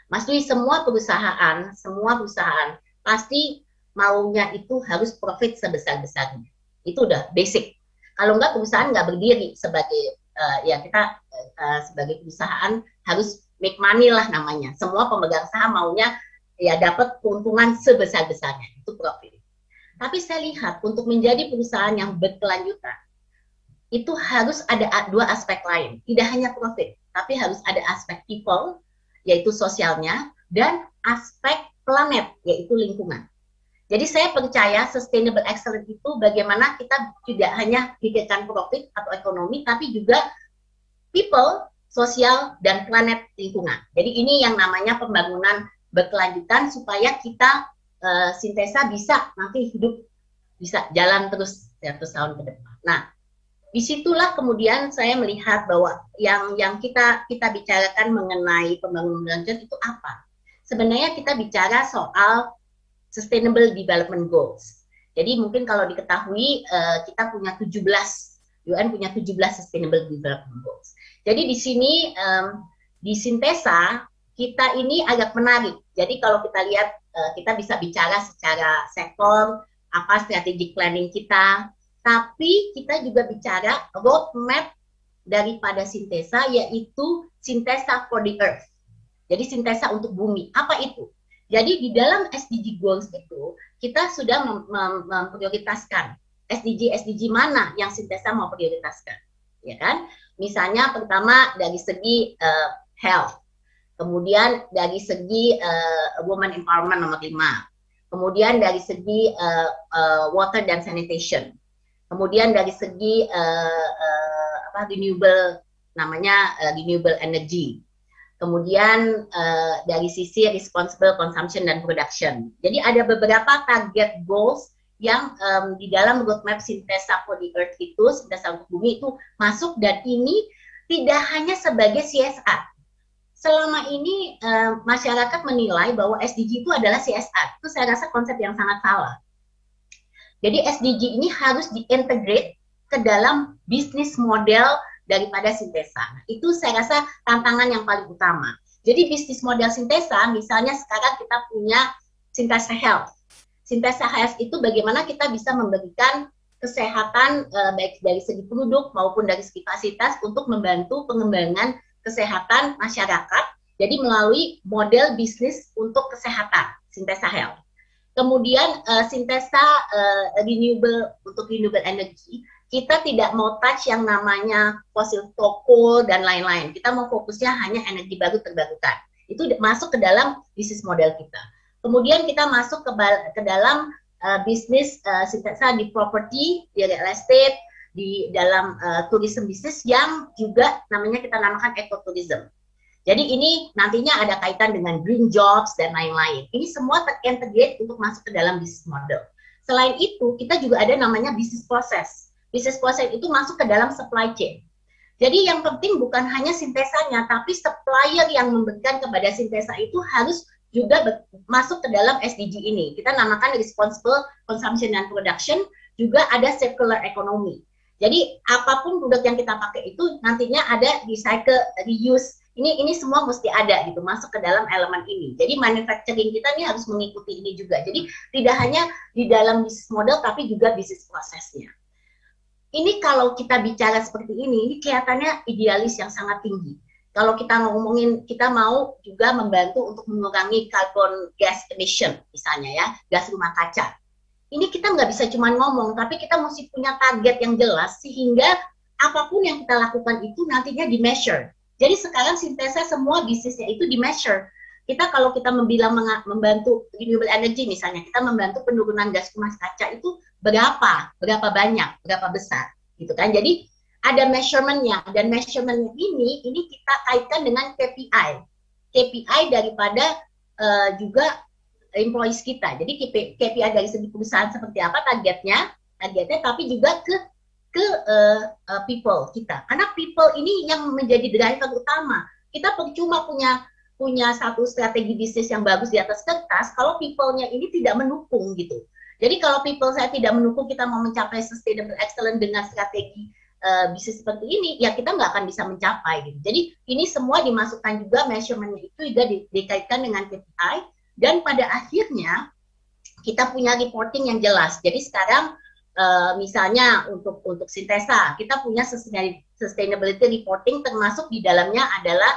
Mas Dwi, semua perusahaan, semua perusahaan pasti maunya itu harus profit sebesar-besarnya. Itu udah basic. Kalau enggak perusahaan nggak berdiri sebagai uh, ya kita uh, sebagai perusahaan harus make money lah namanya. Semua pemegang saham maunya ya dapat keuntungan sebesar-besarnya itu profit. Tapi saya lihat untuk menjadi perusahaan yang berkelanjutan itu harus ada dua aspek lain, tidak hanya profit, tapi harus ada aspek people yaitu sosialnya dan aspek planet yaitu lingkungan. Jadi saya percaya sustainable excellence itu bagaimana kita tidak hanya pikirkan profit atau ekonomi, tapi juga people, sosial, dan planet lingkungan. Jadi ini yang namanya pembangunan berkelanjutan supaya kita e, sintesa bisa nanti hidup bisa jalan terus satu tahun ke depan. Nah, disitulah kemudian saya melihat bahwa yang yang kita kita bicarakan mengenai pembangunan berkelanjutan itu apa? Sebenarnya kita bicara soal Sustainable Development Goals. Jadi mungkin kalau diketahui eh, kita punya 17 UN punya 17 Sustainable Development Goals. Jadi di sini di sintesa kita ini agak menarik. Jadi kalau kita lihat eh, kita bisa bicara secara sektor apa strategic planning kita, tapi kita juga bicara roadmap daripada sintesa yaitu sintesa for the earth. Jadi sintesa untuk bumi. Apa itu? Jadi di dalam SDG goals itu kita sudah memprioritaskan SDG SDG mana yang sintesa mau prioritaskan, ya kan? Misalnya pertama dari segi uh, health, kemudian dari segi uh, eh, woman empowerment nomor lima, kemudian dari segi uh, uh, water dan sanitation, kemudian dari segi uh, uh, apa renewable namanya uh, renewable energy, Kemudian uh, dari sisi responsible consumption dan production. Jadi ada beberapa target goals yang um, di dalam roadmap Sintesa for the Earth itu, Sintesa untuk Bumi itu masuk dan ini tidak hanya sebagai CSR. Selama ini um, masyarakat menilai bahwa SDG itu adalah CSR. Itu saya rasa konsep yang sangat salah. Jadi SDG ini harus diintegrate ke dalam bisnis model daripada sintesa. Itu saya rasa tantangan yang paling utama. Jadi bisnis model sintesa, misalnya sekarang kita punya sintesa health. Sintesa health itu bagaimana kita bisa memberikan kesehatan eh, baik dari segi produk maupun dari segi fasilitas untuk membantu pengembangan kesehatan masyarakat. Jadi melalui model bisnis untuk kesehatan, sintesa health. Kemudian uh, sintesa uh, renewable untuk renewable energy kita tidak mau touch yang namanya fosil toko dan lain-lain. Kita mau fokusnya hanya energi baru terbarukan. Itu masuk ke dalam bisnis model kita. Kemudian kita masuk ke, ke dalam uh, bisnis uh, di properti, di real estate, di dalam uh, tourism bisnis yang juga namanya kita namakan ecotourism. Jadi ini nantinya ada kaitan dengan green jobs dan lain-lain. Ini semua terintegrate untuk masuk ke dalam bisnis model. Selain itu, kita juga ada namanya bisnis proses bisnis proses itu masuk ke dalam supply chain. Jadi yang penting bukan hanya sintesanya, tapi supplier yang memberikan kepada sintesa itu harus juga masuk ke dalam SDG ini. Kita namakan responsible consumption and production, juga ada circular economy. Jadi apapun produk yang kita pakai itu nantinya ada recycle, reuse. Ini ini semua mesti ada gitu masuk ke dalam elemen ini. Jadi manufacturing kita ini harus mengikuti ini juga. Jadi tidak hanya di dalam bisnis model tapi juga bisnis prosesnya ini kalau kita bicara seperti ini, ini kelihatannya idealis yang sangat tinggi. Kalau kita ngomongin, kita mau juga membantu untuk mengurangi carbon gas emission, misalnya ya, gas rumah kaca. Ini kita nggak bisa cuma ngomong, tapi kita mesti punya target yang jelas sehingga apapun yang kita lakukan itu nantinya di measure. Jadi sekarang sintesa semua bisnisnya itu di measure kita kalau kita membilang membantu renewable energy misalnya, kita membantu penurunan gas rumah kaca itu berapa, berapa banyak, berapa besar, gitu kan? Jadi ada measurementnya dan measurement ini ini kita kaitkan dengan KPI, KPI daripada uh, juga employees kita. Jadi KPI dari segi perusahaan seperti apa targetnya, targetnya, tapi juga ke ke uh, people kita. Karena people ini yang menjadi driver utama. Kita percuma punya punya satu strategi bisnis yang bagus di atas kertas kalau people-nya ini tidak mendukung gitu. Jadi kalau people saya tidak mendukung kita mau mencapai sustainable excellence dengan strategi uh, bisnis seperti ini, ya kita nggak akan bisa mencapai. Gitu. Jadi ini semua dimasukkan juga measurement itu juga di, dikaitkan dengan KPI dan pada akhirnya kita punya reporting yang jelas. Jadi sekarang uh, misalnya untuk untuk sintesa kita punya sustainability reporting termasuk di dalamnya adalah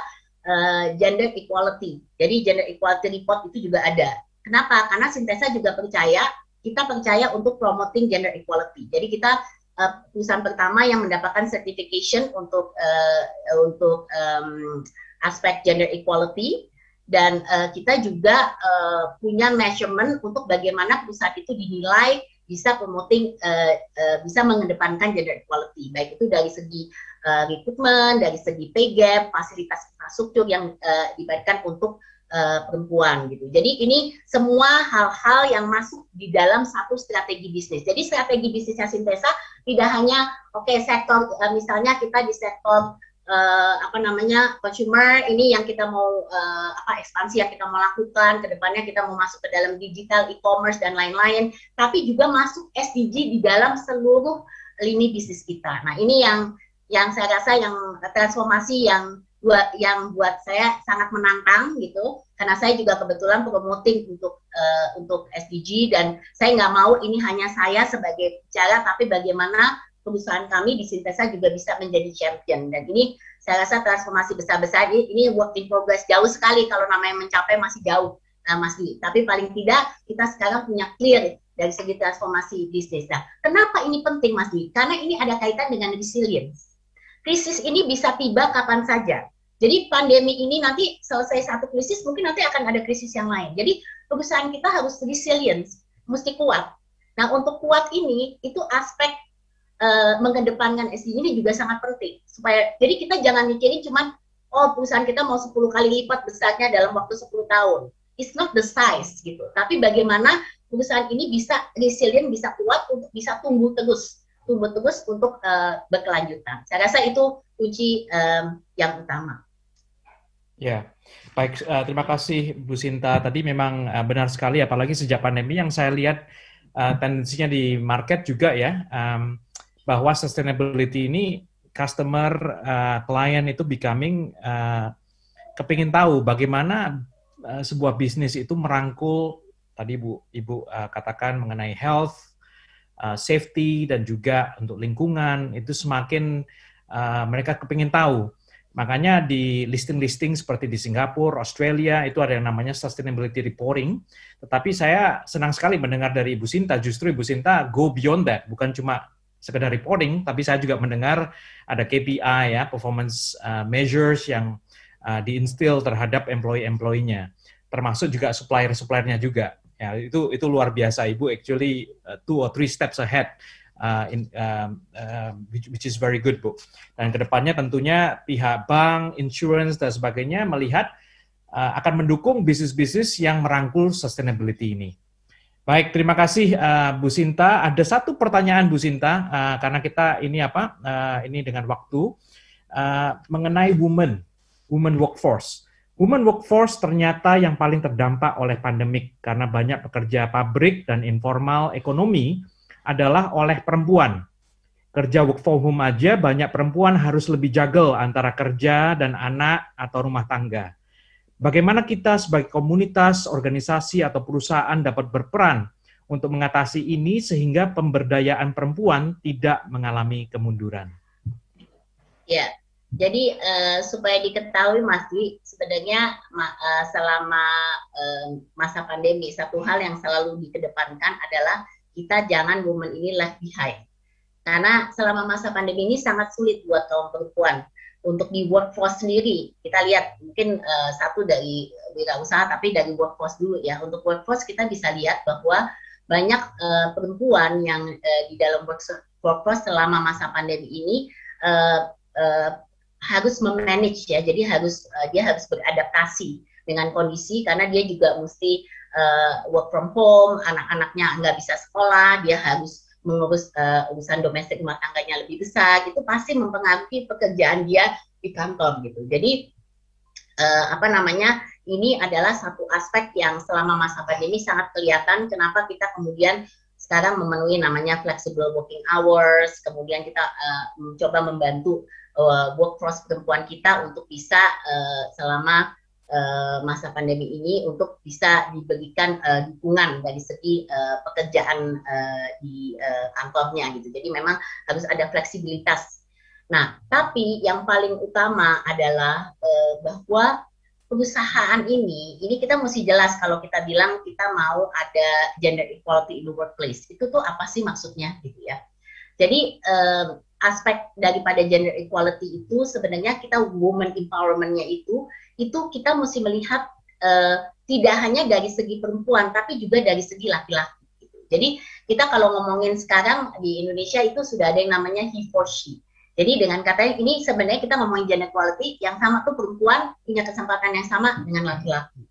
uh, gender equality. Jadi gender equality report itu juga ada. Kenapa? Karena Sintesa juga percaya, kita percaya untuk promoting gender equality. Jadi kita uh, perusahaan pertama yang mendapatkan certification untuk uh, untuk um, aspek gender equality dan uh, kita juga uh, punya measurement untuk bagaimana perusahaan itu dinilai bisa promoting uh, uh, bisa mengedepankan gender equality baik itu dari segi uh, eh, recruitment, dari segi pay gap, fasilitas infrastruktur yang uh, diberikan untuk uh, perempuan gitu. Jadi ini semua hal-hal yang masuk di dalam satu strategi bisnis. Jadi strategi bisnisnya Sintesa tidak hanya oke okay, sektor uh, misalnya kita di sektor uh, apa namanya consumer ini yang kita mau uh, apa ekspansi yang kita mau lakukan kedepannya kita mau masuk ke dalam digital e-commerce dan lain-lain tapi juga masuk SDG di dalam seluruh lini bisnis kita nah ini yang yang saya rasa yang transformasi yang buat yang buat saya sangat menantang gitu karena saya juga kebetulan promoting untuk uh, untuk SDG dan saya nggak mau ini hanya saya sebagai bicara tapi bagaimana perusahaan kami di Sintesa juga bisa menjadi champion dan ini saya rasa transformasi besar-besar ini, ini work in progress jauh sekali kalau namanya mencapai masih jauh nah, masih tapi paling tidak kita sekarang punya clear dari segi transformasi bisnis nah kenapa ini penting Mas Dwi karena ini ada kaitan dengan resilience krisis ini bisa tiba kapan saja. Jadi pandemi ini nanti selesai satu krisis, mungkin nanti akan ada krisis yang lain. Jadi perusahaan kita harus resilience, mesti kuat. Nah untuk kuat ini, itu aspek uh, mengedepankan SDG ini juga sangat penting. Supaya Jadi kita jangan mikirin cuma oh perusahaan kita mau 10 kali lipat besarnya dalam waktu 10 tahun. It's not the size gitu. Tapi bagaimana perusahaan ini bisa resilient, bisa kuat untuk bisa tumbuh terus tumbuh terus untuk uh, berkelanjutan. Saya rasa itu kunci um, yang utama. Ya, baik. Eh, terima kasih Bu Sinta. Tadi memang benar sekali, apalagi sejak pandemi yang saya lihat uh, tendensinya di market juga ya, bahwa sustainability ini customer, uh, klien itu becoming kepingin tahu bagaimana sebuah bisnis itu merangkul tadi Bu Ibu katakan mengenai health, Eh, safety dan juga untuk lingkungan itu semakin uh, mereka kepingin tahu. Makanya di listing-listing seperti di Singapura, Australia itu ada yang namanya sustainability reporting. Tetapi saya senang sekali mendengar dari Ibu Sinta, justru Ibu Sinta go beyond that, bukan cuma sekedar reporting, tapi saya juga mendengar ada KPI ya, performance eh, measures yang uh, diinstil terhadap employee-employee-nya, termasuk juga supplier-suppliernya juga. Ya, itu itu luar biasa Ibu actually uh, two or three steps ahead uh, in um, uh, which, which is very good Bu. Dan kedepannya tentunya pihak bank, insurance dan sebagainya melihat uh, akan mendukung bisnis-bisnis yang merangkul sustainability ini. Baik, terima kasih uh, Bu Sinta. Ada satu pertanyaan Bu Sinta uh, karena kita ini apa? Uh, ini dengan waktu uh, mengenai women, women workforce. Women workforce ternyata yang paling terdampak oleh pandemik karena banyak pekerja pabrik dan informal ekonomi adalah oleh perempuan. Kerja work from home aja banyak perempuan harus lebih jagel antara kerja dan anak atau rumah tangga. Bagaimana kita sebagai komunitas, organisasi, atau perusahaan dapat berperan untuk mengatasi ini sehingga pemberdayaan perempuan tidak mengalami kemunduran? Ya, jadi uh, supaya diketahui masih sebenarnya sebenarnya uh, eh, selama uh, masa pandemi satu hal yang selalu dikedepankan adalah kita jangan woman ini left behind. Karena selama masa pandemi ini sangat sulit buat kaum perempuan untuk di workforce sendiri. Kita lihat mungkin uh, satu dari wirausaha tapi dari workforce dulu ya. Untuk workforce kita bisa lihat bahwa banyak uh, perempuan yang uh, di dalam workforce selama masa pandemi ini uh, uh, harus memanage ya jadi harus uh, dia harus beradaptasi dengan kondisi karena dia juga mesti uh, work from home anak-anaknya nggak bisa sekolah dia harus mengurus uh, urusan domestik rumah tangganya lebih besar itu pasti mempengaruhi pekerjaan dia di kantor gitu jadi uh, apa namanya ini adalah satu aspek yang selama masa pandemi sangat kelihatan kenapa kita kemudian sekarang memenuhi namanya flexible working hours, kemudian kita uh, mencoba membantu uh, workforce perempuan kita untuk bisa uh, selama uh, masa pandemi ini untuk bisa diberikan uh, dukungan dari segi uh, pekerjaan uh, di uh, kantornya gitu. Jadi memang harus ada fleksibilitas. Nah, tapi yang paling utama adalah uh, bahwa perusahaan ini, ini kita mesti jelas kalau kita bilang kita mau ada gender equality in the workplace. Itu tuh apa sih maksudnya gitu ya. Jadi aspek daripada gender equality itu sebenarnya kita woman empowermentnya itu itu kita mesti melihat uh, tidak hanya dari segi perempuan tapi juga dari segi laki-laki. Gitu. Jadi kita kalau ngomongin sekarang di Indonesia itu sudah ada yang namanya he for she. Jadi dengan katanya ini sebenarnya kita ngomongin gender equality yang sama tuh perempuan punya kesempatan yang sama dengan laki-laki.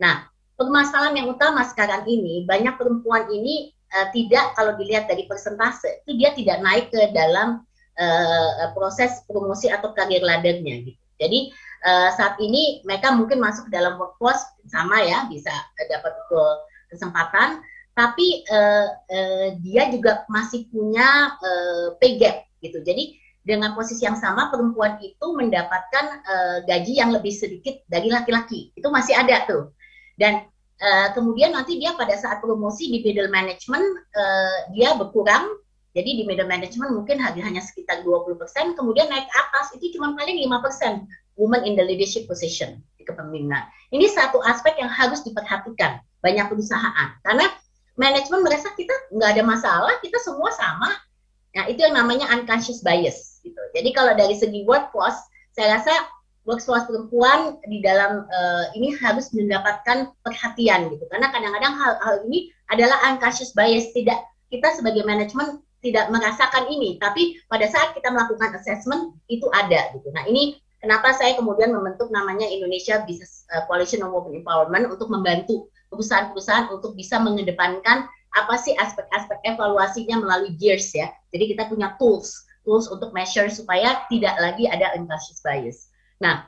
Nah, permasalahan yang utama sekarang ini banyak perempuan ini eh, tidak kalau dilihat dari persentase itu dia tidak naik ke dalam uh, proses promosi atau karir ladernya gitu. Jadi uh, saat ini mereka mungkin masuk dalam workforce sama ya bisa dapat kesempatan, tapi uh, uh, dia juga masih punya uh, pay gap gitu. Jadi dengan posisi yang sama perempuan itu mendapatkan uh, gaji yang lebih sedikit dari laki-laki itu masih ada tuh dan uh, kemudian nanti dia pada saat promosi di middle management uh, dia berkurang jadi di middle management mungkin hanya sekitar 20%, kemudian naik ke atas itu cuma paling 5% women in the leadership position di kepemimpinan. Ini satu aspek yang harus diperhatikan banyak perusahaan karena manajemen merasa kita nggak ada masalah, kita semua sama. Nah, itu yang namanya unconscious bias gitu. Jadi kalau dari segi workforce, saya rasa workforce perempuan di dalam uh, ini harus mendapatkan perhatian gitu karena kadang-kadang hal-hal ini adalah unconscious bias tidak kita sebagai manajemen tidak merasakan ini, tapi pada saat kita melakukan assessment itu ada gitu. Nah, ini kenapa saya kemudian membentuk namanya Indonesia Business eh, Coalition of Women Empowerment untuk membantu perusahaan-perusahaan untuk bisa mengedepankan apa sih aspek-aspek evaluasinya melalui gears ya. Jadi kita punya tools, tools untuk measure supaya tidak lagi ada unconscious bias. Nah,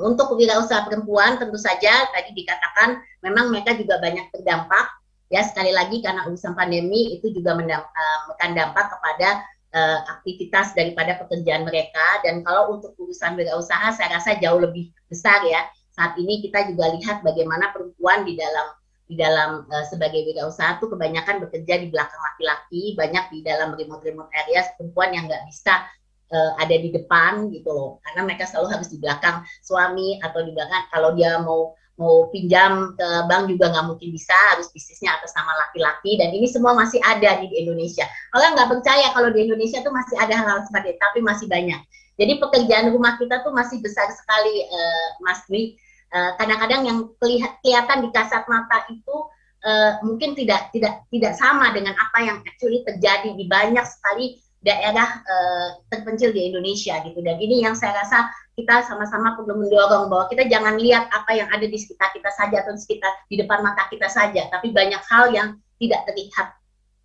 untuk wirausaha perempuan tentu saja tadi dikatakan memang mereka juga banyak terdampak Ya sekali lagi karena urusan pandemi itu juga eh, akan dampak kepada uh, aktivitas daripada pekerjaan mereka dan kalau untuk urusan wirausaha saya rasa jauh lebih besar ya saat ini kita juga lihat bagaimana perempuan di dalam di dalam uh, sebagai wirausaha itu kebanyakan bekerja di belakang laki-laki banyak di dalam remote-remote area perempuan yang nggak bisa ada di depan gitu loh karena mereka selalu harus di belakang suami atau di belakang kalau dia mau mau pinjam ke bank juga nggak mungkin bisa harus bisnisnya atas nama laki-laki dan ini semua masih ada di Indonesia orang nggak percaya kalau di Indonesia tuh masih ada hal-hal seperti itu tapi masih banyak jadi pekerjaan rumah kita tuh masih besar sekali uh, Mas Dwi kadang eh, kadang-kadang yang kelihatan di kasat mata itu uh, mungkin tidak tidak tidak sama dengan apa yang actually terjadi di banyak sekali daerah uh, terpencil di Indonesia gitu dan ini yang saya rasa kita sama-sama perlu mendorong bahwa kita jangan lihat apa yang ada di sekitar kita saja atau di sekitar di depan mata kita saja tapi banyak hal yang tidak terlihat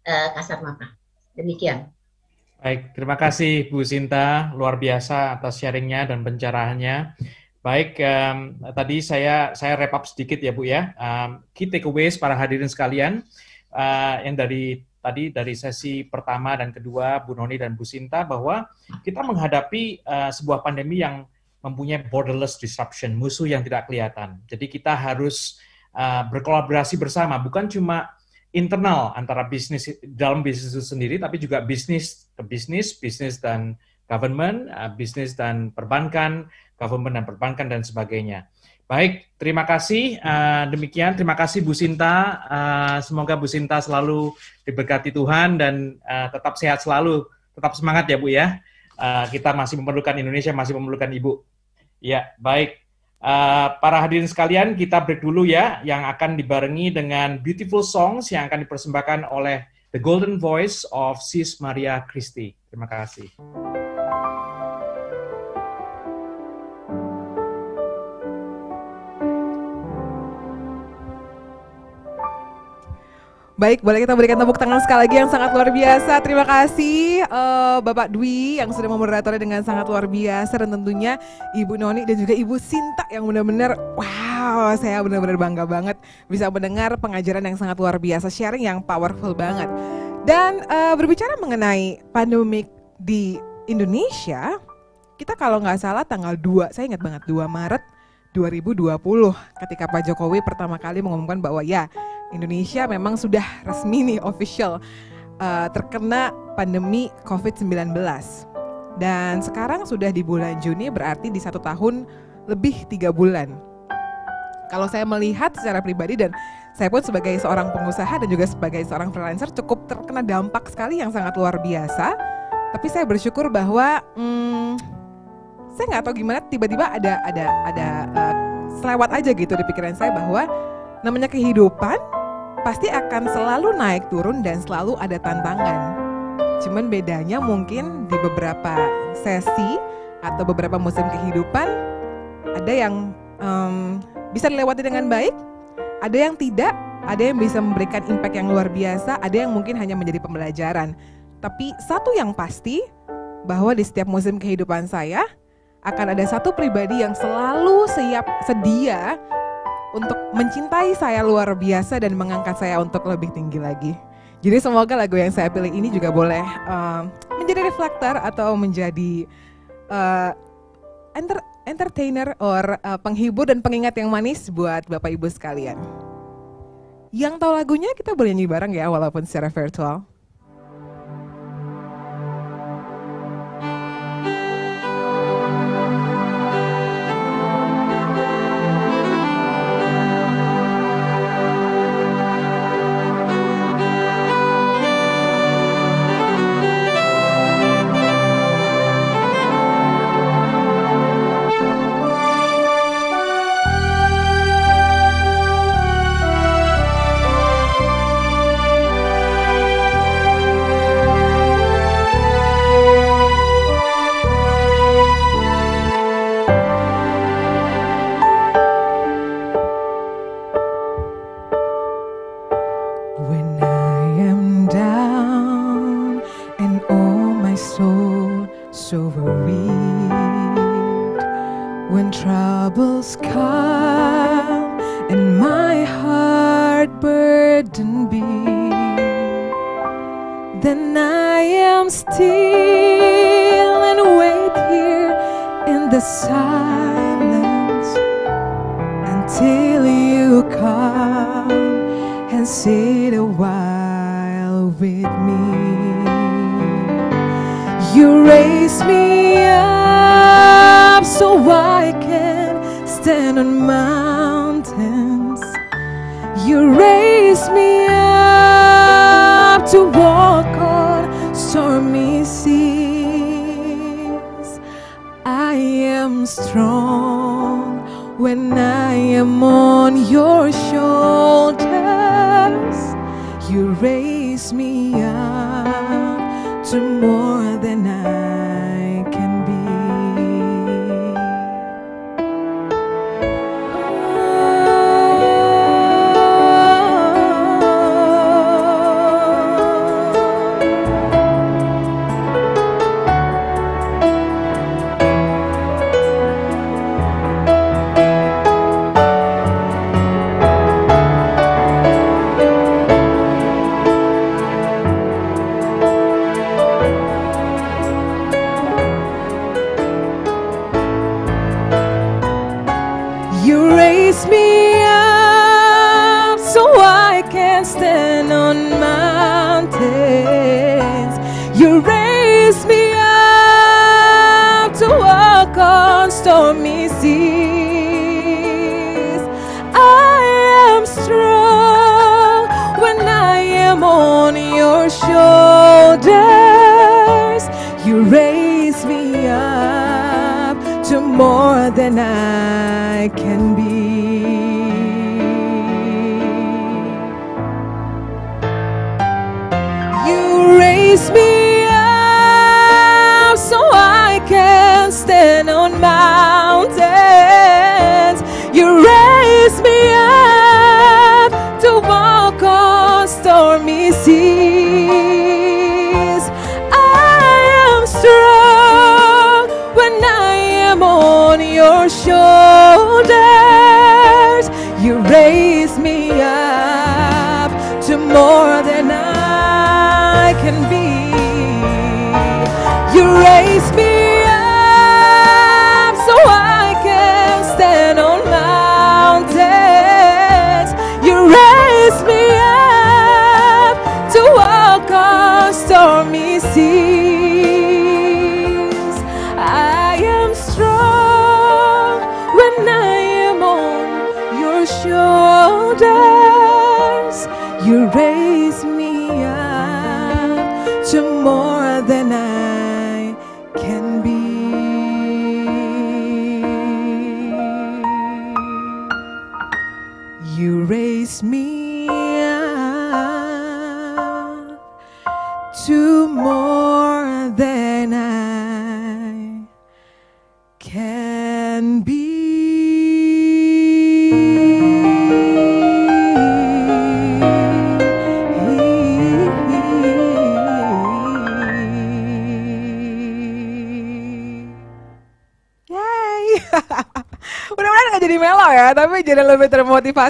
uh, kasat mata demikian baik terima kasih Bu Sinta luar biasa atas sharingnya dan pencerahannya Baik, um, tadi saya saya wrap up sedikit ya Bu ya. Um, key takeaways para hadirin sekalian uh, yang dari tadi dari sesi pertama dan kedua Bu Noni dan Bu Sinta bahwa kita menghadapi uh, sebuah pandemi yang mempunyai borderless disruption, musuh yang tidak kelihatan. Jadi kita harus uh, berkolaborasi bersama, bukan cuma internal antara bisnis dalam bisnis itu sendiri, tapi juga bisnis ke bisnis, bisnis dan government, uh, bisnis dan perbankan, government dan perbankan dan sebagainya. Baik, terima kasih. Eh, demikian, terima kasih Bu Sinta. Eh, semoga Bu Sinta selalu diberkati Tuhan dan eh, tetap sehat selalu, tetap semangat ya Bu ya. kita masih memerlukan Indonesia, masih memerlukan Ibu. Ya, baik. para hadirin sekalian, kita break dulu ya, yang akan dibarengi dengan beautiful songs yang akan dipersembahkan oleh The Golden Voice of Sis Maria Christie. Terima kasih. Baik, boleh kita berikan tepuk tangan sekali lagi yang sangat luar biasa. Terima kasih uh, Bapak Dwi yang sudah memoderatornya dengan sangat luar biasa dan tentunya Ibu Noni dan juga Ibu Sinta yang benar-benar wow, saya benar-benar bangga banget bisa mendengar pengajaran yang sangat luar biasa, sharing yang powerful banget. Dan uh, berbicara mengenai pandemik di Indonesia, kita kalau nggak salah tanggal 2, saya ingat banget 2 Maret 2020 ketika Pak Jokowi pertama kali mengumumkan bahwa ya Indonesia memang sudah resmi nih official uh, terkena pandemi COVID-19. Dan sekarang sudah di bulan Juni berarti di satu tahun lebih tiga bulan. Kalau saya melihat secara pribadi dan saya pun sebagai seorang pengusaha dan juga sebagai seorang freelancer cukup terkena dampak sekali yang sangat luar biasa. Tapi saya bersyukur bahwa hmm, saya nggak tahu gimana tiba-tiba ada ada ada uh, selewat aja gitu di pikiran saya bahwa namanya kehidupan pasti akan selalu naik turun dan selalu ada tantangan. Cuman bedanya mungkin di beberapa sesi atau beberapa musim kehidupan ada yang um, bisa dilewati dengan baik, ada yang tidak, ada yang bisa memberikan impact yang luar biasa, ada yang mungkin hanya menjadi pembelajaran. Tapi satu yang pasti bahwa di setiap musim kehidupan saya akan ada satu pribadi yang selalu siap sedia untuk mencintai saya luar biasa dan mengangkat saya untuk lebih tinggi lagi. Jadi semoga lagu yang saya pilih ini juga boleh uh, menjadi reflektor atau menjadi uh, enter entertainer or uh, penghibur dan pengingat yang manis buat Bapak Ibu sekalian. Yang tahu lagunya kita boleh nyanyi bareng ya walaupun secara virtual.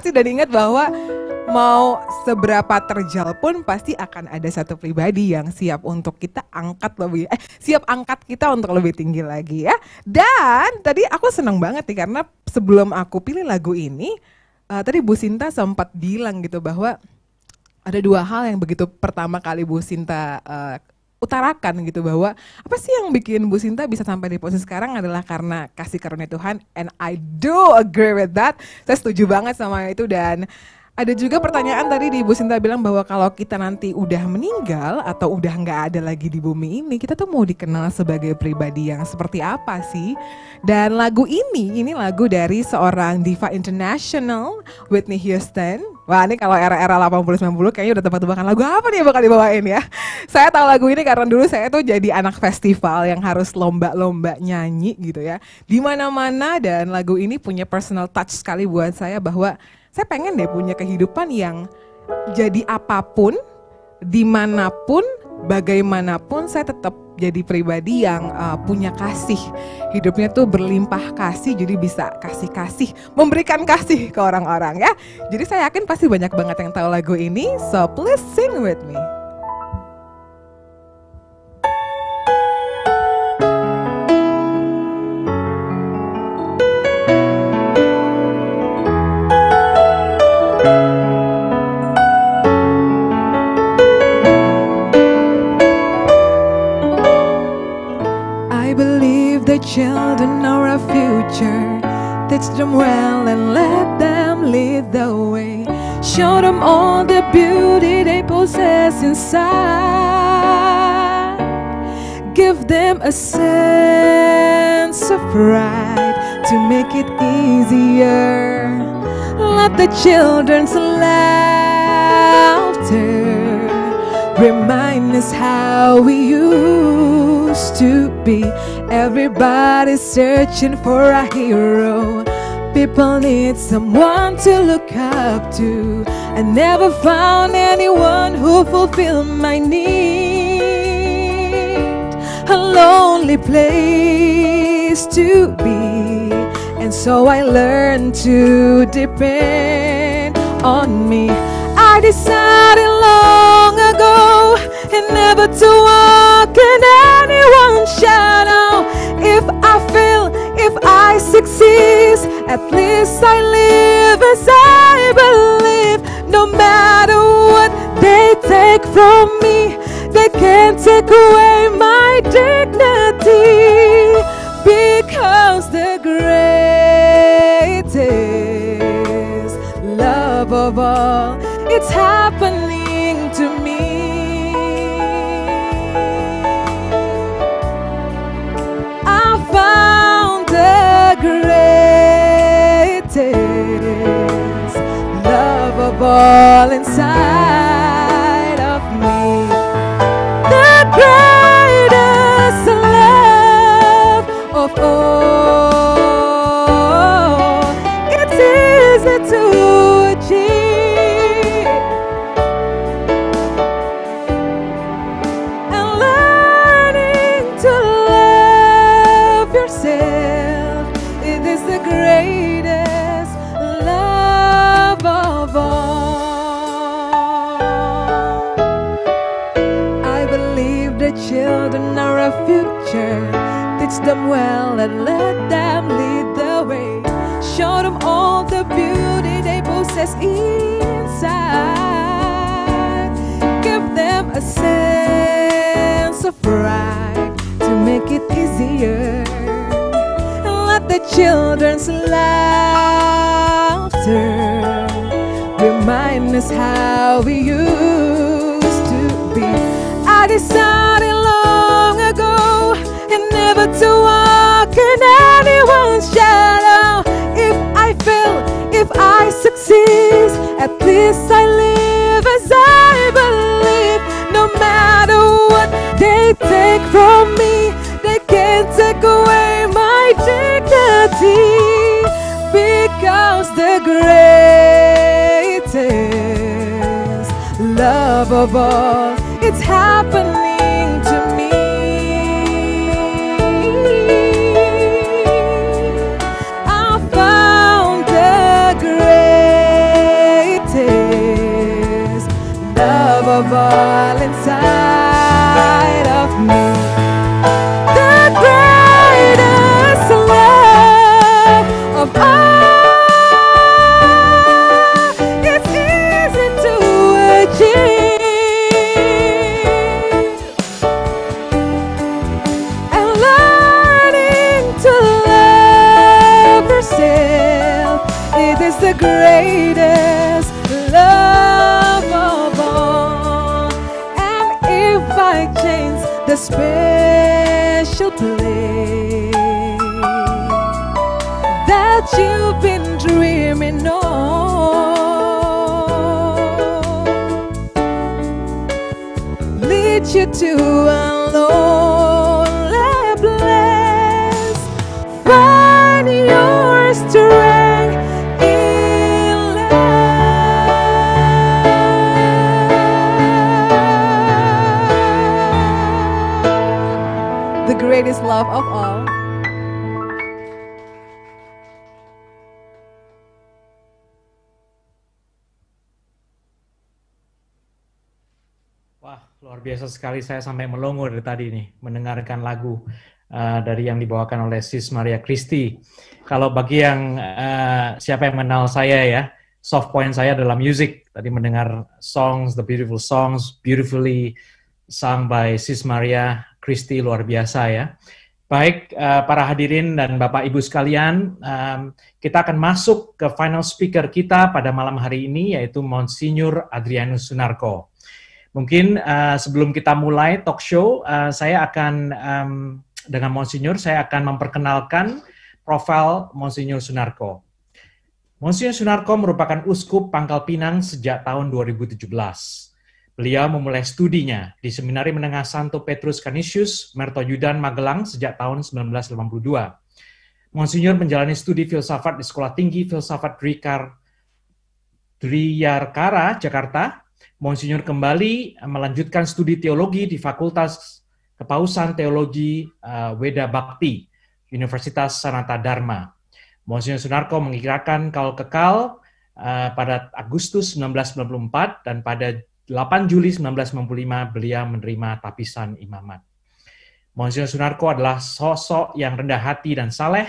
pasti udah diingat bahwa mau seberapa terjal pun pasti akan ada satu pribadi yang siap untuk kita angkat lebih eh, siap angkat kita untuk lebih tinggi lagi ya. Dan tadi aku senang banget nih karena sebelum aku pilih lagu ini uh, tadi Bu Sinta sempat bilang gitu bahwa ada dua hal yang begitu pertama kali Bu Sinta uh, utarakan gitu bahwa apa sih yang bikin Bu Sinta bisa sampai di posisi sekarang adalah karena kasih karunia Tuhan and I do agree with that. Saya setuju banget sama itu dan ada juga pertanyaan tadi di Ibu Sinta bilang bahwa kalau kita nanti udah meninggal atau udah nggak ada lagi di bumi ini, kita tuh mau dikenal sebagai pribadi yang seperti apa sih? Dan lagu ini, ini lagu dari seorang diva international Whitney Houston. Wah ini kalau era-era 80-90 kayaknya udah tempat tebakan lagu apa nih yang bakal dibawain ya. Saya tahu lagu ini karena dulu saya tuh jadi anak festival yang harus lomba-lomba nyanyi gitu ya. dimana mana dan lagu ini punya personal touch sekali buat saya bahwa saya pengen deh punya kehidupan yang jadi apapun, dimanapun, bagaimanapun saya tetap jadi pribadi yang uh, punya kasih hidupnya tuh berlimpah kasih jadi bisa kasih kasih memberikan kasih ke orang-orang ya jadi saya yakin pasti banyak banget yang tahu lagu ini so please sing with me children are our future. Teach them well and let them lead the way. Show them all the beauty they possess inside. Give them a sense of pride to make it easier. Let the children's laughter remind us how we use supposed to be. Everybody's searching for a hero. People need someone to look up to. I never found anyone who fulfilled my need. A lonely place to be. And so I learned to depend on me. I decided long ago and never to walk in anyone's shadow. If I fail, if I succeed, at least I live as I believe. No matter what they take from me, they can't take away my dignity because the greatest love of all it's happening all inside of me. The greatest love of all. future. Teach them well and let them lead the way. Show them all the beauty they possess inside. Give them a sense of pride to make it easier. Let the children's laughter remind us how we used to be. I decided and never to walk in anyone's shadow. If I fail, if I succeed, at least I live as I believe. No matter what they take from me, they can't take away my dignity because the greatest love of all it's happened vale. a special place that you've been dreaming of. Lead you to sekali saya sampai melongo dari tadi nih mendengarkan lagu uh, dari yang dibawakan oleh Sis Maria Christie. Kalau bagi yang uh, siapa yang mengenal saya ya, soft point saya adalah music. Tadi mendengar songs, the beautiful songs, beautifully sung by Sis Maria Christie luar biasa ya. Baik uh, para hadirin dan Bapak Ibu sekalian, um, kita akan masuk ke final speaker kita pada malam hari ini yaitu Monsinyur Adrianus Sunarko. Mungkin uh, sebelum kita mulai talk show, uh, saya akan um, dengan Monsinyur, saya akan memperkenalkan profil Monsinyur Sunarko. Monsinyur Sunarko merupakan uskup Pangkal Pinang sejak tahun 2017. Beliau memulai studinya di Seminari Menengah Santo Petrus Canisius, Yudan Magelang sejak tahun 1982. Monsinyur menjalani studi filsafat di Sekolah Tinggi Filsafat Drikar Driyarkara, Jakarta, Monsinyur kembali eh, melanjutkan studi teologi di Fakultas Kepausan Teologi eh, Weda Bakti, Universitas Sanata Dharma. Monsinyur Sunarko mengirakan kalau kekal eh, pada Agustus 1994 dan pada 8 Juli 1995 beliau menerima tapisan imamat. Monsinyur Sunarko adalah sosok yang rendah hati dan saleh.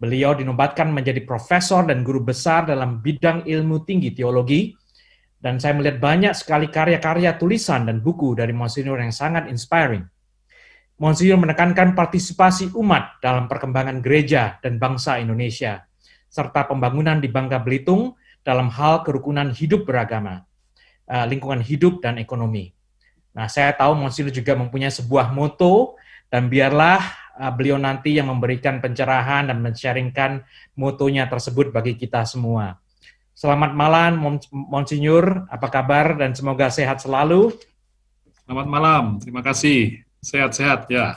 Beliau dinobatkan menjadi profesor dan guru besar dalam bidang ilmu tinggi teologi dan saya melihat banyak sekali karya-karya tulisan dan buku dari Monsignor yang sangat inspiring. Monsignor menekankan partisipasi umat dalam perkembangan gereja dan bangsa Indonesia, serta pembangunan di Bangka Belitung dalam hal kerukunan hidup beragama, eh, lingkungan hidup dan ekonomi. Nah, saya tahu Monsignor juga mempunyai sebuah moto, dan biarlah eh, beliau nanti yang memberikan pencerahan dan men motonya tersebut bagi kita semua. Selamat malam, Monsinyur. Apa kabar dan semoga sehat selalu. Selamat malam. Terima kasih. Sehat-sehat ya.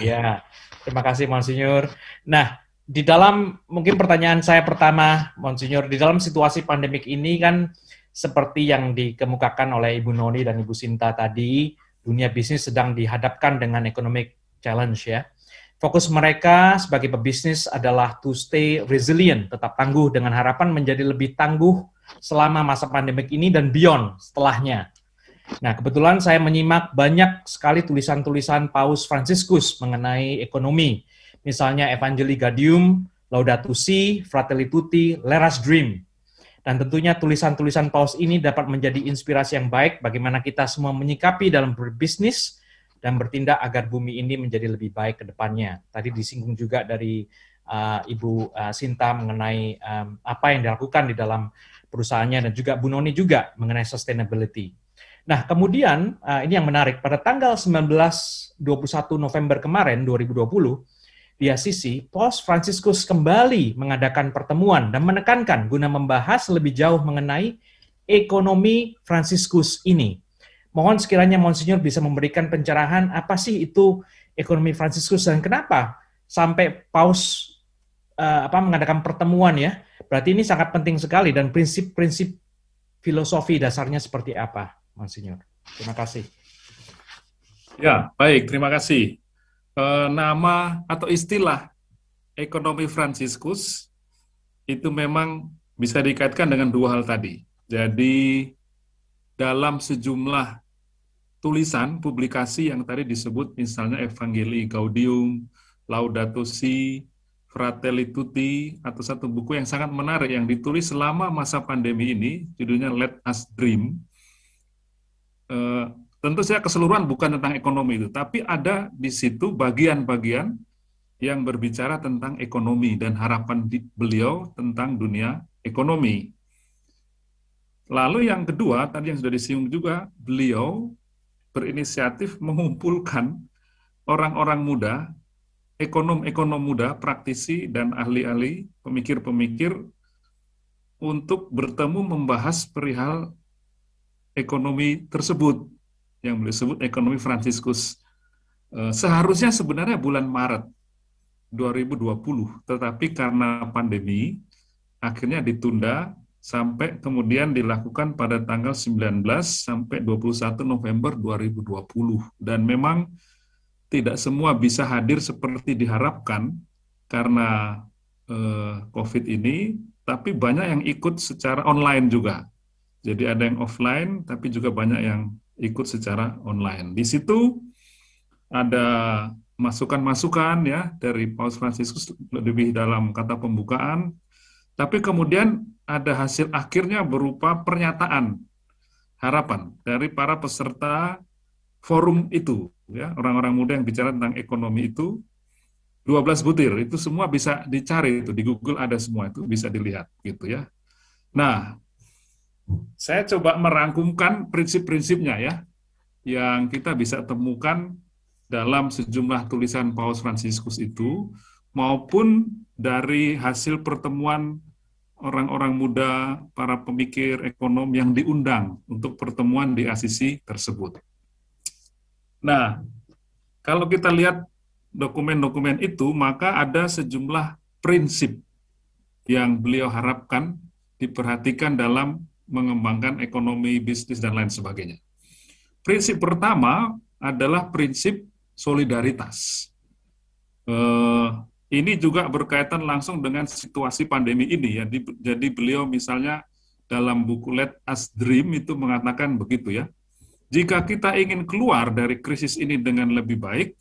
Ya, terima kasih Monsinyur. Nah, di dalam mungkin pertanyaan saya pertama, Monsinyur, di dalam situasi pandemik ini kan seperti yang dikemukakan oleh Ibu Noni dan Ibu Sinta tadi, dunia bisnis sedang dihadapkan dengan economic challenge ya. Fokus mereka sebagai pebisnis adalah to stay resilient, tetap tangguh dengan harapan menjadi lebih tangguh selama masa pandemik ini dan beyond setelahnya. Nah, kebetulan saya menyimak banyak sekali tulisan-tulisan Paus Franciscus mengenai ekonomi. Misalnya Evangelii Gaudium, Laudato Si, Fratelli Tutti, Leras Dream. Dan tentunya tulisan-tulisan Paus ini dapat menjadi inspirasi yang baik bagaimana kita semua menyikapi dalam berbisnis dan bertindak agar bumi ini menjadi lebih baik ke depannya. Tadi disinggung juga dari uh, Ibu uh, Sinta mengenai um, apa yang dilakukan di dalam perusahaannya dan juga Bu Noni juga mengenai sustainability. Nah, kemudian uh, ini yang menarik pada tanggal 19 21 November kemarin 2020 di Assisi, Paus Franciscus kembali mengadakan pertemuan dan menekankan guna membahas lebih jauh mengenai ekonomi Franciscus ini. Mohon sekiranya Monsignor bisa memberikan pencerahan apa sih itu ekonomi Fransiskus dan kenapa sampai Paus uh, apa mengadakan pertemuan ya. Berarti ini sangat penting sekali dan prinsip-prinsip filosofi dasarnya seperti apa, Monsignor? Terima kasih. Ya, baik, terima kasih. E, nama atau istilah ekonomi Fransiskus itu memang bisa dikaitkan dengan dua hal tadi. Jadi dalam sejumlah tulisan, publikasi yang tadi disebut misalnya Evangelii Gaudium, Laudato Si, Fratelli Tutti, atau satu buku yang sangat menarik yang ditulis selama masa pandemi ini, judulnya Let Us Dream. Uh, tentu saya keseluruhan bukan tentang ekonomi itu, tapi ada di situ bagian-bagian yang berbicara tentang ekonomi dan harapan beliau tentang dunia ekonomi. Lalu yang kedua, tadi yang sudah disinggung juga, beliau berinisiatif mengumpulkan orang-orang muda, ekonom-ekonom muda, praktisi dan ahli-ahli, pemikir-pemikir untuk bertemu membahas perihal ekonomi tersebut yang disebut ekonomi Franciscus. E, seharusnya sebenarnya bulan Maret 2020, tetapi karena pandemi akhirnya ditunda sampai kemudian dilakukan pada tanggal 19 sampai 21 November 2020 dan memang tidak semua bisa hadir seperti diharapkan karena eh, COVID ini, tapi banyak yang ikut secara online juga. Jadi ada yang offline, tapi juga banyak yang ikut secara online. Di situ ada masukan-masukan ya dari Paus Fransiskus lebih dalam kata pembukaan tapi kemudian ada hasil akhirnya berupa pernyataan harapan dari para peserta forum itu, ya orang-orang muda yang bicara tentang ekonomi itu 12 butir itu semua bisa dicari itu di Google ada semua itu bisa dilihat gitu ya. Nah, saya coba merangkumkan prinsip-prinsipnya ya yang kita bisa temukan dalam sejumlah tulisan Paus Fransiskus itu maupun dari hasil pertemuan orang-orang muda, para pemikir ekonom yang diundang untuk pertemuan di Asisi tersebut. Nah, kalau kita lihat dokumen-dokumen itu, maka ada sejumlah prinsip yang beliau harapkan diperhatikan dalam mengembangkan ekonomi, bisnis, dan lain sebagainya. Prinsip pertama adalah prinsip solidaritas. Eh, ini juga berkaitan langsung dengan situasi pandemi ini. Ya. Jadi beliau misalnya dalam buku Let As Dream itu mengatakan begitu ya. Jika kita ingin keluar dari krisis ini dengan lebih baik,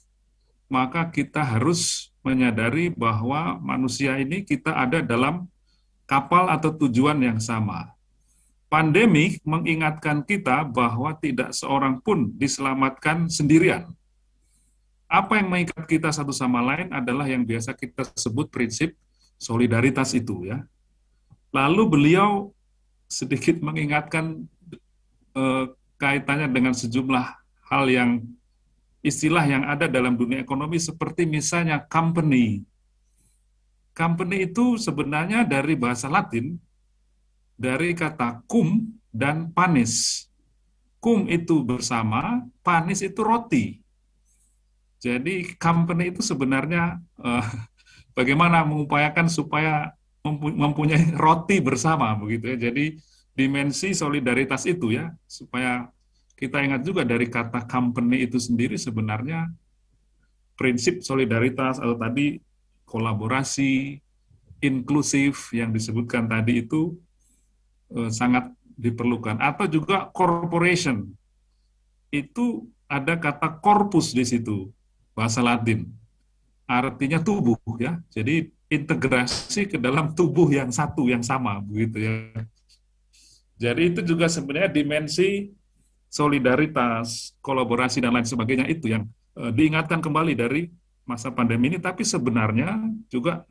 maka kita harus menyadari bahwa manusia ini kita ada dalam kapal atau tujuan yang sama. Pandemi mengingatkan kita bahwa tidak seorang pun diselamatkan sendirian. Apa yang mengikat kita satu sama lain adalah yang biasa kita sebut prinsip solidaritas itu ya. Lalu beliau sedikit mengingatkan e, kaitannya dengan sejumlah hal yang istilah yang ada dalam dunia ekonomi seperti misalnya company. Company itu sebenarnya dari bahasa Latin dari kata cum dan panis. cum itu bersama, panis itu roti. Jadi company itu sebenarnya uh, bagaimana mengupayakan supaya mempunyai roti bersama begitu ya. Jadi dimensi solidaritas itu ya supaya kita ingat juga dari kata company itu sendiri sebenarnya prinsip solidaritas atau tadi kolaborasi inklusif yang disebutkan tadi itu uh, sangat diperlukan atau juga corporation itu ada kata korpus di situ bahasa Latin. Artinya tubuh ya. Jadi integrasi ke dalam tubuh yang satu yang sama begitu ya. Jadi itu juga sebenarnya dimensi solidaritas, kolaborasi dan lain sebagainya itu yang e, diingatkan kembali dari masa pandemi ini tapi sebenarnya juga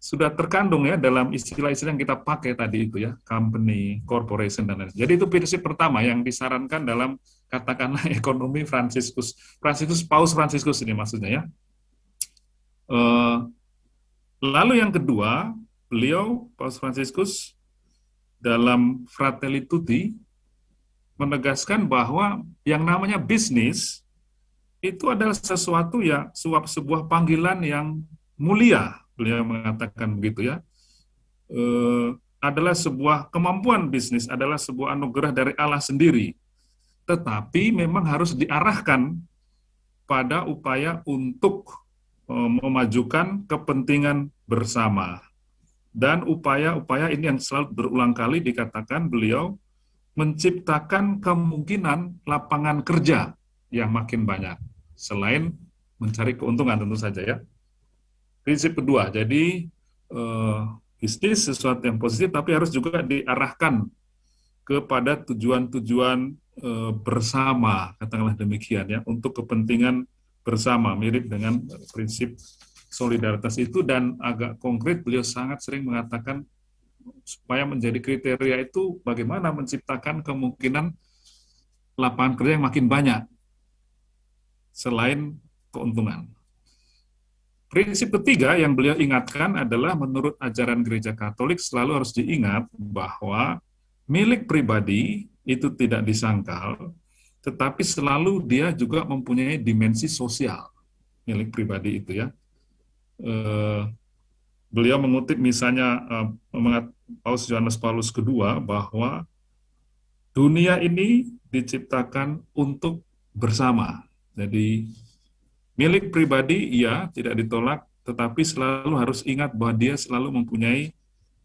sudah terkandung ya dalam istilah-istilah yang kita pakai tadi itu ya, company, corporation dan lain. Jadi itu prinsip pertama yang disarankan dalam katakanlah ekonomi Fransiskus. Fransiskus Paus Fransiskus ini maksudnya ya. Eh, lalu yang kedua, beliau Paus Fransiskus dalam Fratelli Tutti menegaskan bahwa yang namanya bisnis itu adalah sesuatu ya suap sebuah panggilan yang mulia beliau mengatakan begitu ya e, adalah sebuah kemampuan bisnis adalah sebuah anugerah dari Allah sendiri tetapi memang harus diarahkan pada upaya untuk e, memajukan kepentingan bersama. Dan upaya-upaya ini yang selalu berulang kali dikatakan beliau menciptakan kemungkinan lapangan kerja yang makin banyak. Selain mencari keuntungan tentu saja ya. Prinsip kedua, jadi eh, bisnis sesuatu yang positif tapi harus juga diarahkan kepada tujuan-tujuan e, bersama, katakanlah demikian ya, untuk kepentingan bersama, mirip dengan prinsip solidaritas itu dan agak konkret beliau sangat sering mengatakan supaya menjadi kriteria itu bagaimana menciptakan kemungkinan lapangan kerja yang makin banyak selain keuntungan. Prinsip ketiga yang beliau ingatkan adalah menurut ajaran gereja Katolik selalu harus diingat bahwa milik pribadi itu tidak disangkal, tetapi selalu dia juga mempunyai dimensi sosial milik pribadi itu ya. Eh, beliau mengutip misalnya eh, Paus Yohanes Paulus II bahwa dunia ini diciptakan untuk bersama. Jadi milik pribadi ya tidak ditolak, tetapi selalu harus ingat bahwa dia selalu mempunyai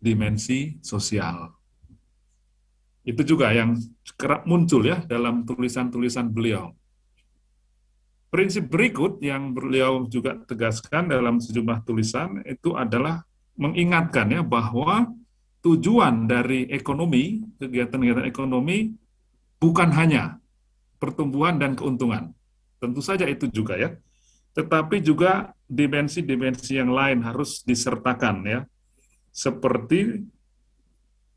dimensi sosial. Itu juga yang kerap muncul ya dalam tulisan-tulisan beliau. Prinsip berikut yang beliau juga tegaskan dalam sejumlah tulisan itu adalah mengingatkan ya bahwa tujuan dari ekonomi, kegiatan-kegiatan ekonomi bukan hanya pertumbuhan dan keuntungan. Tentu saja itu juga ya. Tetapi juga dimensi-dimensi yang lain harus disertakan ya. Seperti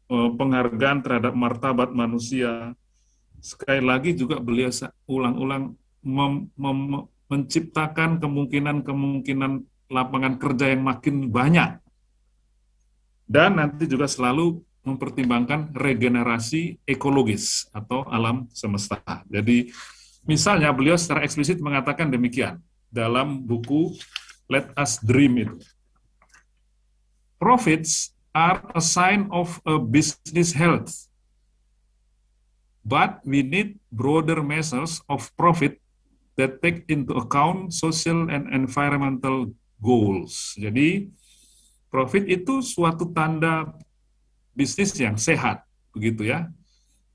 Eh, penghargaan terhadap martabat manusia. Sekali lagi juga beliau ulang-ulang menciptakan kemungkinan-kemungkinan lapangan kerja yang makin banyak. Dan nanti juga selalu mempertimbangkan regenerasi ekologis atau alam semesta. Jadi misalnya beliau secara eksplisit mengatakan demikian dalam buku Let Us Dream itu. Profits are a sign of a business health. But we need broader measures of profit that take into account social and environmental goals. Jadi profit itu suatu tanda bisnis yang sehat, begitu ya.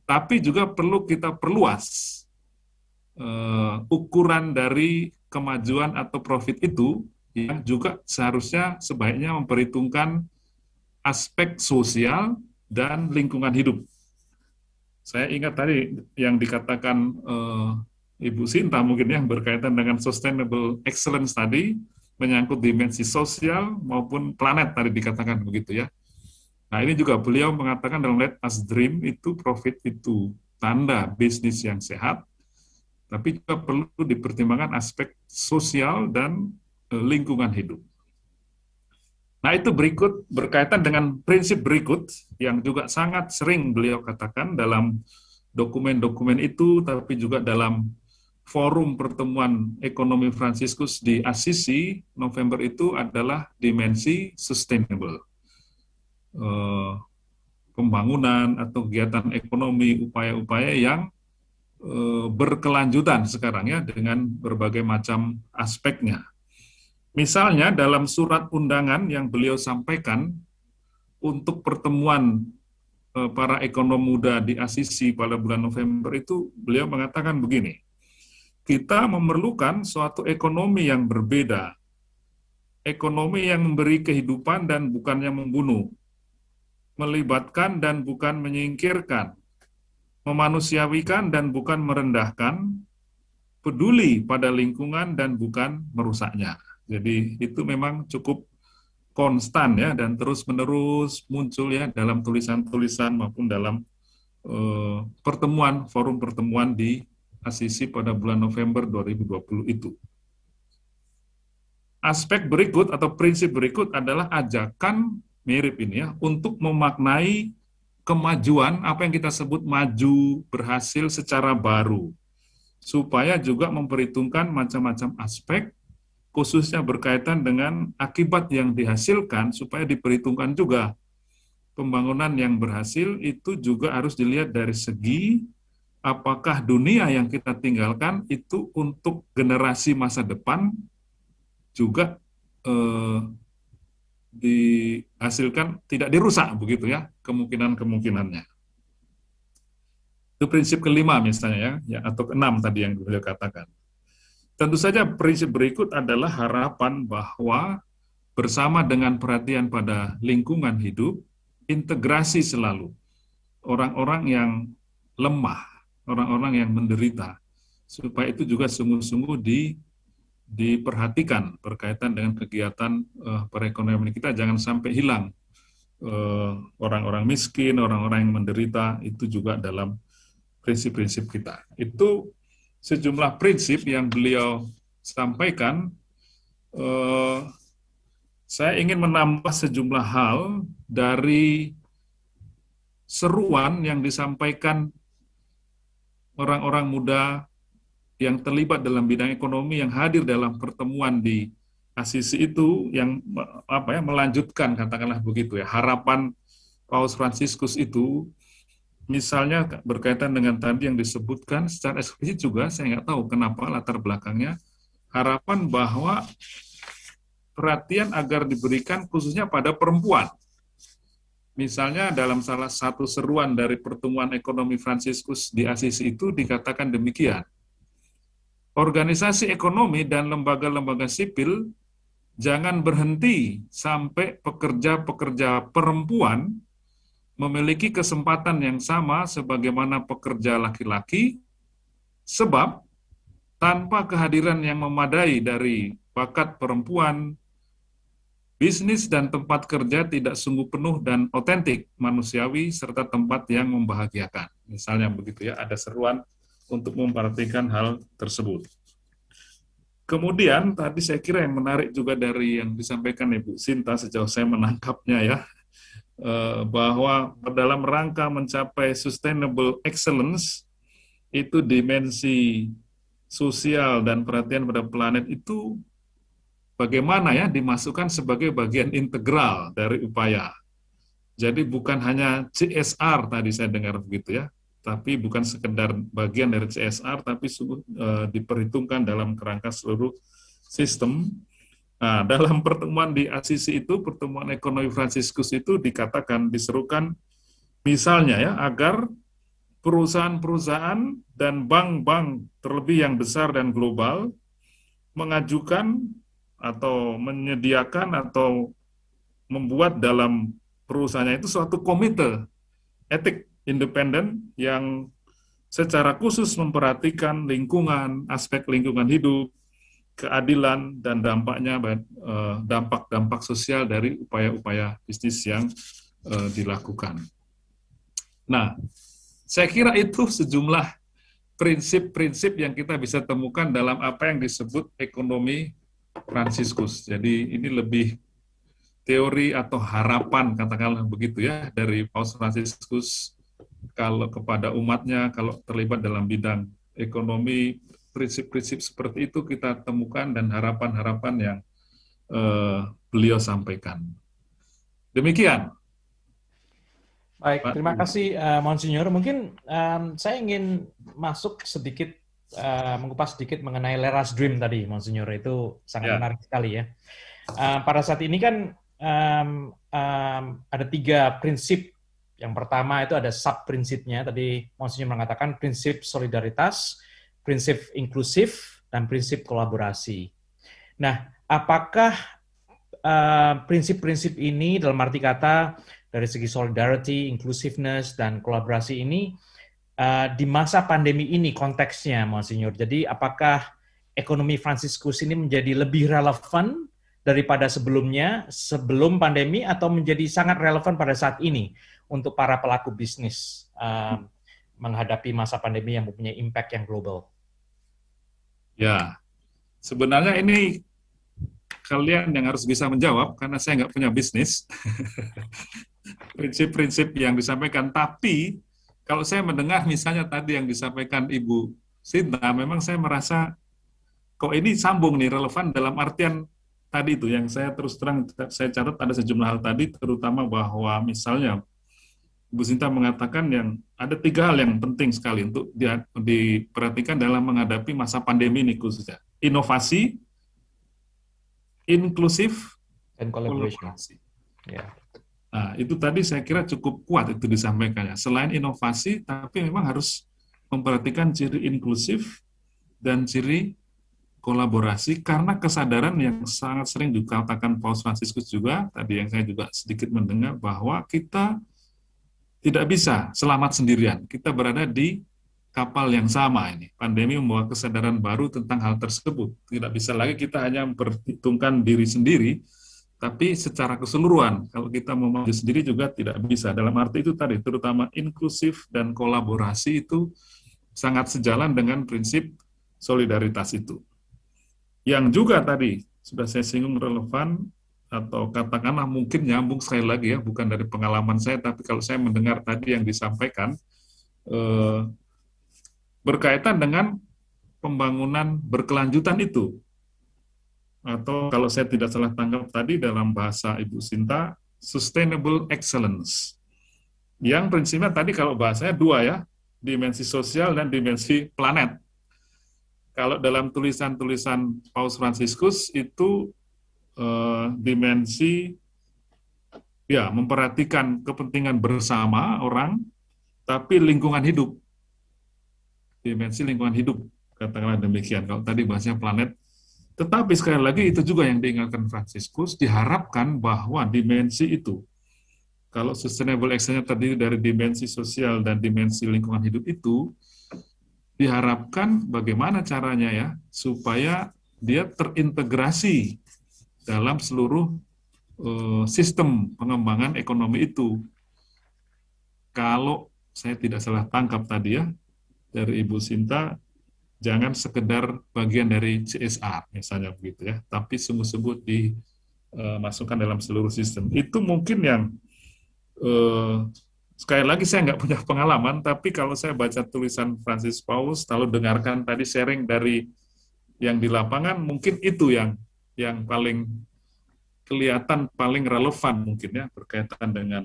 Tapi juga perlu kita perluas uh, ukuran dari kemajuan atau profit itu yang juga seharusnya sebaiknya memperhitungkan aspek sosial dan lingkungan hidup. Saya ingat tadi yang dikatakan uh, Ibu Sinta mungkin yang berkaitan dengan sustainable excellence tadi menyangkut dimensi sosial maupun planet tadi dikatakan begitu ya. Nah ini juga beliau mengatakan dalam Let Us Dream itu profit itu tanda bisnis yang sehat, tapi juga perlu dipertimbangkan aspek sosial dan eh, lingkungan hidup. Nah, itu berikut berkaitan dengan prinsip berikut yang juga sangat sering beliau katakan dalam dokumen-dokumen itu, tapi juga dalam forum pertemuan ekonomi Fransiskus di Assisi November itu adalah dimensi sustainable. Uh, pembangunan atau kegiatan ekonomi, upaya-upaya yang uh, berkelanjutan sekarang ya dengan berbagai macam aspeknya Misalnya dalam surat undangan yang beliau sampaikan untuk pertemuan eh, para ekonom muda di Asisi pada bulan November itu beliau mengatakan begini, kita memerlukan suatu ekonomi yang berbeda, ekonomi yang memberi kehidupan dan bukan yang membunuh, melibatkan dan bukan menyingkirkan, memanusiawikan dan bukan merendahkan, peduli pada lingkungan dan bukan merusaknya. Jadi itu memang cukup konstan ya dan terus-menerus muncul ya dalam tulisan-tulisan maupun dalam uh, pertemuan forum pertemuan di Asisi pada bulan November 2020 itu. Aspek berikut atau prinsip berikut adalah ajakan mirip ini ya untuk memaknai kemajuan apa yang kita sebut maju berhasil secara baru supaya juga memperhitungkan macam-macam aspek khususnya berkaitan dengan akibat yang dihasilkan supaya diperhitungkan juga. Pembangunan yang berhasil itu juga harus dilihat dari segi apakah dunia yang kita tinggalkan itu untuk generasi masa depan juga eh, dihasilkan tidak dirusak begitu ya kemungkinan-kemungkinannya. Itu prinsip kelima misalnya ya, ya atau keenam tadi yang beliau katakan. Tentu saja prinsip berikut adalah harapan bahwa bersama dengan perhatian pada lingkungan hidup, integrasi selalu. Orang-orang yang lemah, orang-orang yang menderita, supaya itu juga sungguh-sungguh di diperhatikan berkaitan dengan kegiatan uh, perekonomian kita jangan sampai hilang eh, orang-orang miskin, orang-orang yang menderita itu juga dalam prinsip-prinsip kita. Itu sejumlah prinsip yang beliau sampaikan, eh, saya ingin menambah sejumlah hal dari seruan yang disampaikan orang-orang muda yang terlibat dalam bidang ekonomi yang hadir dalam pertemuan di Asisi itu yang apa ya melanjutkan katakanlah begitu ya harapan Paus Fransiskus itu misalnya berkaitan dengan tadi yang disebutkan secara eksplisit juga saya nggak tahu kenapa latar belakangnya harapan bahwa perhatian agar diberikan khususnya pada perempuan. Misalnya dalam salah satu seruan dari pertemuan ekonomi Fransiskus di Asisi itu dikatakan demikian. Organisasi ekonomi dan lembaga-lembaga sipil jangan berhenti sampai pekerja-pekerja perempuan memiliki kesempatan yang sama sebagaimana pekerja laki-laki, sebab tanpa kehadiran yang memadai dari bakat perempuan, bisnis dan tempat kerja tidak sungguh penuh dan otentik, manusiawi, serta tempat yang membahagiakan. Misalnya begitu ya, ada seruan untuk memperhatikan hal tersebut. Kemudian tadi saya kira yang menarik juga dari yang disampaikan Ibu Sinta sejauh saya menangkapnya ya, Eh, bahwa dalam rangka mencapai sustainable excellence itu dimensi sosial dan perhatian pada planet itu bagaimana ya dimasukkan sebagai bagian integral dari upaya. Jadi bukan hanya CSR tadi saya dengar begitu ya, tapi bukan sekedar bagian dari CSR tapi sungguh eh, diperhitungkan dalam kerangka seluruh sistem Nah, dalam pertemuan di Asisi itu, pertemuan ekonomi Fransiskus itu dikatakan, diserukan misalnya ya, agar perusahaan-perusahaan dan bank-bank terlebih yang besar dan global mengajukan atau menyediakan atau membuat dalam perusahaannya itu suatu komite etik independen yang secara khusus memperhatikan lingkungan, aspek lingkungan hidup, keadilan dan dampaknya eh, dampak-dampak sosial dari upaya-upaya bisnis yang eh, dilakukan. Nah, saya kira itu sejumlah prinsip-prinsip yang kita bisa temukan dalam apa yang disebut ekonomi Franciscus. Jadi ini lebih teori atau harapan katakanlah begitu ya dari Paus Franciscus kalau kepada umatnya kalau terlibat dalam bidang ekonomi prinsip-prinsip seperti itu kita temukan dan harapan-harapan yang eh, beliau sampaikan. Demikian. Baik, Pak terima kasih uh, eh, Monsignor. Mungkin um, saya ingin masuk sedikit, uh, mengupas sedikit mengenai Leras Dream tadi, Monsignor. Itu sangat ya. menarik sekali ya. Uh, pada saat ini kan um, um, ada tiga prinsip. Yang pertama itu ada sub-prinsipnya. Tadi Monsignor mengatakan prinsip solidaritas, prinsip inklusif, dan prinsip kolaborasi. Nah, apakah eh, prinsip-prinsip uh, ini dalam arti kata dari segi solidarity, inclusiveness, dan kolaborasi ini uh, di masa pandemi ini konteksnya, senior. Jadi apakah ekonomi Franciscus ini menjadi lebih relevan daripada sebelumnya, sebelum pandemi, atau menjadi sangat relevan pada saat ini untuk para pelaku bisnis? Uh, menghadapi masa pandemi yang mempunyai impact yang global? Ya, sebenarnya ini kalian yang harus bisa menjawab karena saya nggak punya bisnis. Prinsip-prinsip yang disampaikan, tapi kalau saya mendengar misalnya tadi yang disampaikan Ibu Sinta, memang saya merasa kok ini sambung nih relevan dalam artian tadi itu yang saya terus terang saya catat ada sejumlah hal tadi terutama bahwa misalnya Bu Sinta mengatakan yang ada tiga hal yang penting sekali untuk di, diperhatikan dalam menghadapi masa pandemi ini khususnya. Inovasi, inklusif, dan kolaborasi. Yeah. Nah, itu tadi saya kira cukup kuat itu disampaikannya. Selain inovasi, tapi memang harus memperhatikan ciri inklusif dan ciri kolaborasi karena kesadaran yang sangat sering dikatakan Paus Franciscus juga tadi yang saya juga sedikit mendengar bahwa kita tidak bisa selamat sendirian. Kita berada di kapal yang sama ini. Pandemi membawa kesadaran baru tentang hal tersebut. Tidak bisa lagi kita hanya memperhitungkan diri sendiri, tapi secara keseluruhan kalau kita mau maju sendiri juga tidak bisa dalam arti itu tadi terutama inklusif dan kolaborasi itu sangat sejalan dengan prinsip solidaritas itu yang juga tadi sudah saya singgung relevan atau katakanlah mungkin nyambung sekali lagi ya bukan dari pengalaman saya tapi kalau saya mendengar tadi yang disampaikan eh, berkaitan dengan pembangunan berkelanjutan itu atau kalau saya tidak salah tangkap tadi dalam bahasa Ibu Sinta sustainable excellence yang prinsipnya tadi kalau bahasanya dua ya dimensi sosial dan dimensi planet kalau dalam tulisan-tulisan Paus Franciscus itu Eh, dimensi ya memperhatikan kepentingan bersama orang tapi lingkungan hidup dimensi lingkungan hidup katakanlah demikian kalau tadi bahasnya planet tetapi sekali lagi itu juga yang diingatkan Fransiskus diharapkan bahwa dimensi itu kalau sustainable action-nya terdiri dari dimensi sosial dan dimensi lingkungan hidup itu diharapkan bagaimana caranya ya supaya dia terintegrasi dalam seluruh eh, sistem pengembangan ekonomi itu. Kalau saya tidak salah tangkap tadi ya dari Ibu Sinta, jangan sekedar bagian dari CSR misalnya begitu ya, tapi sungguh-sungguh dimasukkan eh, dalam seluruh sistem. Itu mungkin yang eh, sekali lagi saya nggak punya pengalaman, tapi kalau saya baca tulisan Francis Paus, lalu dengarkan tadi sharing dari yang di lapangan, mungkin itu yang yang paling kelihatan paling relevan mungkin ya berkaitan dengan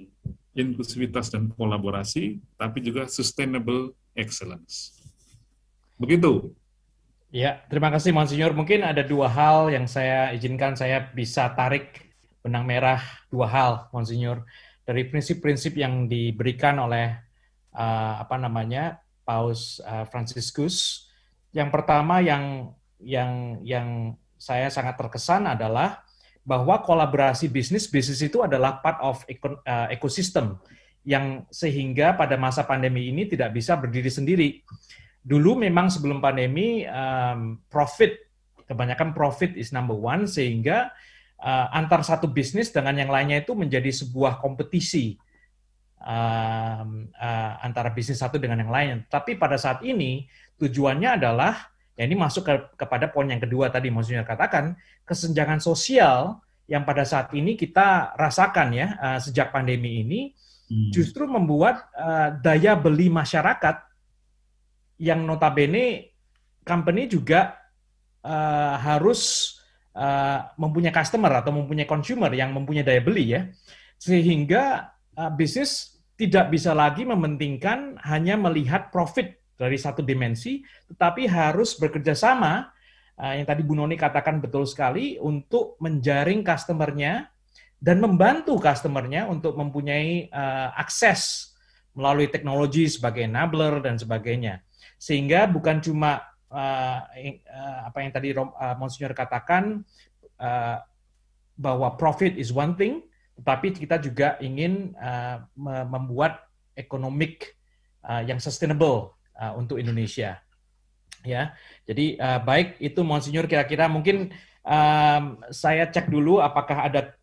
inklusivitas dan kolaborasi, tapi juga sustainable excellence. Begitu. Ya, terima kasih Monsignor. Mungkin ada dua hal yang saya izinkan saya bisa tarik benang merah dua hal Monsignor, dari prinsip-prinsip yang diberikan oleh uh, apa namanya Paus uh, Franciscus. Yang pertama yang yang yang saya sangat terkesan adalah bahwa kolaborasi bisnis bisnis itu adalah part of eh, ekosistem yang sehingga pada masa pandemi ini tidak bisa berdiri sendiri. Dulu memang sebelum pandemi profit kebanyakan profit is number one sehingga eh, antar satu bisnis dengan yang lainnya itu menjadi sebuah kompetisi eh, antara bisnis satu dengan yang lain. Tapi pada saat ini tujuannya adalah Ya ini masuk ke, kepada poin yang kedua tadi maksudnya katakan kesenjangan sosial yang pada saat ini kita rasakan ya uh, sejak pandemi ini hmm. justru membuat uh, daya beli masyarakat yang notabene company juga uh, harus uh, mempunyai customer atau mempunyai consumer yang mempunyai daya beli ya sehingga uh, bisnis tidak bisa lagi mementingkan hanya melihat profit dari satu dimensi, tetapi harus bekerja sama eh, yang tadi Bu Noni katakan betul sekali untuk menjaring customernya dan membantu customernya untuk mempunyai eh, akses melalui teknologi sebagai enabler dan sebagainya. Sehingga bukan cuma eh, apa yang tadi Monsieur Monsignor katakan bahwa profit is one thing, tetapi kita juga ingin membuat ekonomik yang sustainable uh, untuk Indonesia. Ya, jadi uh, baik itu Monsinyur kira-kira mungkin um, saya cek dulu apakah ada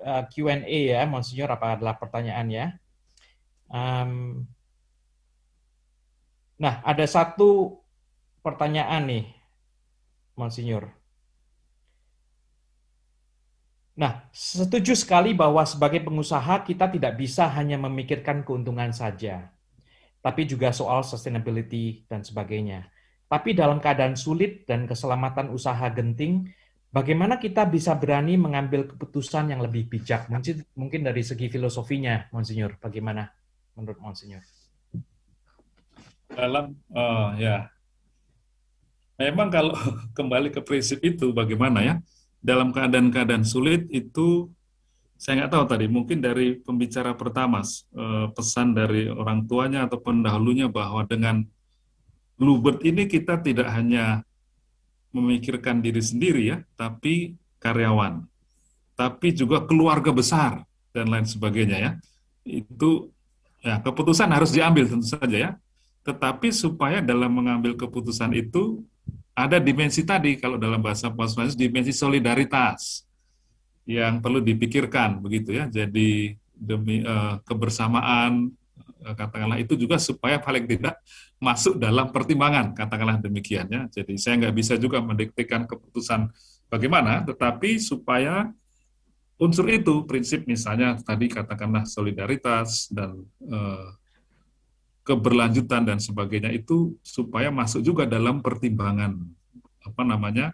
uh, Q&A ya Monsinyur apa adalah ya. Um, nah ada satu pertanyaan nih Monsinyur. Nah, setuju sekali bahwa sebagai pengusaha kita tidak bisa hanya memikirkan keuntungan saja tapi juga soal sustainability dan sebagainya. Tapi dalam keadaan sulit dan keselamatan usaha genting, bagaimana kita bisa berani mengambil keputusan yang lebih bijak? Mungkin, dari segi filosofinya, Monsinyur, bagaimana menurut Monsinyur? Dalam, oh, ya, memang kalau kembali ke prinsip itu bagaimana ya, dalam keadaan-keadaan sulit itu saya nggak tahu tadi mungkin dari pembicara pertama eh, pesan dari orang tuanya atau pendahulunya bahwa dengan Bluebird ini kita tidak hanya memikirkan diri sendiri ya, tapi karyawan, tapi juga keluarga besar dan lain sebagainya ya. Itu ya keputusan harus diambil tentu saja ya. Tetapi supaya dalam mengambil keputusan itu ada dimensi tadi kalau dalam bahasa pos dimensi solidaritas yang perlu dipikirkan begitu ya. Jadi demi uh, kebersamaan eh, katakanlah itu juga supaya paling tidak masuk dalam pertimbangan katakanlah demikian ya. Jadi saya nggak bisa juga mendiktekan keputusan bagaimana, tetapi supaya unsur itu prinsip misalnya tadi katakanlah solidaritas dan uh, keberlanjutan dan sebagainya itu supaya masuk juga dalam pertimbangan apa namanya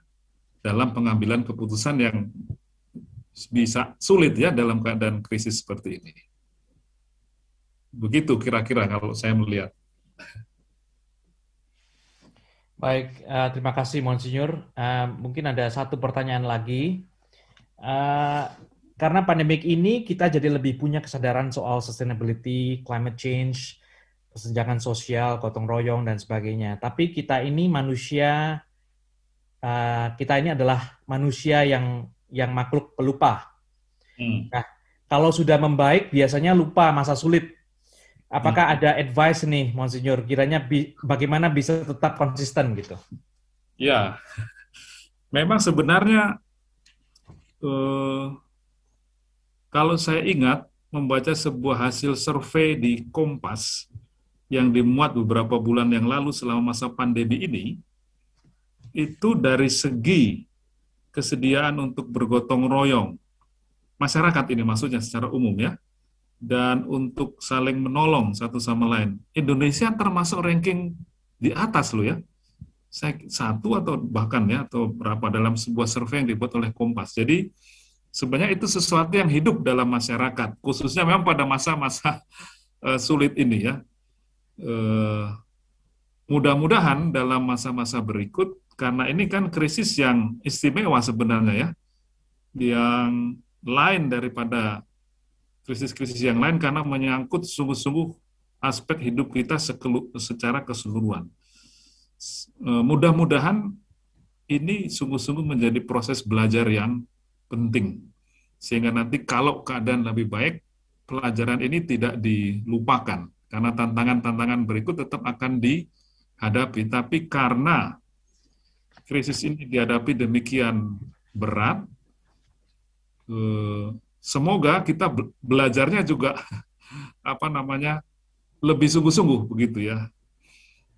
dalam pengambilan keputusan yang bisa sulit ya dalam keadaan krisis seperti ini. Begitu kira-kira kalau saya melihat. Baik, uh, terima kasih Monsinyur. Uh, mungkin ada satu pertanyaan lagi. Uh, karena pandemik ini kita jadi lebih punya kesadaran soal sustainability, climate change, kesenjangan sosial, gotong royong dan sebagainya. Tapi kita ini manusia, uh, kita ini adalah manusia yang yang makhluk pelupa. Hmm. Nah, kalau sudah membaik biasanya lupa masa sulit. Apakah hmm. ada advice nih, Monsignor? Kiranya bi bagaimana bisa tetap konsisten gitu? Ya, memang sebenarnya uh, kalau saya ingat membaca sebuah hasil survei di Kompas yang dimuat beberapa bulan yang lalu selama masa pandemi ini, itu dari segi kesediaan untuk bergotong royong. Masyarakat ini maksudnya secara umum ya. Dan untuk saling menolong satu sama lain. Indonesia termasuk ranking di atas loh ya. satu atau bahkan ya, atau berapa dalam sebuah survei yang dibuat oleh Kompas. Jadi sebenarnya itu sesuatu yang hidup dalam masyarakat. Khususnya memang pada masa-masa eh, sulit ini ya. Eh, mudah-mudahan dalam masa-masa berikut karena ini kan krisis yang istimewa sebenarnya ya, yang lain daripada krisis-krisis yang lain karena menyangkut sungguh-sungguh aspek hidup kita secara keseluruhan. E, mudah-mudahan ini sungguh-sungguh menjadi proses belajar yang penting. Sehingga nanti kalau keadaan lebih baik, pelajaran ini tidak dilupakan. Karena tantangan-tantangan berikut tetap akan dihadapi. Tapi karena krisis ini dihadapi demikian berat, eh, semoga kita belajarnya juga apa namanya lebih sungguh-sungguh begitu ya.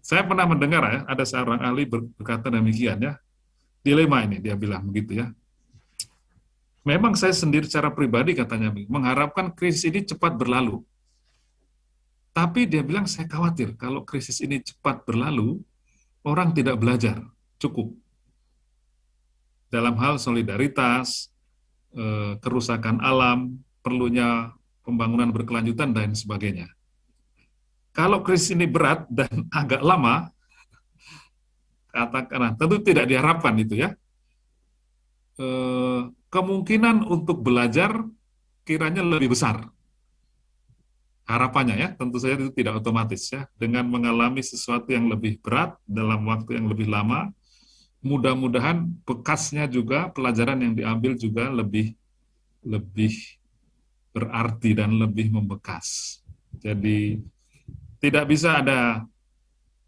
Saya pernah mendengar ya, ada seorang ahli berkata demikian ya, dilema ini dia bilang begitu ya. Memang saya sendiri secara pribadi katanya mengharapkan krisis ini cepat berlalu. Tapi dia bilang saya khawatir kalau krisis ini cepat berlalu, orang tidak belajar cukup. Dalam hal solidaritas, eh, kerusakan alam, perlunya pembangunan berkelanjutan, dan sebagainya. Kalau krisis ini berat dan agak lama, katakanlah tentu tidak diharapkan itu ya. Eh, kemungkinan untuk belajar kiranya lebih besar harapannya ya tentu saja itu tidak otomatis ya dengan mengalami sesuatu yang lebih berat dalam waktu yang lebih lama mudah-mudahan bekasnya juga pelajaran yang diambil juga lebih lebih berarti dan lebih membekas. Jadi tidak bisa ada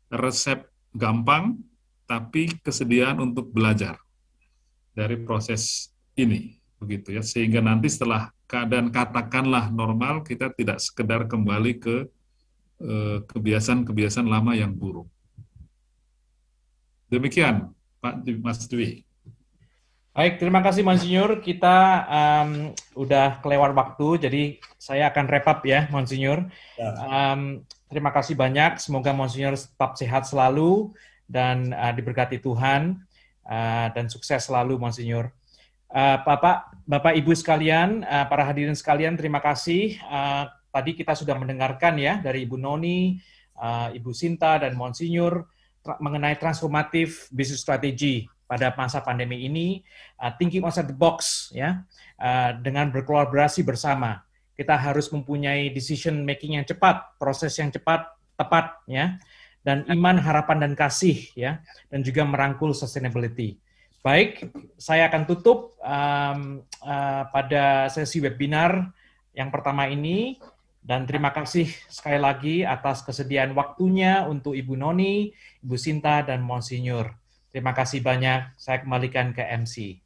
resep gampang tapi kesediaan untuk belajar dari proses ini begitu ya sehingga nanti setelah keadaan katakanlah normal kita tidak sekedar kembali ke eh, kebiasaan-kebiasaan lama yang buruk. Demikian Mas Dwi. Baik, terima kasih Monsinyur. Kita um, udah kelewat waktu, jadi saya akan wrap up ya, Monsinyur. Um, ya. terima kasih banyak. Semoga Monsinyur tetap sehat selalu dan uh, diberkati Tuhan uh, dan sukses selalu, Monsinyur. Uh, eh, Bapak, Bapak Ibu sekalian, uh, para hadirin sekalian, terima kasih. Uh, tadi kita sudah mendengarkan ya dari Ibu Noni, uh, Ibu Sinta, dan Monsinyur mengenai transformatif bisnis strategi pada masa pandemi ini, uh, thinking outside the box ya, uh, dengan berkolaborasi bersama. Kita harus mempunyai decision making yang cepat, proses yang cepat, tepat ya, dan iman, harapan dan kasih ya, dan juga merangkul sustainability. Baik, saya akan tutup um, uh, pada sesi webinar yang pertama ini. Dan terima kasih sekali lagi atas kesediaan waktunya untuk Ibu Noni, Ibu Sinta, dan Monsinyur. Terima kasih banyak. Saya kembalikan ke MC.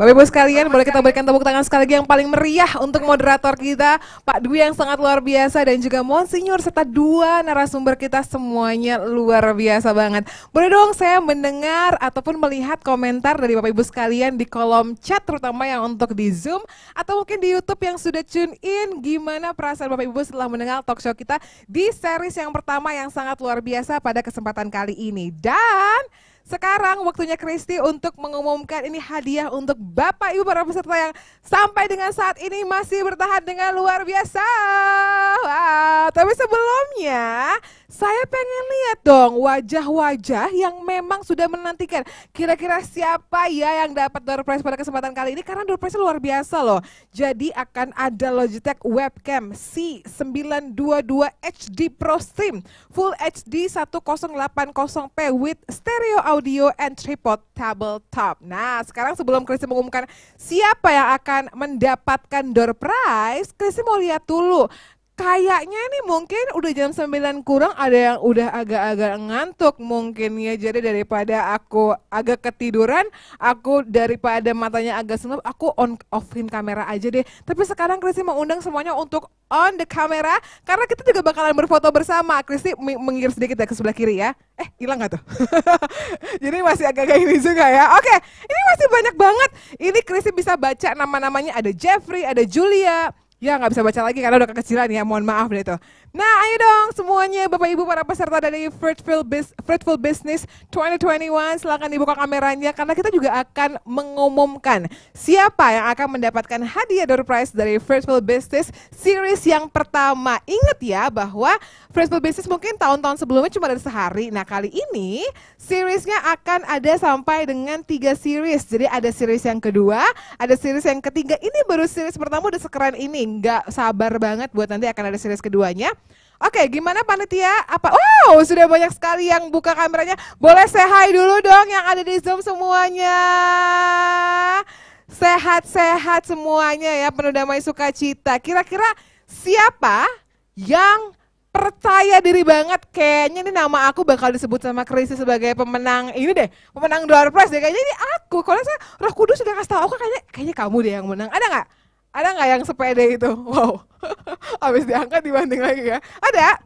Bapak Ibu sekalian, boleh kita berikan tepuk tangan sekali lagi yang paling meriah untuk moderator kita, Pak Dwi yang sangat luar biasa dan juga Monsinyur serta dua narasumber kita semuanya luar biasa banget. Boleh dong saya mendengar ataupun melihat komentar dari Bapak Ibu sekalian di kolom chat terutama yang untuk di Zoom atau mungkin di YouTube yang sudah tune in gimana perasaan Bapak Ibu setelah mendengar talk show kita di series yang pertama yang sangat luar biasa pada kesempatan kali ini. Dan sekarang waktunya Kristi untuk mengumumkan ini hadiah untuk Bapak Ibu para peserta yang sampai dengan saat ini masih bertahan dengan luar biasa. Wow, tapi sebelumnya saya pengen lihat dong wajah-wajah yang memang sudah menantikan. Kira-kira siapa ya yang dapat door prize pada kesempatan kali ini? Karena door prize luar biasa loh. Jadi akan ada Logitech webcam C922 HD Pro Stream Full HD 1080p with stereo audio and tripod tabletop. Nah, sekarang sebelum Kristen mengumumkan siapa yang akan mendapatkan door prize, Kristen mau lihat dulu kayaknya nih mungkin udah jam 9 kurang ada yang udah agak-agak ngantuk mungkin ya jadi daripada aku agak ketiduran aku daripada matanya agak senap aku on offin kamera aja deh tapi sekarang Kristi mau undang semuanya untuk on the kamera karena kita juga bakalan berfoto bersama Kristi menggir sedikit ya ke sebelah kiri ya eh hilang nggak tuh jadi masih agak agak ini juga ya oke ini masih banyak banget ini Kristi bisa baca nama-namanya ada Jeffrey ada Julia ya nggak bisa baca lagi karena udah kekecilan ya mohon maaf deh itu Nah, ayo dong semuanya Bapak Ibu para peserta dari Fruitful, Bis Fruitful Business 2021 silahkan dibuka kameranya karena kita juga akan mengumumkan siapa yang akan mendapatkan hadiah door prize dari Fruitful Business series yang pertama. Ingat ya bahwa Fruitful Business mungkin tahun-tahun sebelumnya cuma ada sehari. Nah, kali ini seriesnya akan ada sampai dengan tiga series. Jadi ada series yang kedua, ada series yang ketiga. Ini baru series pertama udah sekeren ini. Enggak sabar banget buat nanti akan ada series keduanya. Oke, gimana panitia? Apa? Wow, sudah banyak sekali yang buka kameranya. Boleh sehat dulu dong yang ada di Zoom semuanya. Sehat-sehat semuanya ya, penuh damai sukacita. Kira-kira siapa yang percaya diri banget kayaknya ini nama aku bakal disebut sama Krisi sebagai pemenang ini deh pemenang door prize deh kayaknya ini aku kalau saya Roh Kudus sudah kasih tahu aku kayaknya kayaknya kamu deh yang menang ada nggak ada nggak yang sepede itu? Wow, habis diangkat dibanding lagi ya. Ada?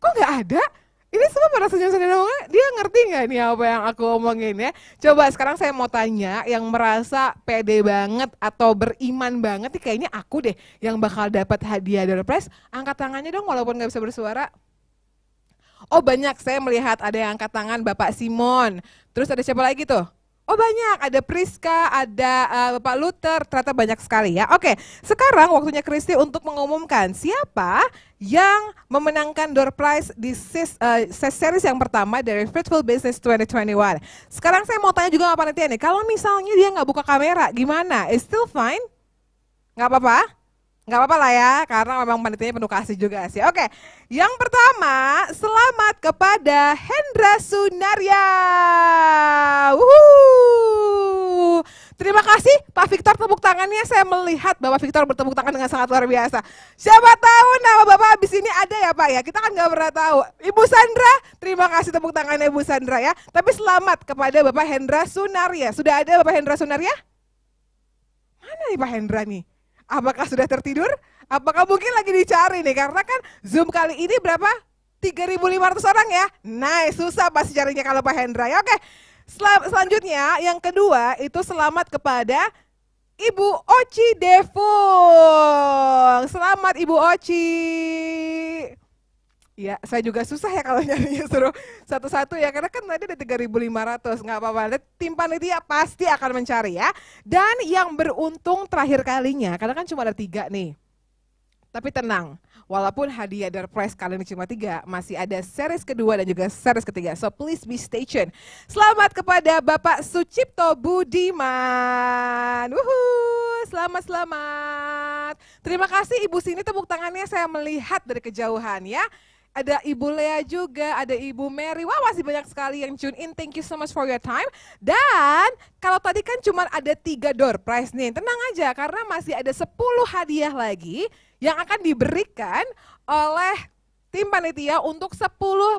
Kok nggak ada? Ini semua pada senyum-senyum dia ngerti nggak nih apa yang aku omongin ya? Coba sekarang saya mau tanya yang merasa pede banget atau beriman banget nih kayaknya aku deh yang bakal dapat hadiah dari press. Angkat tangannya dong walaupun nggak bisa bersuara. Oh banyak saya melihat ada yang angkat tangan Bapak Simon. Terus ada siapa lagi tuh? Oh banyak, ada Priska, ada uh, eh, Bapak Luther, ternyata banyak sekali ya. Oke, sekarang waktunya Kristi untuk mengumumkan siapa yang memenangkan door prize di sis, uh, series yang pertama dari Faithful Business 2021. Sekarang saya mau tanya juga sama panitia nih, kalau misalnya dia nggak buka kamera, gimana? It's still fine? Nggak apa-apa? nggak apa-apa lah ya karena memang panitianya penuh kasih juga sih oke yang pertama selamat kepada Hendra Sunarya Wuhu. Terima kasih Pak Victor tepuk tangannya. Saya melihat bahwa Victor bertepuk tangan dengan sangat luar biasa. Siapa tahu nama Bapak habis ini ada ya Pak ya. Kita kan nggak pernah tahu. Ibu Sandra, terima kasih tepuk tangannya Ibu Sandra ya. Tapi selamat kepada Bapak Hendra Sunarya. Sudah ada Bapak Hendra Sunarya? Mana nih Pak Hendra nih? Apakah sudah tertidur? Apakah mungkin lagi dicari nih? Karena kan Zoom kali ini berapa? 3.500 orang ya? Nice, susah pasti carinya kalau Pak Hendra ya. Oke, Sel selanjutnya yang kedua itu selamat kepada Ibu Oci Defung. Selamat Ibu Oci. Iya, saya juga susah ya kalau nyari suruh satu-satu ya, karena kan tadi ada 3.500, nggak apa-apa. Tim panitia pasti akan mencari ya. Dan yang beruntung terakhir kalinya, karena kan cuma ada tiga nih. Tapi tenang, walaupun hadiah dari prize kali ini cuma tiga, masih ada series kedua dan juga series ketiga. So please be stay Selamat kepada Bapak Sucipto Budiman. Wuhu, selamat selamat. Terima kasih Ibu sini tepuk tangannya saya melihat dari kejauhan ya ada Ibu Lea juga, ada Ibu Mary. Wah, masih banyak sekali yang tune in. Thank you so much for your time. Dan kalau tadi kan cuma ada tiga door prize nih. Tenang aja karena masih ada 10 hadiah lagi yang akan diberikan oleh tim panitia untuk 10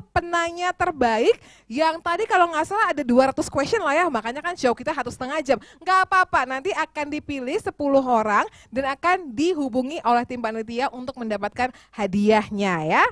penanya terbaik yang tadi kalau nggak salah ada 200 question lah ya makanya kan show kita harus setengah jam nggak apa-apa nanti akan dipilih 10 orang dan akan dihubungi oleh tim panitia untuk mendapatkan hadiahnya ya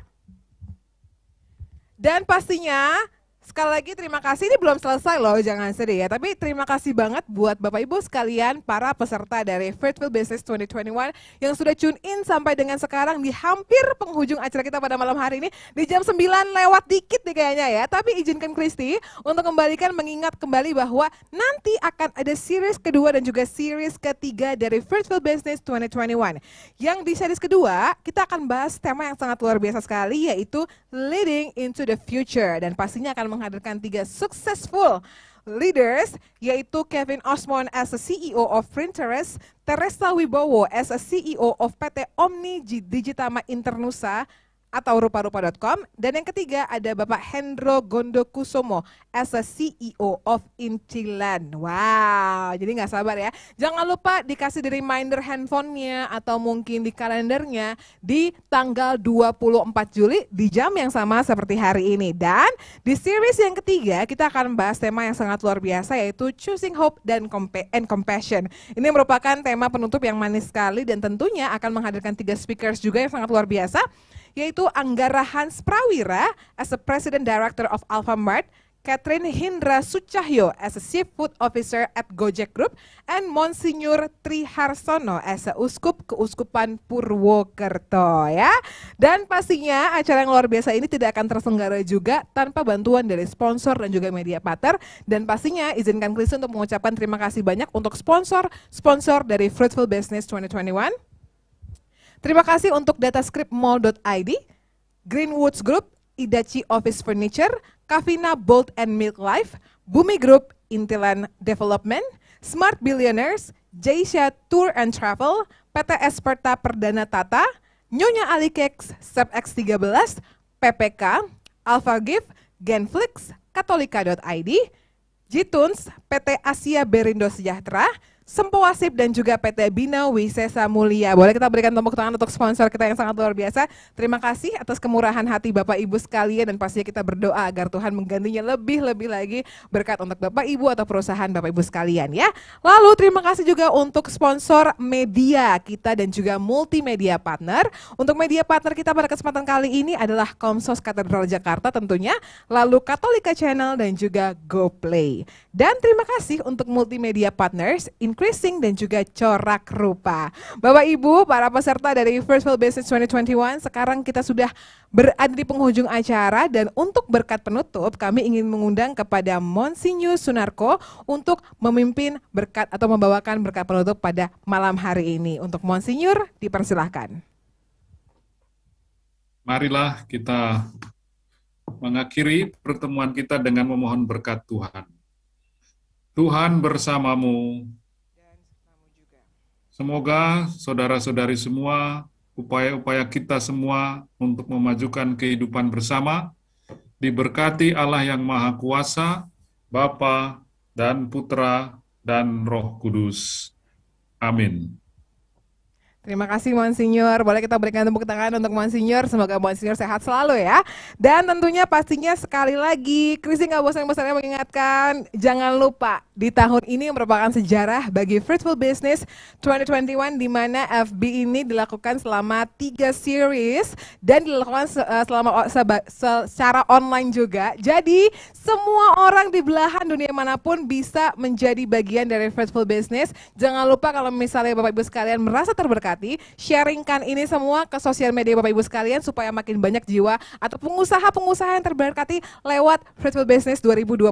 dan pastinya Sekali lagi terima kasih, ini belum selesai loh, jangan sedih ya. Tapi terima kasih banget buat Bapak Ibu sekalian, para peserta dari Fairfield Business 2021 yang sudah tune in sampai dengan sekarang di hampir penghujung acara kita pada malam hari ini. Di jam 9 lewat dikit nih kayaknya ya. Tapi izinkan Kristi untuk kembalikan mengingat kembali bahwa nanti akan ada series kedua dan juga series ketiga dari Fairfield Business 2021. Yang di series kedua, kita akan bahas tema yang sangat luar biasa sekali yaitu Leading into the Future. Dan pastinya akan menghadirkan tiga successful leaders, yaitu Kevin Osmond as a CEO of Printeres, Teresa Wibowo as a CEO of PT Omni Digitama Internusa, atau rupa-rupa.com dan yang ketiga ada Bapak Hendro Gondokusomo as a CEO of Intilan. Wow, jadi nggak sabar ya. Jangan lupa dikasih di reminder handphonenya atau mungkin di kalendernya di tanggal 24 Juli di jam yang sama seperti hari ini. Dan di series yang ketiga kita akan bahas tema yang sangat luar biasa yaitu Choosing Hope dan and Compassion. Ini merupakan tema penutup yang manis sekali dan tentunya akan menghadirkan tiga speakers juga yang sangat luar biasa yaitu Anggara Hans Prawira as the President Director of Alfamart, Catherine Hindra Sucahyo as a Chief Food Officer at Gojek Group, and Monsinyur Triharsono as a Uskup Keuskupan Purwokerto ya. Dan pastinya acara yang luar biasa ini tidak akan terselenggara juga tanpa bantuan dari sponsor dan juga media partner. Dan pastinya izinkan Chris untuk mengucapkan terima kasih banyak untuk sponsor-sponsor dari Fruitful Business 2021. Terima kasih untuk datascript mall.id, Greenwoods Group, Idachi Office Furniture, Kavina Bold and Milk Life, Bumi Group, Intiland Development, Smart Billionaires, Jaysha Tour and Travel, PT Esperta Perdana Tata, Nyonya Alikex, SEPX13, PPK, Alpha Gift, Genflix, Katolika.id, Jitunes, PT Asia Berindo Sejahtera, Sempoasip dan juga PT Bina Wisesa Mulia. Boleh kita berikan tepuk tangan untuk sponsor kita yang sangat luar biasa. Terima kasih atas kemurahan hati Bapak Ibu sekalian dan pastinya kita berdoa agar Tuhan menggantinya lebih-lebih lagi berkat untuk Bapak Ibu atau perusahaan Bapak Ibu sekalian ya. Lalu terima kasih juga untuk sponsor media kita dan juga multimedia partner. Untuk media partner kita pada kesempatan kali ini adalah Komsos Katedral Jakarta tentunya, lalu Katolika Channel dan juga GoPlay. Dan terima kasih untuk Multimedia Partners, Increasing dan juga Corak Rupa. Bapak Ibu, para peserta dari World Business 2021, sekarang kita sudah berada di penghujung acara dan untuk berkat penutup kami ingin mengundang kepada Monsinyur Sunarko untuk memimpin berkat atau membawakan berkat penutup pada malam hari ini. Untuk Monsinyur dipersilahkan. Marilah kita mengakhiri pertemuan kita dengan memohon berkat Tuhan. Tuhan bersamamu. Semoga saudara-saudari semua, upaya-upaya kita semua untuk memajukan kehidupan bersama, diberkati Allah yang Maha Kuasa, Bapa dan Putra dan Roh Kudus. Amin. Terima kasih Monsinyur. Boleh kita berikan tepuk tangan untuk Monsinyur. Semoga Monsinyur sehat selalu ya. Dan tentunya pastinya sekali lagi, Krisi nggak bosan-bosannya mengingatkan, jangan lupa di tahun ini merupakan sejarah bagi Fruitful Business 2021 di mana FB ini dilakukan selama tiga series dan dilakukan eh, selama secara online juga. Jadi semua orang di belahan dunia manapun bisa menjadi bagian dari Fruitful Business. Jangan lupa kalau misalnya Bapak Ibu sekalian merasa terberkati memberkati. Sharingkan ini semua ke sosial media Bapak Ibu sekalian supaya makin banyak jiwa atau pengusaha-pengusaha yang terberkati lewat Fruitful Business 2021.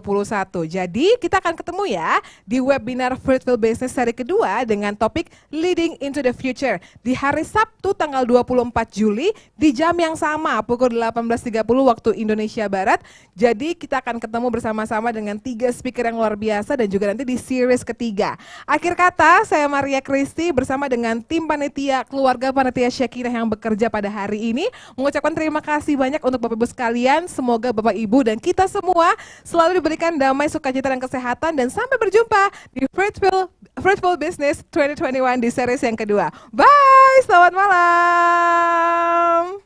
Jadi kita akan ketemu ya di webinar Fruitful Business seri kedua dengan topik Leading into the Future di hari Sabtu tanggal 24 Juli di jam yang sama pukul 18.30 waktu Indonesia Barat. Jadi kita akan ketemu bersama-sama dengan tiga speaker yang luar biasa dan juga nanti di series ketiga. Akhir kata, saya Maria Kristi bersama dengan tim panitia panitia keluarga panitia Syakirah yang bekerja pada hari ini. Mengucapkan terima kasih banyak untuk Bapak Ibu sekalian. Semoga Bapak Ibu dan kita semua selalu diberikan damai, sukacita dan kesehatan dan sampai berjumpa di Fruitful Fruitful Business 2021 di series yang kedua. Bye, selamat malam.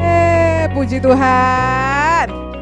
Eh, puji Tuhan.